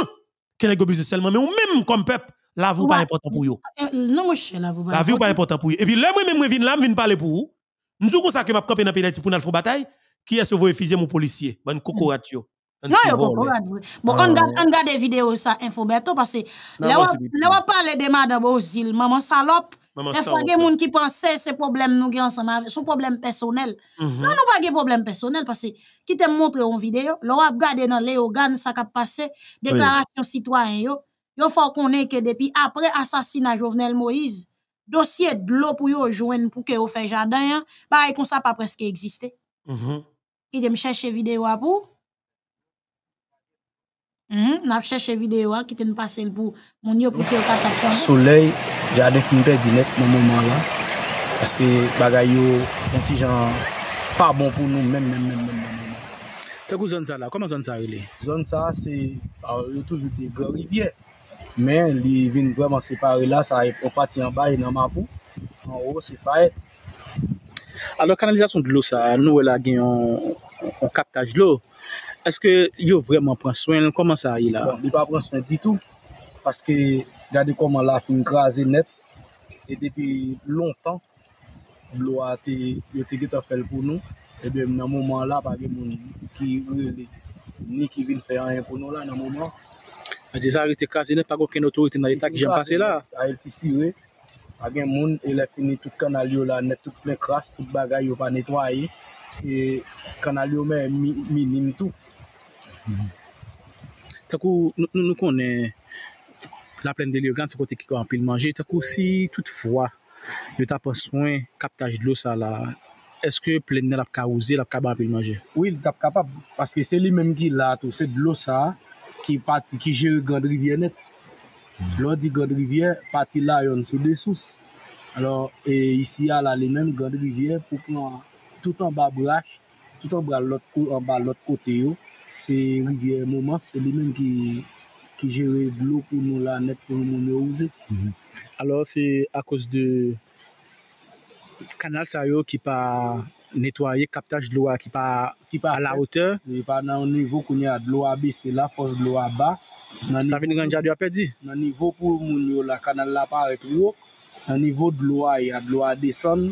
que les seulement, mais au même comme peuple, la vie pas important pour vous. Euh, euh, non, mon cher, la vie pas, pas important pour vous. Et puis là, moi-même, je viens là, je viens parler pour vous. Nous sommes comme ça que je camper dans le pour nous faire bataille. Qui est-ce que vous fusez mon policier? Bonne cocoratio. Non, yo kokorad vwe. Bon, regarde ah, gade vidéos ça info parce que le wap pale de madame Ozil, maman salope des fois, il y a des gens qui pensent que c'est problème nous ensemble, son problème personnel. Mm Non, nous pas des problème personnel parce que qui te montré en vidéo, l'on a regardé dans les organes ça qui a passé, déclaration oui. citoyen yo. Yo faut qu'on ait que depuis après assassinat Jovenel Moïse, dossier de l'eau pour yo joindre pour que yo fait jardin, hein. pareil comme ça pas presque existé. Mm -hmm. Qui te me chercher vidéo à pour Mm -hmm. N'a cherché vidéo hein, qui te passe pour mon yo pour que yo Soleil jadek mpe dinet nan mouman la aske bagay yo konti jan pa bon pou nou men men men men men men Tegou zon sa la, koman zon sa li? Zon sa se, al yo toujou de gorivye men li vin vreman separe la sa e popati an bay nan mapou an ou se fayet Alor kanalizasyon di lou sa nou e la gen yon kaptaj lou, eske yo vreman pran swen, koman sa li la? Bon, li pa pran swen di tou, paske Gade koman la fin graze net E depi longtan Blo a te Yo te geto fel pou nou Ebe nan mouman la Pa gen moun ki Ni ki vin feyanyen pou nou la nan mouman A di sa re te graze net Pa gen moun el fini Tout kanalyo la net Tout plen kras Tout bagay yo pa netwaye Kanalyo e me minin tou Takou nou konen la plen de liyo gant se kote ki kwa anpil manje, tak ou si tout fwa, yo tap ansoen kaptaj de lo sa la, eske plen ne la pka ouze, la pka banpil manje? Oui, la tap kapap, paske se li menm ki la to, se de lo sa, ki jere gand rivye net, lo di gand rivye, pati la yon sou de sous, alo, e isi ya la li menm gand rivye, pou plon tout an ba brach, tout an ba lot kote yo, se rivye mouman, se li menm ki, qui gère de l'eau pour nous là, net pour nous user. Mhm. Alors c'est à cause du canal qui qui pas le captage de l'eau qui pas qui pas à la hauteur et pas dans niveau qu'on a de l'eau à baisser la force de l'eau à bas ça vient grandir a perdu dans niveau pour mon la canal là trop dans niveau de l'eau il y a de l'eau à descendre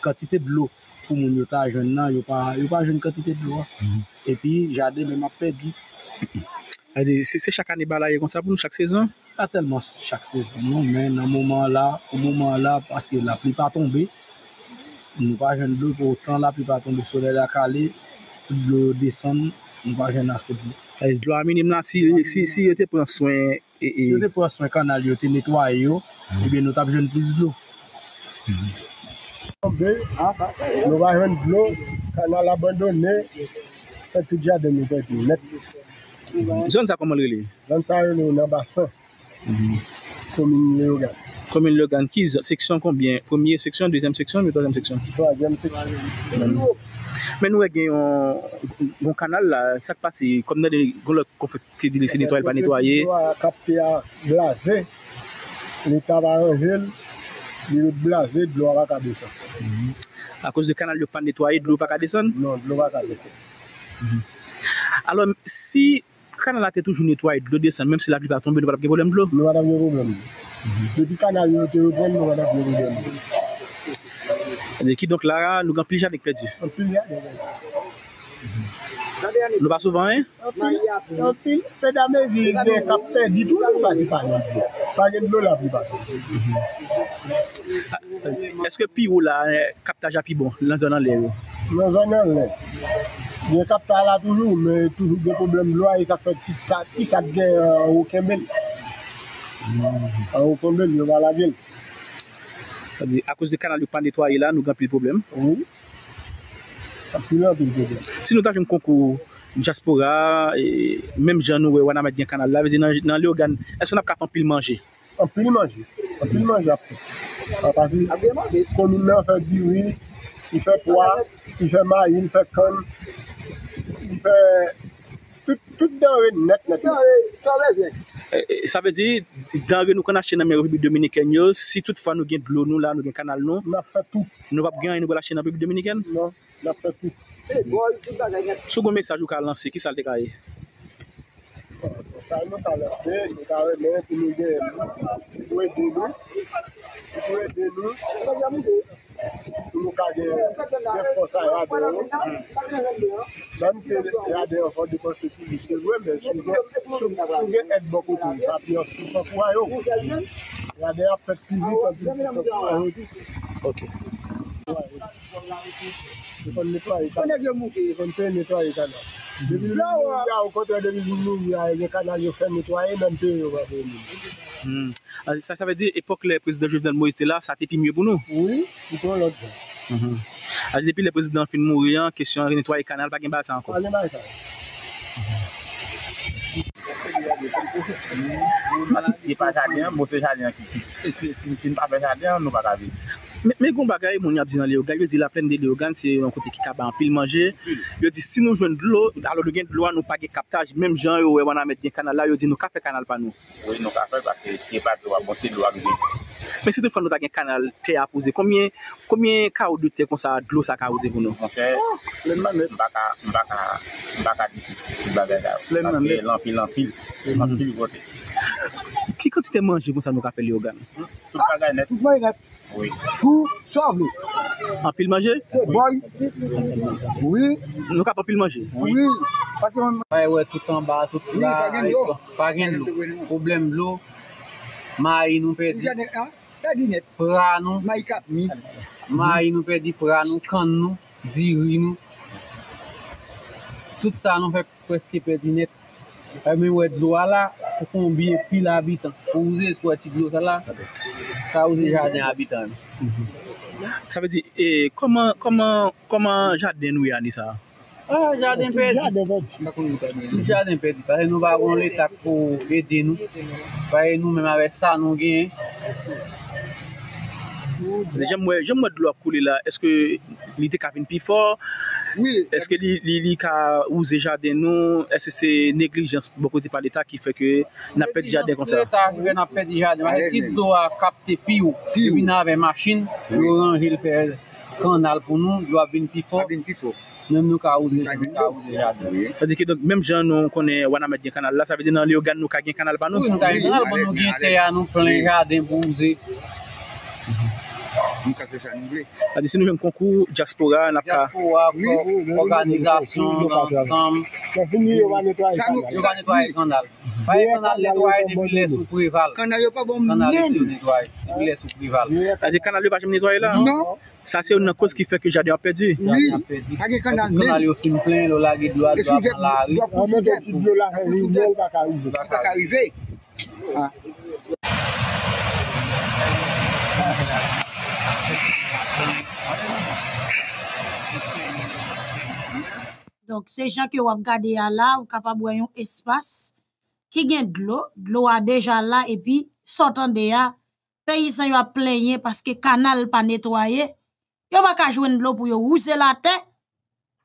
quantité de l'eau pour mon yo ta jeune là il pas yo pas jeune quantité de l'eau mhm. et puis jardin même a perdu Se chak ane balaye, yon sa pou nou chak sezon? A telman chak sezon, nou men nan mouman la, mouman la, paske la pli pa tombe, nou pa jen blou, pou otan la pli pa tombe, sole la kale, tout blou desan, nou pa jen ase blou. E, zlo aminim la, si yote pou an soen? Si yote pou an soen, kan al yo te netway e. yo, mm-hmm. ebe nou ta pli jen plus blou. Mm-hmm. Ah, ah, ah. Nou pa jen blou, kan al abandonne, pe tout diya den nou pek nou lette. Zon sa komon rele? Zon sa rele ou nan basan. Mhm. Komine Leogan. Komine Leogan. Kiz, seksyon konbyen? Premier seksyon, dezem seksyon, mi tozem seksyon? Tozem seksyon. Men we gen yon goun kanal la, sakpasi, komnen de goun lò konfekte di lise netoyel pa netoye. Kapte a blaze, li taba an gel, li blaze, blowa pa kadesan. A kous de kanal lò pa netoye, blowa pa kadesan? Non, blowa pa kadesan. Alon, si... Kanan la te toujou netwaye, blè desen, mèm se la blip a tombe, nou wad apge volèm blò? Nou wad apge volèm blò. Nè di kanan, nou wad apge volèm blò. Zè ki, donk la, nou gant pil jadèk pèdi? Nou pili jadèk pèdi. Nou wad souvan, eh? Nou pili, nou pili, se damè vi kapte di tout, nou wad apge volèm blò la blip a tombe. Ah, Eske pi ou la kapta eh, jadèk pi bon, lan zonan lè? Lan zonan lè. Je kap ta la toujou, men toujou gen problem lwa, e sa fe tit kat, e sa gen euh, ou kemel. Mm. Euh, ou kemel, yo ga la gen. A kouz de kanal yon pandetwa yi la, nou gen pil problem? Ou. A pil man pil problem. Si nou ta jen konkou, Diaspora, e mem jan nou we waname gen kanal la, vezi nan lyo gen, eson ap kap an pil manje? An pil manje. An pil manje apre. A pa si, kon mi nan fe diwi, ki fe pwa, ki fe mayi, ki fe kon, Fè, euh, tout danre net lè di. Tout danre, sa vè di. Sa vè di, danre nou kon a chen nan mèrou bi Dominiken yo, si non? tout fa nou gen blou nou la, nou gen kanal nou. La fè tout. Nou wap gen, nou kon a chen nan mèrou bi Dominiken? Non, la fè tout. Sou goun mesaj ou ka lanse, ki sa lè te ka e? Sa yon ta lanse, nou ka lanse, nou gen, nou gen, nou gen, nou gen, nou gen, nou gen. Musa Teru bèlen, YefmosSen yada yo, alpye yo disokwen Mo Aayo. a de ap et ku white ci mi diri se. Mwen netwaya Yon perkot. E Zounen Carbon. Agoun dan da check praout, remained bèlin seg wetwayen Men Teru yon bèlen. Hmm, sa euh, sa ve di epok le prezident Jouif Den Moïse te la, sa te pi mye pou nou? Oui, yon kon lò di sa Hmm, a zi pi le prezident fin Mourian, kesyon re netwaye kanal, pa gen ba sa an kon? A gen ba sa Si pa chadyan, mò se chadyan ki fi Si pa fe chadyan, nou pa chadyan Me goun bagay moun ap di nan li ogan, yo di la plen de li ogan, se yon kote ki kaba anpil manje, yo di si nou jwen dlo, alo di gen dlo an nou page kaptaj, menm jan yo we wana met gen kanal la, yo di nou kafe kanal pa nou. We nou kafe, bakke siye pa dlo ak monsi, dlo ak monsi. Men se doun fwa nou da gen kanal te ap ouze, komyen ka ou dute konsa dlo sa ka ouze goun nou? Mbaka, mbaka, mbaka, mbaka, mbaka, mbaka, mbaka, mbaka, mbaka, mbaka, mbaka, mbaka, mbaka, mbaka, mbaka, mbaka, mbaka, mbaka, mbaka Fou, sovle. A pil maje? Se boy. Oui. Nou ka pa pil maje? Oui. Faye bon. wè, tout an ba, tout la, fagen lou. Problem lou, mari nou pedi pranou, mari nou pedi pranou, kan nou, diri nou. Tout sa nou fè pweske pedi net. Fè men wè zwa la, pou kon biye pil avitan. Pou wè zwa ti glosa la, fè wè zwa jaden avitan. Sa pe di, e, koman jaden wè anisa? A, jaden pedi. Tout jaden pedi. Fè nou wè avon lè tako eden nou. Fè nou men wè sa nou gen. Fè nou men wè sa nou gen. Jèm wè, jèm wè dlo akou li la, eske li dek avin pi for, eske li li ka ouze jaden nou, eske se neglijans bokote pal etat ki fè ke na pet jaden kon sa. Jèm wè, jèm wè na pet jaden, wè si do a kapte pi ou, pi ou, yon avè machin, yon anjèl fè kanal pou nou, jou avin pi for, nou nou ka ouze jaden. Fè di ki, donk, mèm jan nou konè wana mèd gen kanal la, sa vè di nan li yo gan nou ka gen kanal ban nou? Pou yon ta gen kanal ban nou, gen te ya nou flen jaden pou ouze. Mwen ka se chan engle. A di se nou jen konkou diaspora na pa. Diaspora, kwa organizasyon, dan sam. Kwa film yon va netwaye kandal. Kwa yon kandal netwaye, di bile sou kouival. Kandal yon pa bon mwen. A di kandal yon vaj m netwaye la. Sa se yon nan kwa se ki fe ki jade an pedi. Kwa kandal yon film klen, yon la gil do a dwa pan la. Yon vak a rive. A di kandal yon. Donc, ces gens qui ont regardé là, ou capable un espace, qui gagne de l'eau, de l'eau a déjà là, et puis, sortant de là, paysan paysans a plaigné parce que canal pas nettoyé, yon pas ka jouer de l'eau pour yon rouser la terre,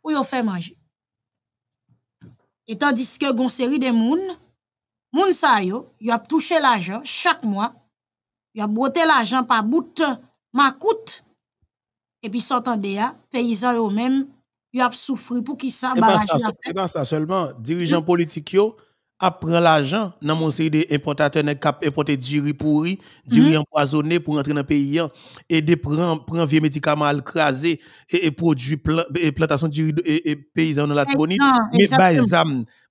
pour yon faire manger. Et tandis que gon série de moun, moun sa yo, a touché l'argent chaque mois, yon a broté l'argent par bout, ma coûte, et puis sortant de là, paysan mêmes même, y a soufri pour qui ça eh ben, baraj ça eh ben, ça seulement, dirigeant mm. politique yo ap pren l'ajan nan série de importateur nek kap du diri pourri, diri mm. empoisonné pour rentrer dans pays an, hein. Et de prend vieux médicaments al krasé, et produit plantation diri la tibonite, Mais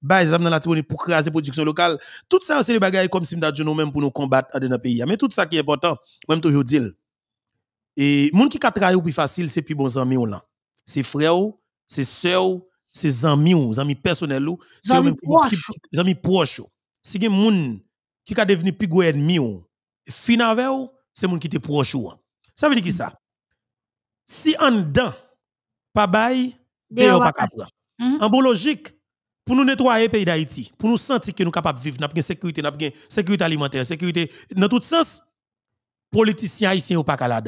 bay la production pour krasé production locale. Tout ça, c'est des bagages comme si nous nous combattre pour nous pays. Hein. Mais tout ça an. mais tout qui le important, toujours, toujours dil. et moun ki katray ou pi facile se pi bon zanmi ou lan. Se frère ou, ses sœurs, ses amis ou, amis personnels ou, ses amis proches. Ses qui Si moun qui ka devenu plus gros ennemi ou, fin ou, c'est moun qui te proche ou. Ça veut dire qui mm. ça? Si en dedans, pas bail, d'ailleurs ben, pas capable. Mm-hmm. En bon logique, pour nous nettoyer le pays d'Haïti, pour nous sentir que nous sommes capables de vivre, nous avons sécurité, nous avons sécurité alimentaire, sécurité, dans tout sens, politiciens haïtiens ou pas là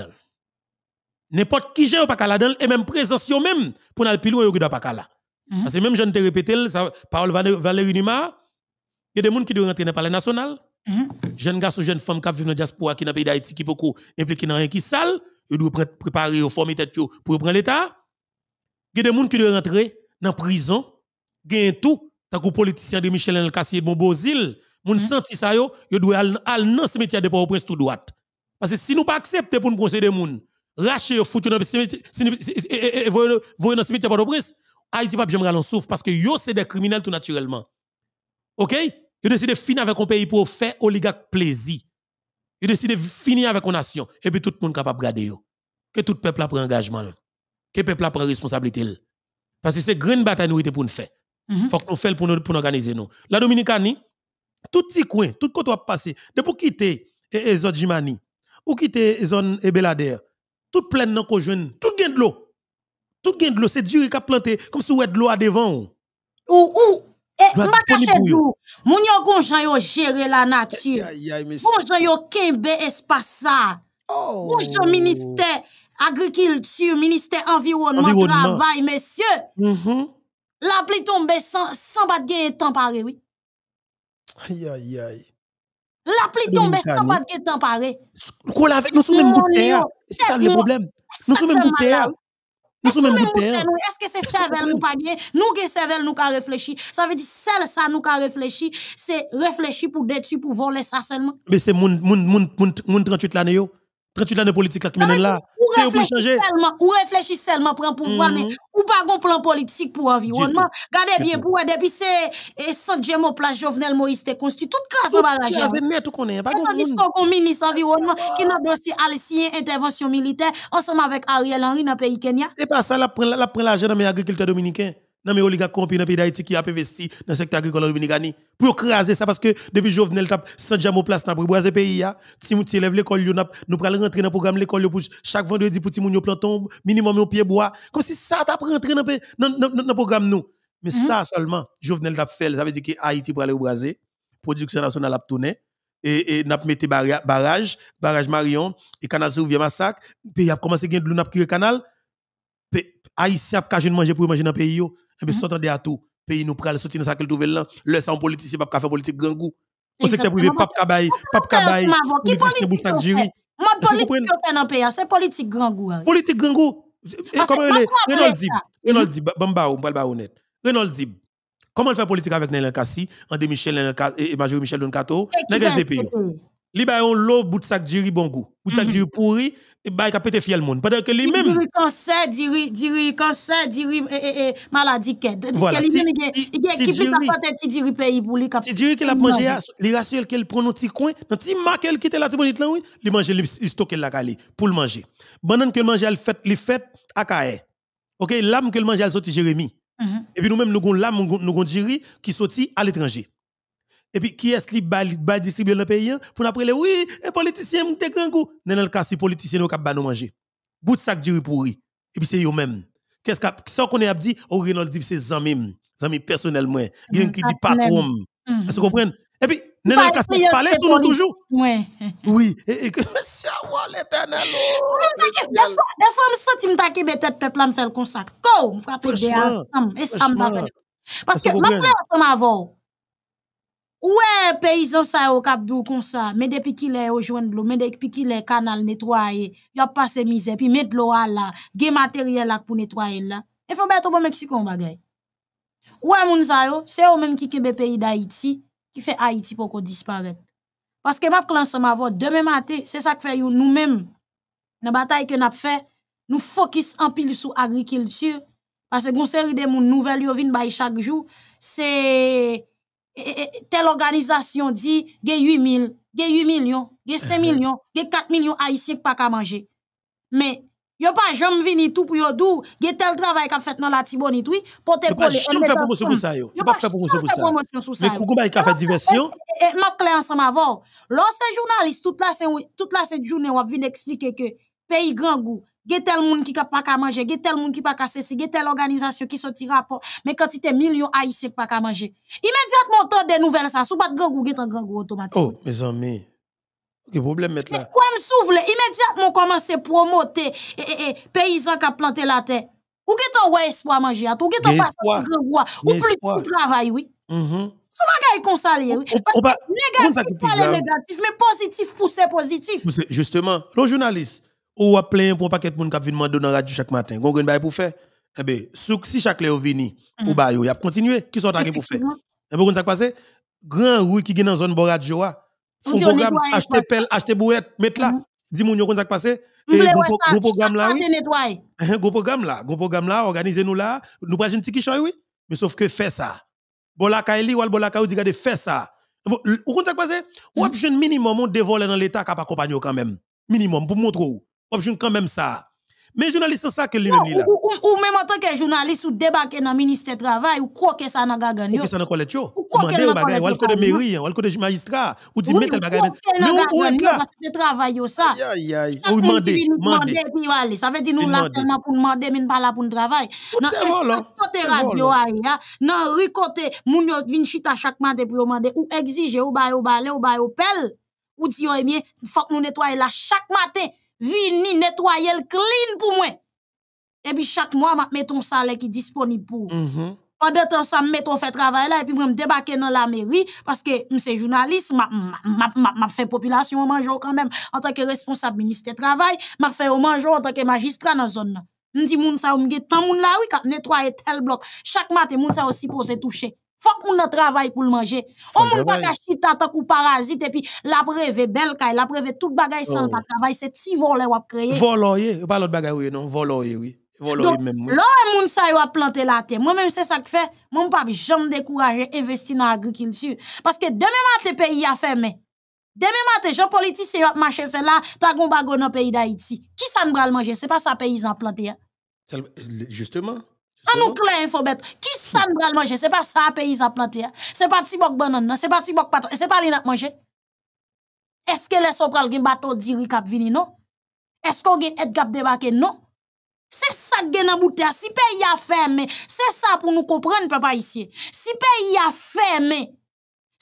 n'importe qui j'ai pas là et même présence yo même pour aller plus loin yo pas là mhm. parce que même je ne te répète ça parole Valérie Nima il y a des gens qui doivent rentrer dans le palais national mhm. jeunes garçons jeunes femmes qui vivent dans diaspora qui dans pays d'Haïti qui beaucoup impliqués dans rien qui sale ils doivent préparer au former tête pour prendre l'état il y a des gens qui doivent rentrer dans prison gain tout tant que politicien de Michel El Cassier de Bonbozil mon mhm. senti ça yo yo doit aller dans métier de pauvre prince tout droit parce que si nous pas accepter pour nous conseiller des gens vous foutu dans le cimetière de la prince Haïti pas bien en souffre parce que yo c'est des criminels tout naturellement. OK Vous décide de finir avec un pays pour faire oligarque plaisir. Vous décidez de finir avec une nation et puis tout le monde est capable de garder yo. Que tout le peuple a pris engagement. Que le peuple a pris responsabilité. Parce que c'est une grande bataille pour nous faire. Il mm-hmm. Faut que nous fassions pour nous pour organiser nous. La Dominicanie tout petit coin, tout côté va passer, de pour quitter et, eh, eh, Jimani ou quitter eh, zone belader. Tout pleine dans ko jeune, tout gain de l'eau. Tout gain de l'eau, c'est dur qui a planté comme si avait de l'eau à devant. Ou ou et eh, m'a caché tout. Moun yo gonjan yo gérer la nature. jan yo kembe espace ça. Oh. ministère agriculture, ministère environnement, travail messieurs. Mm-hmm. La pluie tombe sans sans bat gain temps paré oui. Aïe aïe aïe. La pli tombe sans pas de temps pareil. Nous avec nous sommes même bout C'est ça le problème. Nous sommes même bout hein. Nous sommes même bout hein. Est-ce que c'est cervelle nous pas Nous qui cervelle nous a réfléchir. Ça veut dire celle ça nous a réfléchir, c'est réfléchir pour détruire pour voler ça seulement. Mais c'est monde monde monde 38 l'année yo. 38 ans de politique qui mène là. C'est pour changer. Ou seulement pour un pouvoir, mais mhm. ou pas un plan politique pour l'environnement. Gardez bien pour depuis c'est Saint-Dieu place Jovenel Moïse te construit. toute classe en barrage. C'est net tout qu'on est. ministre environnement qui n'a dossier Alcien intervention militaire ensemble avec Ariel Henry dans le pays Kenya. C'est pas ça la prend l'argent dans les agriculteurs dominicains mais oligarque pays dans le pays d'Haïti qui a investi dans le secteur agricole de Dominicani. Pour craser ça, parce que depuis Jovenel Tap, sans jamais place, dans le pays. Si nous élève l'école, nous allons rentrer dans le programme l'école pour chaque vendredi pour nous un minimum de pied bois. Comme si ça t'a rentré dans le programme Mais mhm. ça seulement, Jovenel Tap fait, ça veut dire que Haïti pour aller au la production nationale a tourné. Et, et n'a mis barrage, barrage Marion, et Canazou via massacre, puis il a commencé à gagner de le canal. Haïtien a de manger pour manger dans le pays, et eh bien mhm. s'entendre à tout. Pays nous pral sortir sa qu'il trouve là, le politicien pas faire politique grand goût. Au secteur privé pas cabaye, politique politique hein. c'est politique grand goût. Hein. Politique grand goût. Comment elle Dib, mhm. Dib, pas bah, bah, honnête. Dib. Comment elle fait politique avec Kassi, André Michel et Major Michel bout sac bon goût. Bout sac mhm. pourri, bah, il a pété que lui même cancer diri euh, euh, euh, maladie qu'est que lui même qui fait porter pays pour lui qu'il a mangé les qu'elle prend un petit coin dans petit qui était là là oui il il la pour le manger que elle fait les fêtes à OK l'âme que manger elle sorti Jérémy. Mhm. et puis nous mêmes nous avons l'âme nous diri qui sorti à l'étranger et puis qui est-ce qui va distribuer le pays hein? pour nous appeler oui, les politiciens ont grand coup. Dans le cas, si les politiciens n'ont pas nous manger, bout de sac du riz pourri. Et puis c'est eux-mêmes. Qu'est-ce qu'on qu'on est dit, Original oh, dit c'est Zamim, Zamim personnellement, il y a qui dit patron. Hein. Est-ce que vous mhm. Et puis, nous avons qu'à parler sur nous toujours. Oui. Oui. Et monsieur, l'éternel. Oh, des fois, je me sens que je me suis dit, tête peuple, me faire le contact. Go, me frapper des ensemble. Et ça me Parce que, ma frère, ma m'avoue. Ouais, paysan ça au cap dou comme ça, mais depuis qu'il est au joint de l'eau, mais depuis qu'il est canal nettoyé, il a passé misère puis mettre l'eau là, gain matériel là pour nettoyer là. Il faut mettre au Mexique en bagaille. Ouais, mon ça c'est au même qui que pays d'Haïti qui fait Haïti pour qu'on disparaisse. Parce que ma clan ça m'a demain matin, c'est ça que fait nous-mêmes. La bataille que n'a fait, nous focus en pile sur agriculture parce que une série des mon nouvelle yo vinn chaque jour, c'est eh, eh, eh, telle organisation dit, il y a 8 000, 8 millions, gay 5 mhm. millions, 4 millions haïtiens qui pas qu'à manger. Mais, Yo pa jom vini tout pou yo dou, ge tel travail kap fait nan la tibonit, oui, pou te coller Yo pa pas fè promosyon pour sa yo. Yo pas fè promosyon pou sa yo. Mais ka fait diversion. ma tout la se jounen wap vini Pays que pays gou, Ge tel moun ki ka pa ka manje, ge tel moun ki pa ka se, ge tel qui ki soti rapport, mais quand millions a yisek pa ka manje. immédiatement on de nouvelles sa, sou bat gangou, ge tan gangou automatique. Oh, mes amis, ki problème met la. Kwa ils souvle, immédiatement commencez promote, et, e, paysans qui ka planté la terre. Ou ge ton wè espwa manje manger, ou ge ton patan a, ou plus travail, oui. oui. Sou pas konsalye wè. négatif, pa le négatif, mais positif. pou positif. Justement, le journaliste ou à plein pour un paquet de monde qui vient dans la radio chaque matin. Vous avez pour faire Eh bien, si chaque Léo vini, ou bah, il a continué. Qui sont vous pour faire Et vous ça passé Grand rue qui est dans la zone de radio, programme, acheter pelle, acheter bouette, mettre là. Mhm. Dis-moi, vous avez eh, passé eh, Gros programme là, Gros programme là, gros programme là, organisez-nous là. Nous prenons un Vous oui. Mais sauf que fait ça. Bola Kaeli ou ou di gade, fait ça. Vous Vous quoi c'est? Ou mhm. minimum on voler dans l'État qui n'a accompagné quand même. Minimum, pour montrer où. Ou je quand même ça. Mais journaliste ça que lui-même là. Ou, ou, ou, même en tant que journaliste ou débarquer dans le ministère du travail ou quoi que ça n'a pas gagné Ou que ça n'a pas yo. Ou quoi que bagay, ou alko de mairie, ou alko de magistrat, ou dit mettez bagage. Mais ou est là parce que travail ça. Aïe Ou demander, demander puis aller. Ça veut dire nous là seulement pour demander mais pas là pour travail. Dans côté radio aïe, dans rue côté moun yo vinn chita chaque matin pour demander ou exiger ou bailler ou bailler ou bailler ou pelle ou oh eh bien faut que nous nettoyer là chaque matin vini nettoyer le clean pour moi. Et puis chaque mois, je mets ton salaire qui est disponible pour. Mm-hmm. Pendant temps, ça mets met fait travail là, et puis je me débarquer dans la mairie, parce que suis journaliste, je fais population au manger quand même, en tant que responsable ministre du travail, je fais au manger en tant que magistrat dans la zone. Je dis, moun je ou tant tant moun la, oui, quand nettoyer tel bloc. Chaque matin, moun sa aussi posé toucher faut que nous travaille pour le manger. On ne peut pas gâcher un parasite et puis la preuve belle, la preuve tout oh. le bagage sans travail, c'est si volé ou à créer. Voloyé, pas l'autre bagaille non, Voloye, oui. Voloye même. Là, il y a planté la terre. Moi-même, c'est ça que fait. Mon papa, je me décourage investir dans l'agriculture. Parce que demain matin, le pays a fermé. Demain matin, les politiciens ont fait là, tu as un bagage dans le pays d'Haïti. Qui ça branle va manger? Ce n'est pas ça, le pays planté. Hein. Justement. Anouk la infobet, ki sa nou al manje? Se pa sa a peyiz ap plante ya? Se pa ti bok banan nan? Se pa ti bok patat? E se pa li nap manje? Eske le sopral gen batot diri kap vini nou? Esko gen etkap debake nou? Se sa gen anboute ya? Si pey ya ferme, se sa pou nou kompre, ni pe pa isye. Si pey ya ferme,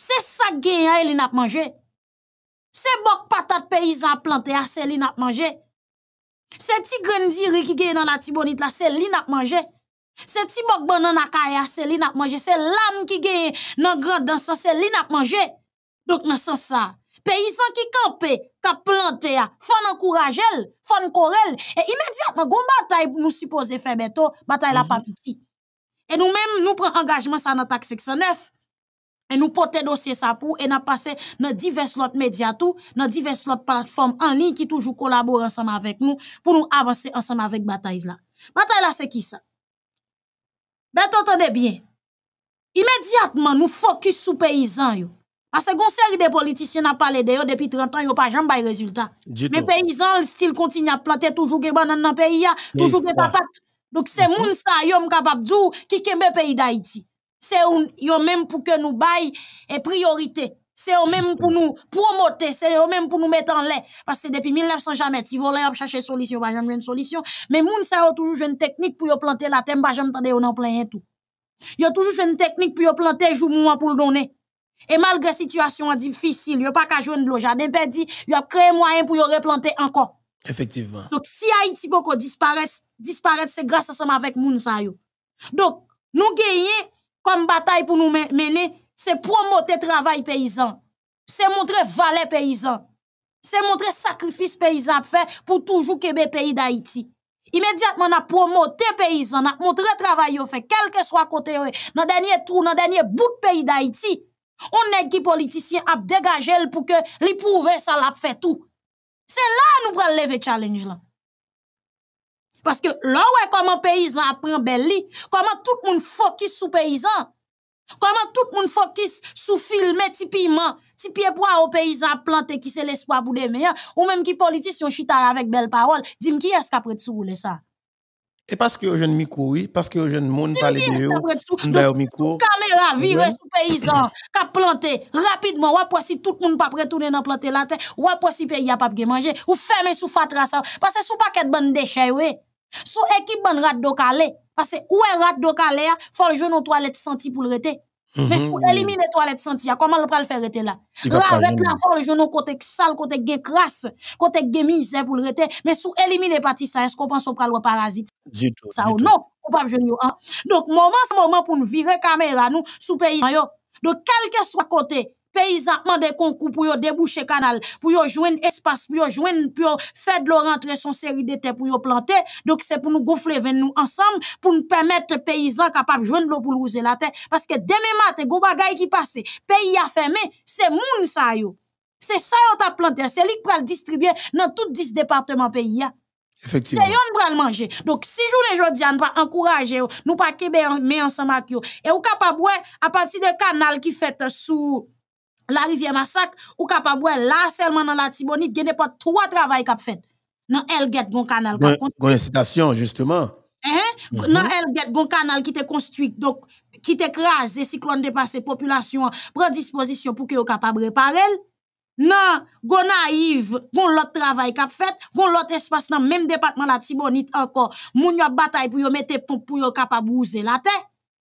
se sa gen ae li nap manje? Se bok patat peyiz ap plante ya, se li nap manje? Se ti gren diri ki gen an la tibonit la, se li nap manje? le petit bok banan na kaya, c'est li n'a C'est l'âme qui gagne dans grand dans c'est li n'a manger Donc, dans sens ça, paysans qui campe, qui a planté, faut encourager, faut korel. Et immédiatement, gon bataille nous supposons faire bientôt, bataille n'a pas mhm. petit Et nous-mêmes, nous, prenons engagement ça dans taxe 609. Et nous portons dossier ça pour, et nous passé dans diverses médias dans diverses plateformes en ligne qui toujours collaborent ensemble avec nous, pour nous avancer ensemble avec bataille là. Bataille là, c'est qui ça? Ben, entends bien. Immédiatement, nous focus sur les paysans. Parce que une série de politiciens a parlé de eux depuis 30 ans, ils pas jamais de résultat. Mais les paysans le continue à planter toujours des bananes dans le pays, toujours des patates. Donc, c'est mm-hmm. moun sa sont capables de qui le pays d'Haïti. C'est yo même pour que nous baille des priorité. C'est eux-mêmes pour nous promoter, c'est eux-mêmes pour nous mettre en l'air. Parce que depuis 1900 jamais, si vous voulez chercher solution, pas jamais une solution. Mais moun a toujours une technique pour planter la terre, pas a toujours on en plein tout. Yo toujours une technique pour planter jour moment pour le donner. Et malgré situation difficile, yo pas qu'à J'ai le jardin perdu, yo a créé moyen pour yo replanter encore. Effectivement. Donc si Haïti beaucoup disparaissent, disparaissent c'est grâce à ça avec moun Donc nous gagnons comme bataille pour nous mener c'est promoter travail paysan. C'est montrer valet paysan. C'est montrer sacrifice paysan fait pour toujours québé pays d'Haïti. Immédiatement, on a promoté paysan, on a montré travail fait, quel que soit côté, dans dernier tour, dans dernier bout de pays d'Haïti. On est qui politicien a dégagé pour que les prouver ça l'a fait tout. C'est là nous prenons le challenge là. Parce que là, est comment paysan apprend belle comment tout le monde focus sur paysan. Koman tout moun fokis sou filme tipi man, tipi e pwa ou peyizan plante ki se l'espo apou de meyan, ou menm ki politis yon chitar avèk bel parol, di m ki es ka pret sou roule sa? E paske yo jen mikou, oui, paske yo jen moun palenye ou, nda yo mikou. Kamera vire sou peyizan, ka plante, rapidman, wap wasi tout moun papretounen an plante lan ten, wap wasi peyizan apapge manje, ou feme sou fatrasan, paske sou paket ban dechay we, sou ekip ban rat do kalè. Parce que où est rat de calé, faut le jouer toilette senti pour le rete. Mhm. Mais pour éliminer toilettes senti, comment le faire rete là? Ravette la faut le jouer côté sale, côté côtés crasse, côté gen misère pour le rete. Mais sous éliminer partie ça, est-ce qu'on pense au pral ou parasite? Du tout. Ça ou non? Ou pas jouer hein? Donc, moment, c'est moment pour nous virer caméra nous sous pays. Donc, quel que soit côté, paysans paysan des concours pour yo déboucher canal, pour yo joindre espace, pour yo joindre pour faire de l'eau rentrer son série de terre pour yo planter. Donc c'est pour nous gonfler venir nous ensemble pour nous permettre paysan capable joindre l'eau pour louer la terre parce que demain matin les bagaille qui les pays a fermé, c'est moun sa yo. C'est ça yo t'a planté, c'est lui qui va distribuer dans tous 10 départements pays Effectivement. C'est yon le manger. Donc, si vous le jodi pas encourager encourage nous pas pouvons en, mais ensemble avec yo. Et ou boire à partir de canal qui fait sous la rivière massacre ou capable là seulement dans la Tibonite a pas trois travail qu'a fait elle Elgate gon canal gon incitation, justement Non, eh hein? mhm. elle Elgate gon canal qui était construit donc qui était écrasé cyclone passer population prend disposition pour que au capable réparer non, gona naïve, gon l'autre travail qu'a fait, bon l'autre espace dans même département la Tibonite encore. Moun yo bataille pour yo mettre pompe pour yo capable bouger la terre.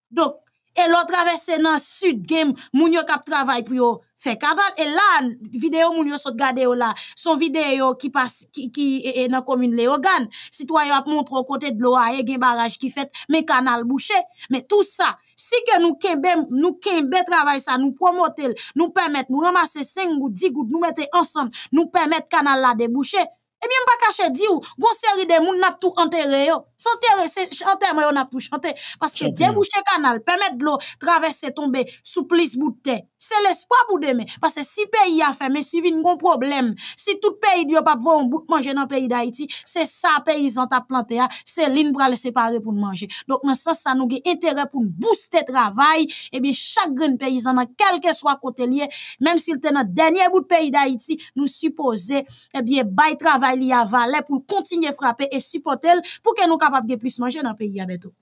Donc et l'autre traversé dans le sud, game, yo travail pour faire fait Et là, vidéo moun yo sont là, son vidéo qui passe, qui est dans la commune Léogane, citoyen citoyens montre au côté de l'OA, a des barrage qui fait, mais canal bouché. Mais tout ça, si que nous kembe, nous kembe travail ça, nous promouvoir, nous permettre, nous ramasser 5 ou 10 gouttes, nous mettre ensemble, nous permettre canal de déboucher. Eh bien, pas caché di ou, gon série de moun n'a tout enterré yo. Son terre, c'est enterré, on a tout chanté. Parce que déboucher canal, permet de l'eau traverser, tomber, sous plus bout de C'est l'espoir pour demain. Parce que si pays a fait, mais si un gon problème, si tout pays dit pas pouvoir bout manger dans le pays d'Haïti, c'est ça, paysan t'a planté hein. c'est c'est pour le séparer pour manger. Donc, dans sens, ça nous a intérêt pour booster travail. Eh bien, chaque grand paysan, quel que soit côté lié, même s'il était dans dernier bout de pays d'Haïti, nous supposer, eh bien, bail travail, y a pour continuer frapper et supporter pour que nous capables de plus manger dans le pays à bientôt.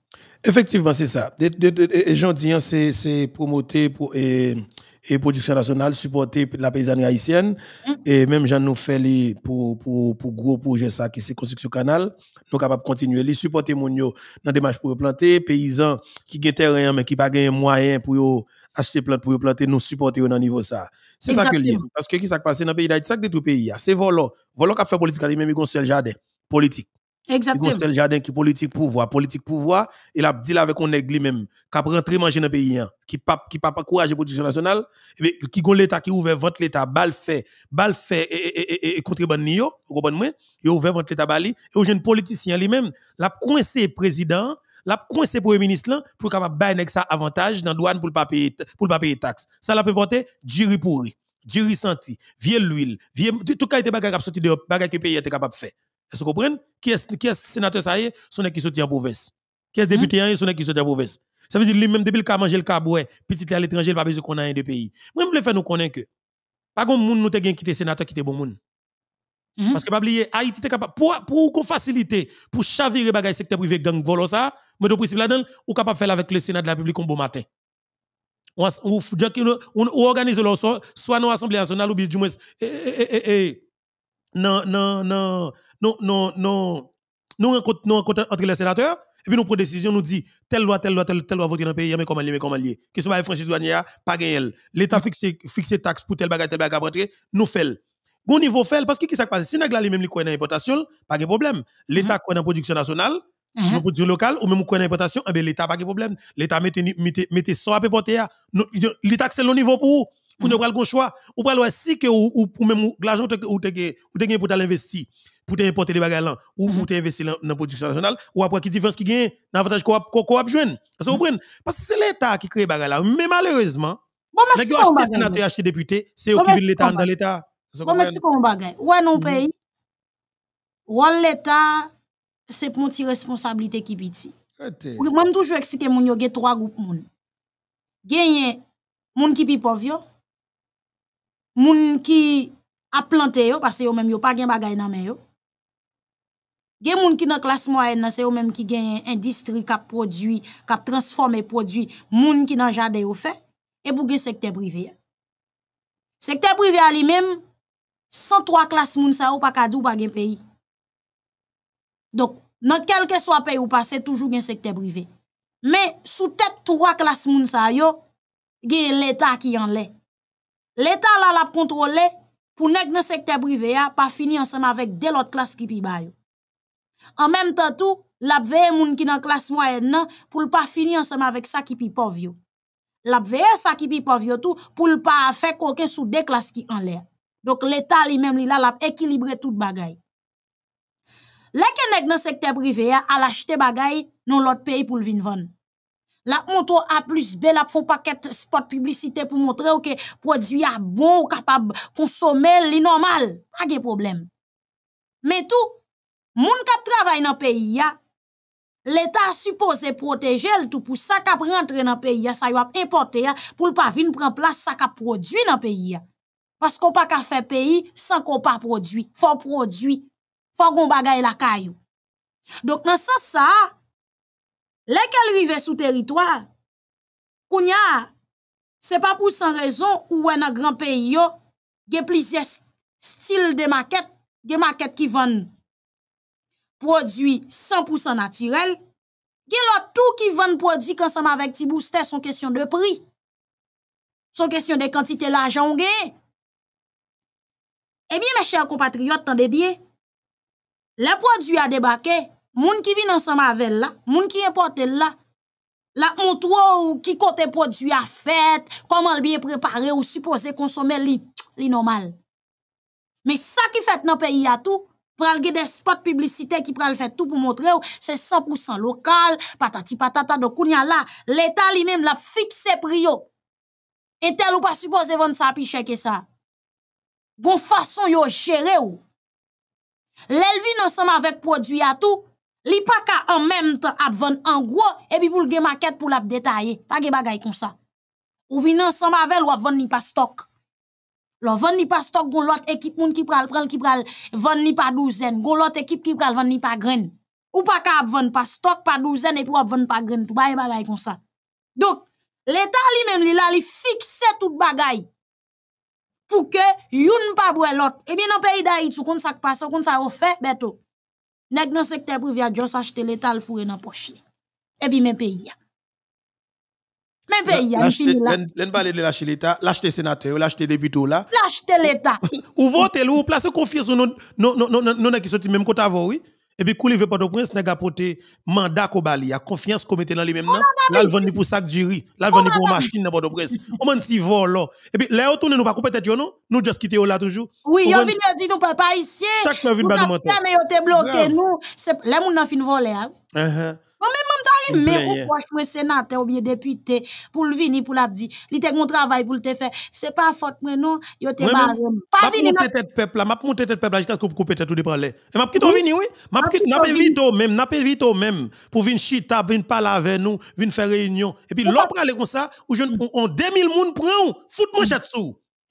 Effectivement, c'est ça. Les gens hein, c'est promoter pour et, production nationale, supporter la paysannerie haïtienne. Mm. Et même j'en nous fait les, pour, pour, pour gros projet ça qui c'est construction canal. Nous capables de continuer les supporter mon dans des pour planter, paysans qui ont rien mais qui pas gagné moyen pour acheter plantes pour planter, nous supporter au niveau ça. C'est ça que dit Parce que qui s'est passé dans le pays d'Haïti, ça que tout pays, c'est Volo. volant qui a fait politique, lui-même, il a un jardin politique. Exactement. Il a un jardin qui politique pouvoir, politique pouvoir, il a dit avec un aigle même qui a manger dans le pays, hein, qui pas qui pas courage la production nationale, eh qui a l'État qui ouvre, votre l'État, bal fait, bal fait et, et, contrebande nio, vous comprenez? Il ouvert votre l'État bali, et aux jeunes politiciens lui-même, l'a coincé président, l'a coincé pour le ministre là pour capable bailler ça avantage dans douane pour le pas payer pour pas payer taxe. Ça l'a peut porter du pourri, du riz senti, vieux l'huile, vieux tout cas qualité bagage qui sorti de bagage que pays était capable de faire. Est-ce que vous comprenez qui est qui est sénateur ça y est, son qui sorti en province. Qui hmm? est député mm. son qui sorti en province. Ça veut dire lui-même depuis le cas manger le cabouet, petit à l'étranger, il pas besoin qu'on un de pays. même je fait nous connaître que pas grand monde nous te gain quitter sénateur qui était bon monde. Hmm? Parce que pas oublier, Haïti était capable, pour, pour faciliter, pour chavirer bagay secteur privé gang volo ça, mais le principe là-dedans, ou capable de faire avec le Sénat de la République un bon matin. On, organise le soit dans l'Assemblée nationale ou bien du moins eh, eh, eh, non non non non non non nous rencontrons entre les sénateurs et puis nous prenons décision, nous dit telle loi, telle loi, telle, loi voter dans le pays, mais comment lier, mais comment lier. Qu'est-ce que franchise douanière, pas problème. L'État mm. fixe, fixe taxe pour telle bagage, telle bagage rentrer, nous fait. Bon niveau fait, parce que qu'est-ce qui s'est passé? Si nous avons lui-même, les connaissons l'importation, pas de problème. Mm-hmm. L'État connaît la production nationale, vous mhm. uh local ou même vous connaissez importation eh l'État n'a pas de problème. L'État mettez ça à peu près. L'État, c'est le niveau pour vous. Vous n'avez pas le choix. Vous pouvez si que ou, pour même l'argent que vous mhm. pour t'investir, pour importer des bagages ou pour investir dans la production nationale, ou après qui différence qui gagne, l'avantage qu'on a joué. Mhm. Parce que c'est l'État qui crée les bagages là. Mais malheureusement, bon, les gens acheté sénateur, acheté député, c'est au qui de l'État dans l'État. Bon, merci pour un bagage. Ou un pays, ou l'État c'est mon qui responsabilité vous ki piti. Mwen toujours expliquer mon yo trois groupes moun. Genye moun ki pi pov yo, moun qui a planté parce que yo même yo pa gen bagay nan men yo. Gen moun ki nan transforme qui moun ki nan jade yo fe, pou gen secteur privé. Secteur y a li sans 103 classes moun sa yo pa kadou donc, dans quel que soit pays ou passé, toujours un secteur privé. Mais sous tête trois classes il y yo, l'État qui en est. L'État la la contrôlé pour ne hein, pas finir ensemble avec de autres classes qui sont En même temps tout, la veye moun qui dans classe moyenne non pour pas finir ensemble avec ça qui pi Il La des ça qui pi pov pour tout, pour pas faire aucun sous deux classes qui en l'air. Donc l'État lui même li la la équilibré tout bagaille qui nèg dans le secteur privé a des bagay dans l'autre pays pour le vendre. La monto a plus belle, la font paquet spot publicité pour montrer que produit a bon ou capable consommer li normal, pas de problème. Mais tout moun kap travail dans pays ya L'État supposé protéger tout pour ça qui rentre dans le pays, ça y a importé pour ne pas venir prendre place ça qui produit dans pays pays. Parce qu'on pas qu'à faire pays sans qu'on pas produit. Faut produit. kwa goun bagay lakay yo. Dok nan san sa, lekel rive sou teritoal, kounya, se pa pou san rezon, ou wè nan gran peyi yo, ge plizye stil de maket, ge maket ki ven prodwi 100% naturel, ge lotou ki ven prodwi konsanm avèk ti boostè, son kesyon de pri, son kesyon de kantite lajongè. E eh bie me chèr komatriot, tan de bie, Les produits a les moun qui vient ensemble avec là, moun qui importe là la qui ou qui côté produit a fait, comment le bien ou supposé consommer li, li normal. Mais ça qui fait le pays a tout, pral ge des spots qui qui pral tout tout pour montrer ou, c'est 100% local, patati patata de kounya là l'état lui même la prix Et tel ou pas supposé vendre sa ça. que ça. Bon façon. yo jere ou. L'elvin ensemble avec produit à tout, li pa ka en même temps à vendre en gros et puis pour le market pour la détailler. Pas de bagay comme ça. Ou vin ensemble avec ou à vendre ni pas stock. L'on vendre ni pas stock, gon l'autre équipe moun qui pral pral, qui pral vendre ni pas douzaine. Gon l'autre équipe qui pral vendre ni pas graine. Ou pas ka vendre pas stock, pas douzaine et puis ou vendre pas graine. Tout bagay comme ça. Donc, l'état lui même li la li fixe tout bagay. Pour que youn pa eh bien lot. Ebyen nan ça passe, itou qui ça ça au fait, beto. Neg nan secteur privé a jos acheter l'État le fourré poche Et Et eh bien pays. pays, pays, pays. fini là. Len bale de lâcher l'état, sénateur, lâcher là. nous l'État Ou voter, Ou vote confiance sur nous, non qui même et puis, couler Port-au-Prince, n'a apporté mandat qu'on bali, a confiance qu'on mettait dans les mêmes noms. Là, vendu pour sac du riz, là, vendu pour machine dans Port-au-Prince. On m'a dit vol Et puis, là, on tourne, nous pas couper tête, non? Nous, juste quitter là toujours. Oui, on vient dire, nous, papa, ici. Chaque fois, vient nous mentir. Mais on été bloqué, nous. Là, on a fini voler, hein. Uh-huh. Bon, mais même d'arriver, ou pour jouer sénateur ou bien député, pour le venir, pour l'abdi, il te un travail pour le faire. C'est pas faute, mais non, il te a pas de Pas de peuple, là, m'a monté tête peuple, jusqu'à ce que vous coupez tout de prendre. Et m'a quitté, venir oui. M'a quitté, n'a pas vite, même, n'a pas vite, même, pour venir chita, venir parler avec nous, venir faire réunion. Et puis, l'autre, aller comme ça, où on 2000 moun prend, mon mm. chat sous.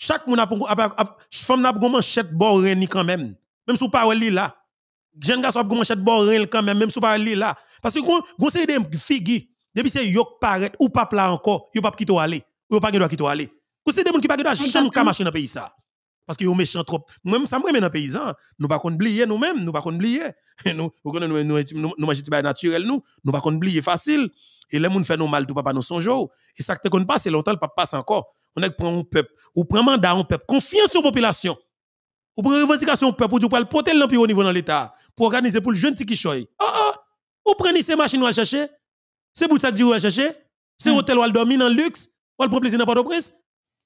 Chaque moun ap femme n'a pas manchette ni quand même. Même si pas li là. Jeune garçon ap manchette quand même même si pas li là. Parce que gon de des figi depuis c'est yok paret ou pas la encore, yo pas quitter aller. Yo pas kito quitter aller. Gon des moun qui pas droit chan ka machin dans pays ça. Parce que yo méchant trop. Même ça men dans paysan, nous pas qu'on oublier nous-mêmes, nous pas qu'on oublier. Nous nou, nous nous manger naturel nous, nous pas qu'on bliye facile. Et les moun fait nou mal tout papa nous sonjou. Et ça que te kon pas c'est longtemps le papa passe encore. On est prend un peuple, ou prend mandat un peuple, confiance aux population. Ou prend revendication au peuple, ou pour le porter l'empire au niveau dans l'État, pour organiser pour le jeune qui choy. Oh ah! Ou prenez ces machines à chercher, c'est pour ça que vous chercher, c'est hmm. hôtel où elle dormit dans le luxe, ou elle prend plaisir dans Port-au-Prince.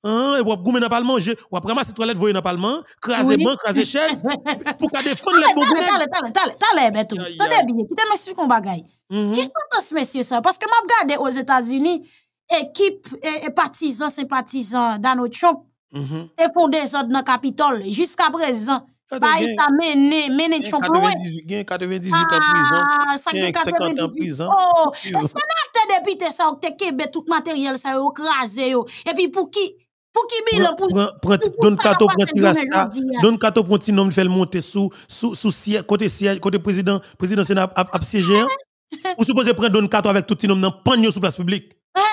Hein, et vous goûmer dans le manger, ou après ramasser toilette, voyez dans le Parlement, craser banc, craser chaise, pour qu'elle défendre les bonnes Talé, talé, talé, talé, Beto. Tenez bien, qui t'a m'explique un bagay. Qui sont ce monsieur ça? Parce que m'a regardé aux États-Unis, équipe, et sympathisants sympathisants notre Trump Ils mhm. font des ordres dans le Capitole. Jusqu'à présent, pas pour mené mené mene, mene 98 prison. 50 ah, Oh, ça tout matériel ça yo, et puis pour qui pour qui... pour Don pour don nom hein? pour monter sous sous sous siège côté siège côté président président, hein? ah, Cato avec tout ou don nom dans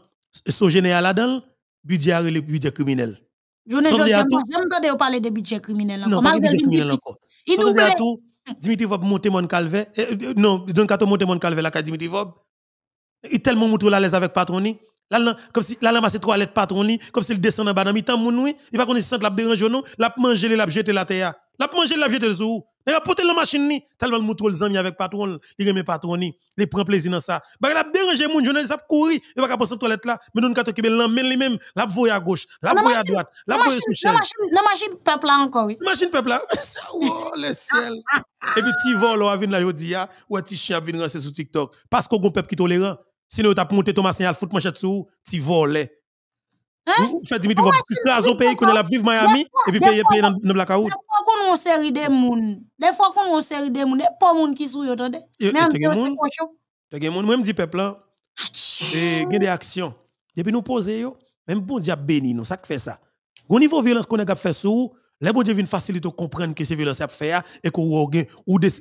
so général là-dedans, budget a le budget criminel. Je ne j'aime parler de budget criminel encore. Non, pas budget criminel encore. Il double. Dimitri Vob monte mon calvé. Eh, eh, eh, non, Don Kato monte mon calvé la ka Dimitri Vob. Il tellement mutou la l'aise avec patroni. Là, comme si là, là, c'est trois lettres patroni, comme s'il descend en bas dans mi-temps, mon oui. Il va connaître si la dérange ou non, la manger, la jeter la terre. L'a mangé la jeté sous. a porté la machine ni tellement moutou les amis avec patron, il remet patron ni, il prend plaisir dans ça. Bah l'a dérangé mon journaliste a courir, il va pas passer toilette là, mais nous qu'à qui l'emmène lui même, l'a voyé à gauche, l'a voyé à droite, l'a voyé sous chaise. La machine peuple là encore oui. machine peuple là. Oh le ciel. Et puis tu vol on vient là jodi a, ah, ou petit chien vient rester sur TikTok parce qu'on peuple qui tolérant. Sinon t'as monté Thomas Signal foot manchette sous, tu voles. Eh. Hein? Faites Dimitri, vous avez un pays qu'on a la vivre Miami et puis payer dans le blackout fwa kon yon de moun, Des fois qu'on yon seri de moun, de monde moun ki sou yo tande. Men Même c'est se pochou. même dit peuple ah, Et mdi peplan, e, gen de yo, même bon Dieu béni nous, ça fait ça. Au niveau violence qu'on a fait sous, les bon Dieu viennent faciliter comprendre que c'est violence à faire et qu'on ou,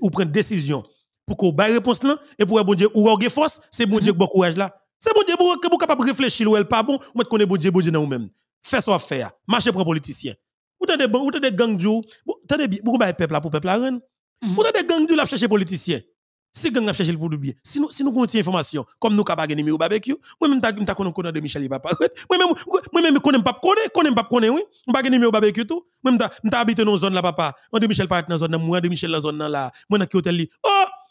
ou prend décision pour qu'on bail réponse là et pour bon Dieu ou force, c'est bon Dieu mm-hmm. qui courage là. C'est bon Dieu vous capable réfléchir ou elle pas bon, ou mettre qu'on est bon Dieu bon Dieu nous-mêmes. Fais ça faire, marcher pour politicien. Ou t'as des bon, ou t'as des gangs des beaucoup de peuple là pour peuple la reine. Mhm. Ou t'as des gangs là chercher politiciens. Si gang a cherché pour le Si nous si nous contient information comme nous capable gagner au barbecue, moi même t'a t'a connait de Michel pas papa. Moi même moi même konnen pas connais connais pas connais oui. On pas gagner au barbecue tout. Moi même t'a habité dans zone là papa. On de Michel pas dans zone là, moi de Michel dans zone là. Moi dans qui hôtel Oh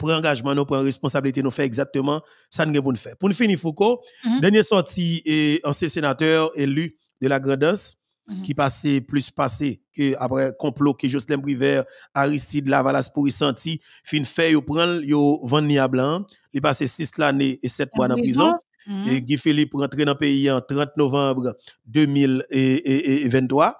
prend engagement, nous prend responsabilité, nous fait exactement ça nous devons faire. Pour nous finir, Foucault, dernier mhm. sorti dernière sortie, ancien sénateur élu de la Grandance, mhm. qui passait plus passé que après complot que Jocelyn River, Aristide Lavalas pour y sentir, fin fait, yo prend, yo vend à blanc, il passé six l'année et sept mois dans prison. Et Guy Philippe rentré dans le pays en 30 novembre 2023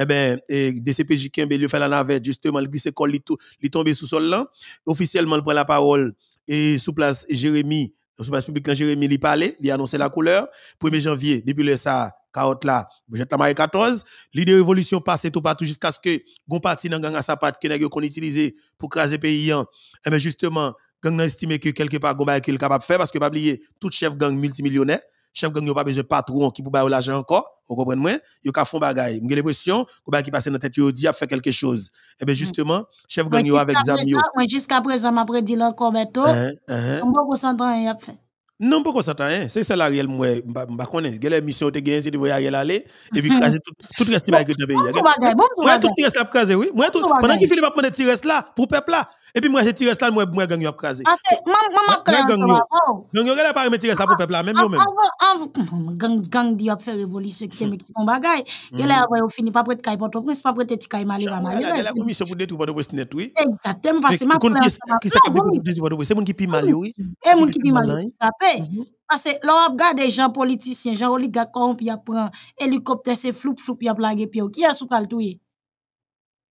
eh ben, e, bien, DCPJ Kembe, fait la navette, justement, le glissé col, il tombé sous sol là. Officiellement, il prend la parole et sous place Jérémy, sous place publique, Jérémy, il parlait, il annonçait la couleur. 1er janvier, depuis le ça, carotte là, jette la marée 14. L'idée révolution passe tout partout jusqu'à ce que gon parti dans gang à sa patte que qu'on utilisé pour craser pays Eh bien, justement, gang a estimé que quelque part gon est capable faire parce que pas oublier tout chef gang multimillionnaire chef gang yo pas besoin patron qui pour bailler l'argent encore vous comprenez moi yo ka font bagaille j'ai l'impression que ba qui passe dans tête yo dit a fait quelque chose et ben justement chef gang yo avec zamio moi jusqu'à présent m'a prédit encore bientôt on pas y a fait non, pas qu'on s'entend, hein. C'est ça la réelle, moi, je connais. Quelle mission, tu gagné, c'est de voyager aller, et puis craser tout tout reste qui va tu dans pays. Moi, tout reste là, craser, oui. Moi, tout, pendant qu'il Philippe a pris le reste là, pour peuple là, et puis moi, j'ai tiré ça, moi, moi, gang yop crasé. Ah, moi Moi crasé. Gang Gang a pas remis tirer ça pour peuple là, même nous Avant Gang, gang, di yop fait révolution, qui qui bagay. Et là, mhm. on finit pas près de prince, pas prêt de Malé. commission pour détruire de West Net, oui. Exactement, parce que ma crasé. c'est C'est mon qui pis ah, oui. Et eh, mon qui pis hein. mhm. Parce que là, on regarde des gens politiciens, gens oligarques prend hélicoptère, c'est floup, qui a sous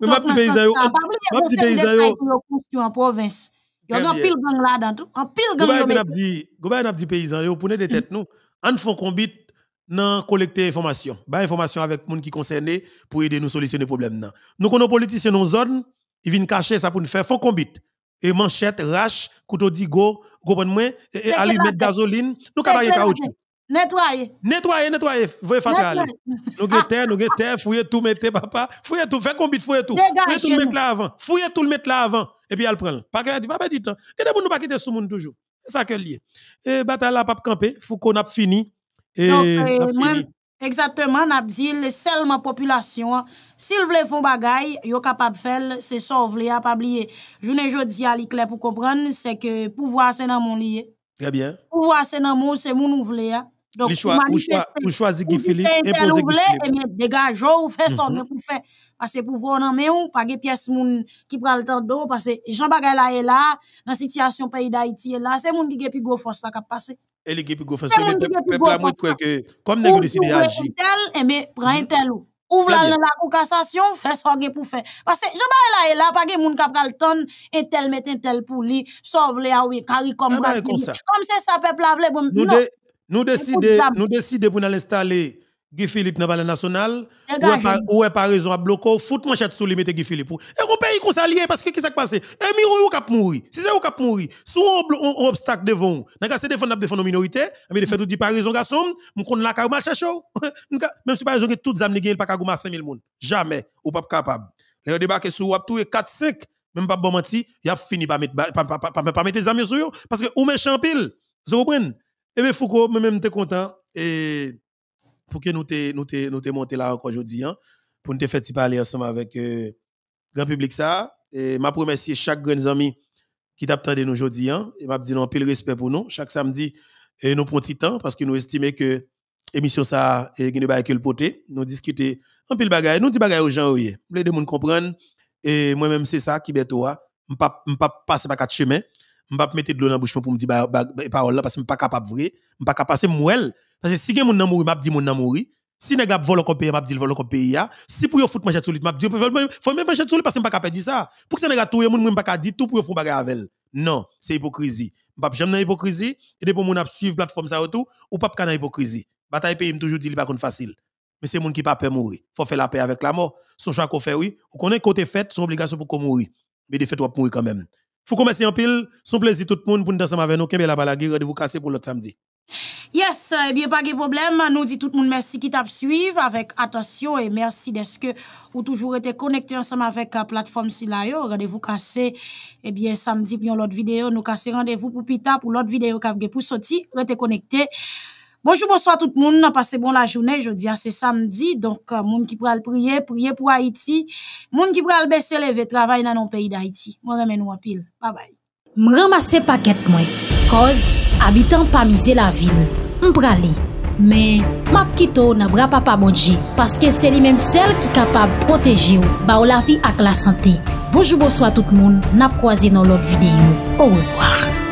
Mwen map ti peyizan yo. Map ti peyizan yo. Yo gen pil gang la dan tou. An pile gang yo men. gouverneur nap di paysan, yo, pounen de mm. tèt nou. An fon kombit nan kolekte information, Ba information avèk moun ki konserne pou yede nou solisyon de nan. Nou konon politisyen nou zon, yi vin kache sa pou nou fè fon kombit. Et manchette, rache, koutou d'igo, go, goupon mwen, e ali met gazoline, nou kabaye kaoutchou. Nettoyer. Nettoyer, nettoyer. Voyez fatal. Nous guettons, ah. nous guettons, fouillez tout, mettez papa. Fouillez tout, faites combien, fouillez tout. Fouillez tout, mettez là avant. Fouillez tout, mettez là avant. Et puis elle prend. Pas qu'elle dit, papa, dit temps. Et d'abord, nous pas quitter ce monde toujours. C'est ça que lié. Et bataille là, pas camper. Faut qu'on a fini. Et Donc, euh, exactement, n'a dit seulement population. Hein. S'il veut faire il yo capable faire, c'est ça, vous a pas oublier. Journée jodi à l'éclair pour comprendre, c'est que pouvoir c'est dans mon lié. Très bien. Pouvoir c'est dans mon, c'est mon ouvrier. Donc, les choix, ou choix, ou choix Ziggy Philippe, imposé eh bien, dégagez ou faites ça, mm-hmm. mais pour faire, parce que pour voir, non, mais ou, pas de pièces moun qui prend le temps d'eau, parce que Jean Bagala est là, dans la situation pays d'Haïti est là, c'est moun qui a plus gros force là qui a passé. Et les plus gros force, peuple moi croire que, comme nous décidé d'agir. Eh mm-hmm. Ou bien, prenez un tel ou. Ouvre la la kou kassasyon, fè so ge pou fè. Pase, jè ba là, la e la, pa ge moun kap kal ton, met un tel li, sov le a ouye, kari kom comme Kom se sa pep la vle, bon, non. Nous décidons nous décider pour nous installer Guy Philippe dans le national. Ou est par raison à bloquer, fout manchette sous les mettre Guy Philippe. Et on pays qu'on s'allie parce que qu'est-ce qui s'est passé? Et miron ou cap mourir. Si c'est ou cap mourir, sous on obstacle devant. N'a pas défendre défendre minorité, mais fait tout dit par raison garçon, mon connaît la carma chacho. Même si pas raison que toutes âmes n'égale pas carma 5000 monde. Jamais ou pas capable. Les débarquer sous ou tout 4 5 même pas bon menti, il a fini par mettre par mettre les amis sur parce que ou méchant pile. Vous comprenez? Eh bien, Foucault, moi-même, suis content. Et pour que nous te, nous monté là encore aujourd'hui, hein, pour nous te faire parler ensemble avec le euh, grand public ça. Et ma remercier chaque grand ami qui t'attendait nous aujourd'hui. Hein, et m'a dit non, pile respect pour nous. Chaque samedi, et euh, nous prenons petit temps parce que nous estimons que l'émission ça, et nous pas que le poté. Nous discutons un pile bagaille. Nous disons bagaille aux gens, oui. Les deux monde comprennent. Et moi-même, c'est ça qui est toi. Je ne passe pas quatre chemins je ne pas mettre de l'eau dans la bouche pour me dire parole bah, bah, bah, paroles là parce que je ne suis pas capable vrai, je ne pas capable passer mouel parce que si quelqu'un m'a mouri, m'a dit mon mouri. Si nèg la vole comme pays, m'a dit vole comme pays Si pour yo foutre manchette sur lui, m'a dit faut même manchette sur lui parce que pas capable dire ça. Pour que ça nèg a touyer moun, pas capable dire tout pour faire bagarre avec Non, c'est hypocrisie. Je jamais dans hypocrisie et pour mon a suivre plateforme ça tout ou pas dans hypocrisie. Bataille pays me toujours dit il pas facile. Mais c'est monde qui pas peur mourir. Faut faire la paix avec la mort. Son choix qu'on fait oui, on connaît côté fait, son obligation pour qu'on mourir. Mais des faits doit mourir quand même. Foucault, commencer en pile. Son plaisir tout le monde pour nous ensemble avec nous. Kembe la rendez-vous cassé pour l'autre samedi. Yes, eh bien, pas de problème. Nous dit tout le monde merci qui t'a suivi avec attention et merci d'être que vous toujours été connecté ensemble avec la euh, plateforme Silayo. Rendez-vous cassé, eh bien, samedi, pour l'autre vidéo. Nous cassé rendez-vous pour Pita, pour l'autre vidéo qui pour sortir. Restez connecté. Bonjou bonso a tout moun, nan pase bon la jounè, jodi a ah, se samdi, donk euh, moun ki pral prie, prie pou Haiti, moun ki pral bese leve, travay nan an peyi d'Haiti. Mwen remen wapil, babay. M ramase paket mwen, koz, abitan pa mize la vil, m pral li. Men, map kito nan bra pa pa bodje, paske se li menm sel ki kapab proteji ou, ba ou la vi ak la sante. Bonjou bonso a tout moun, nan proazi nan lot videyo. Ou revoar.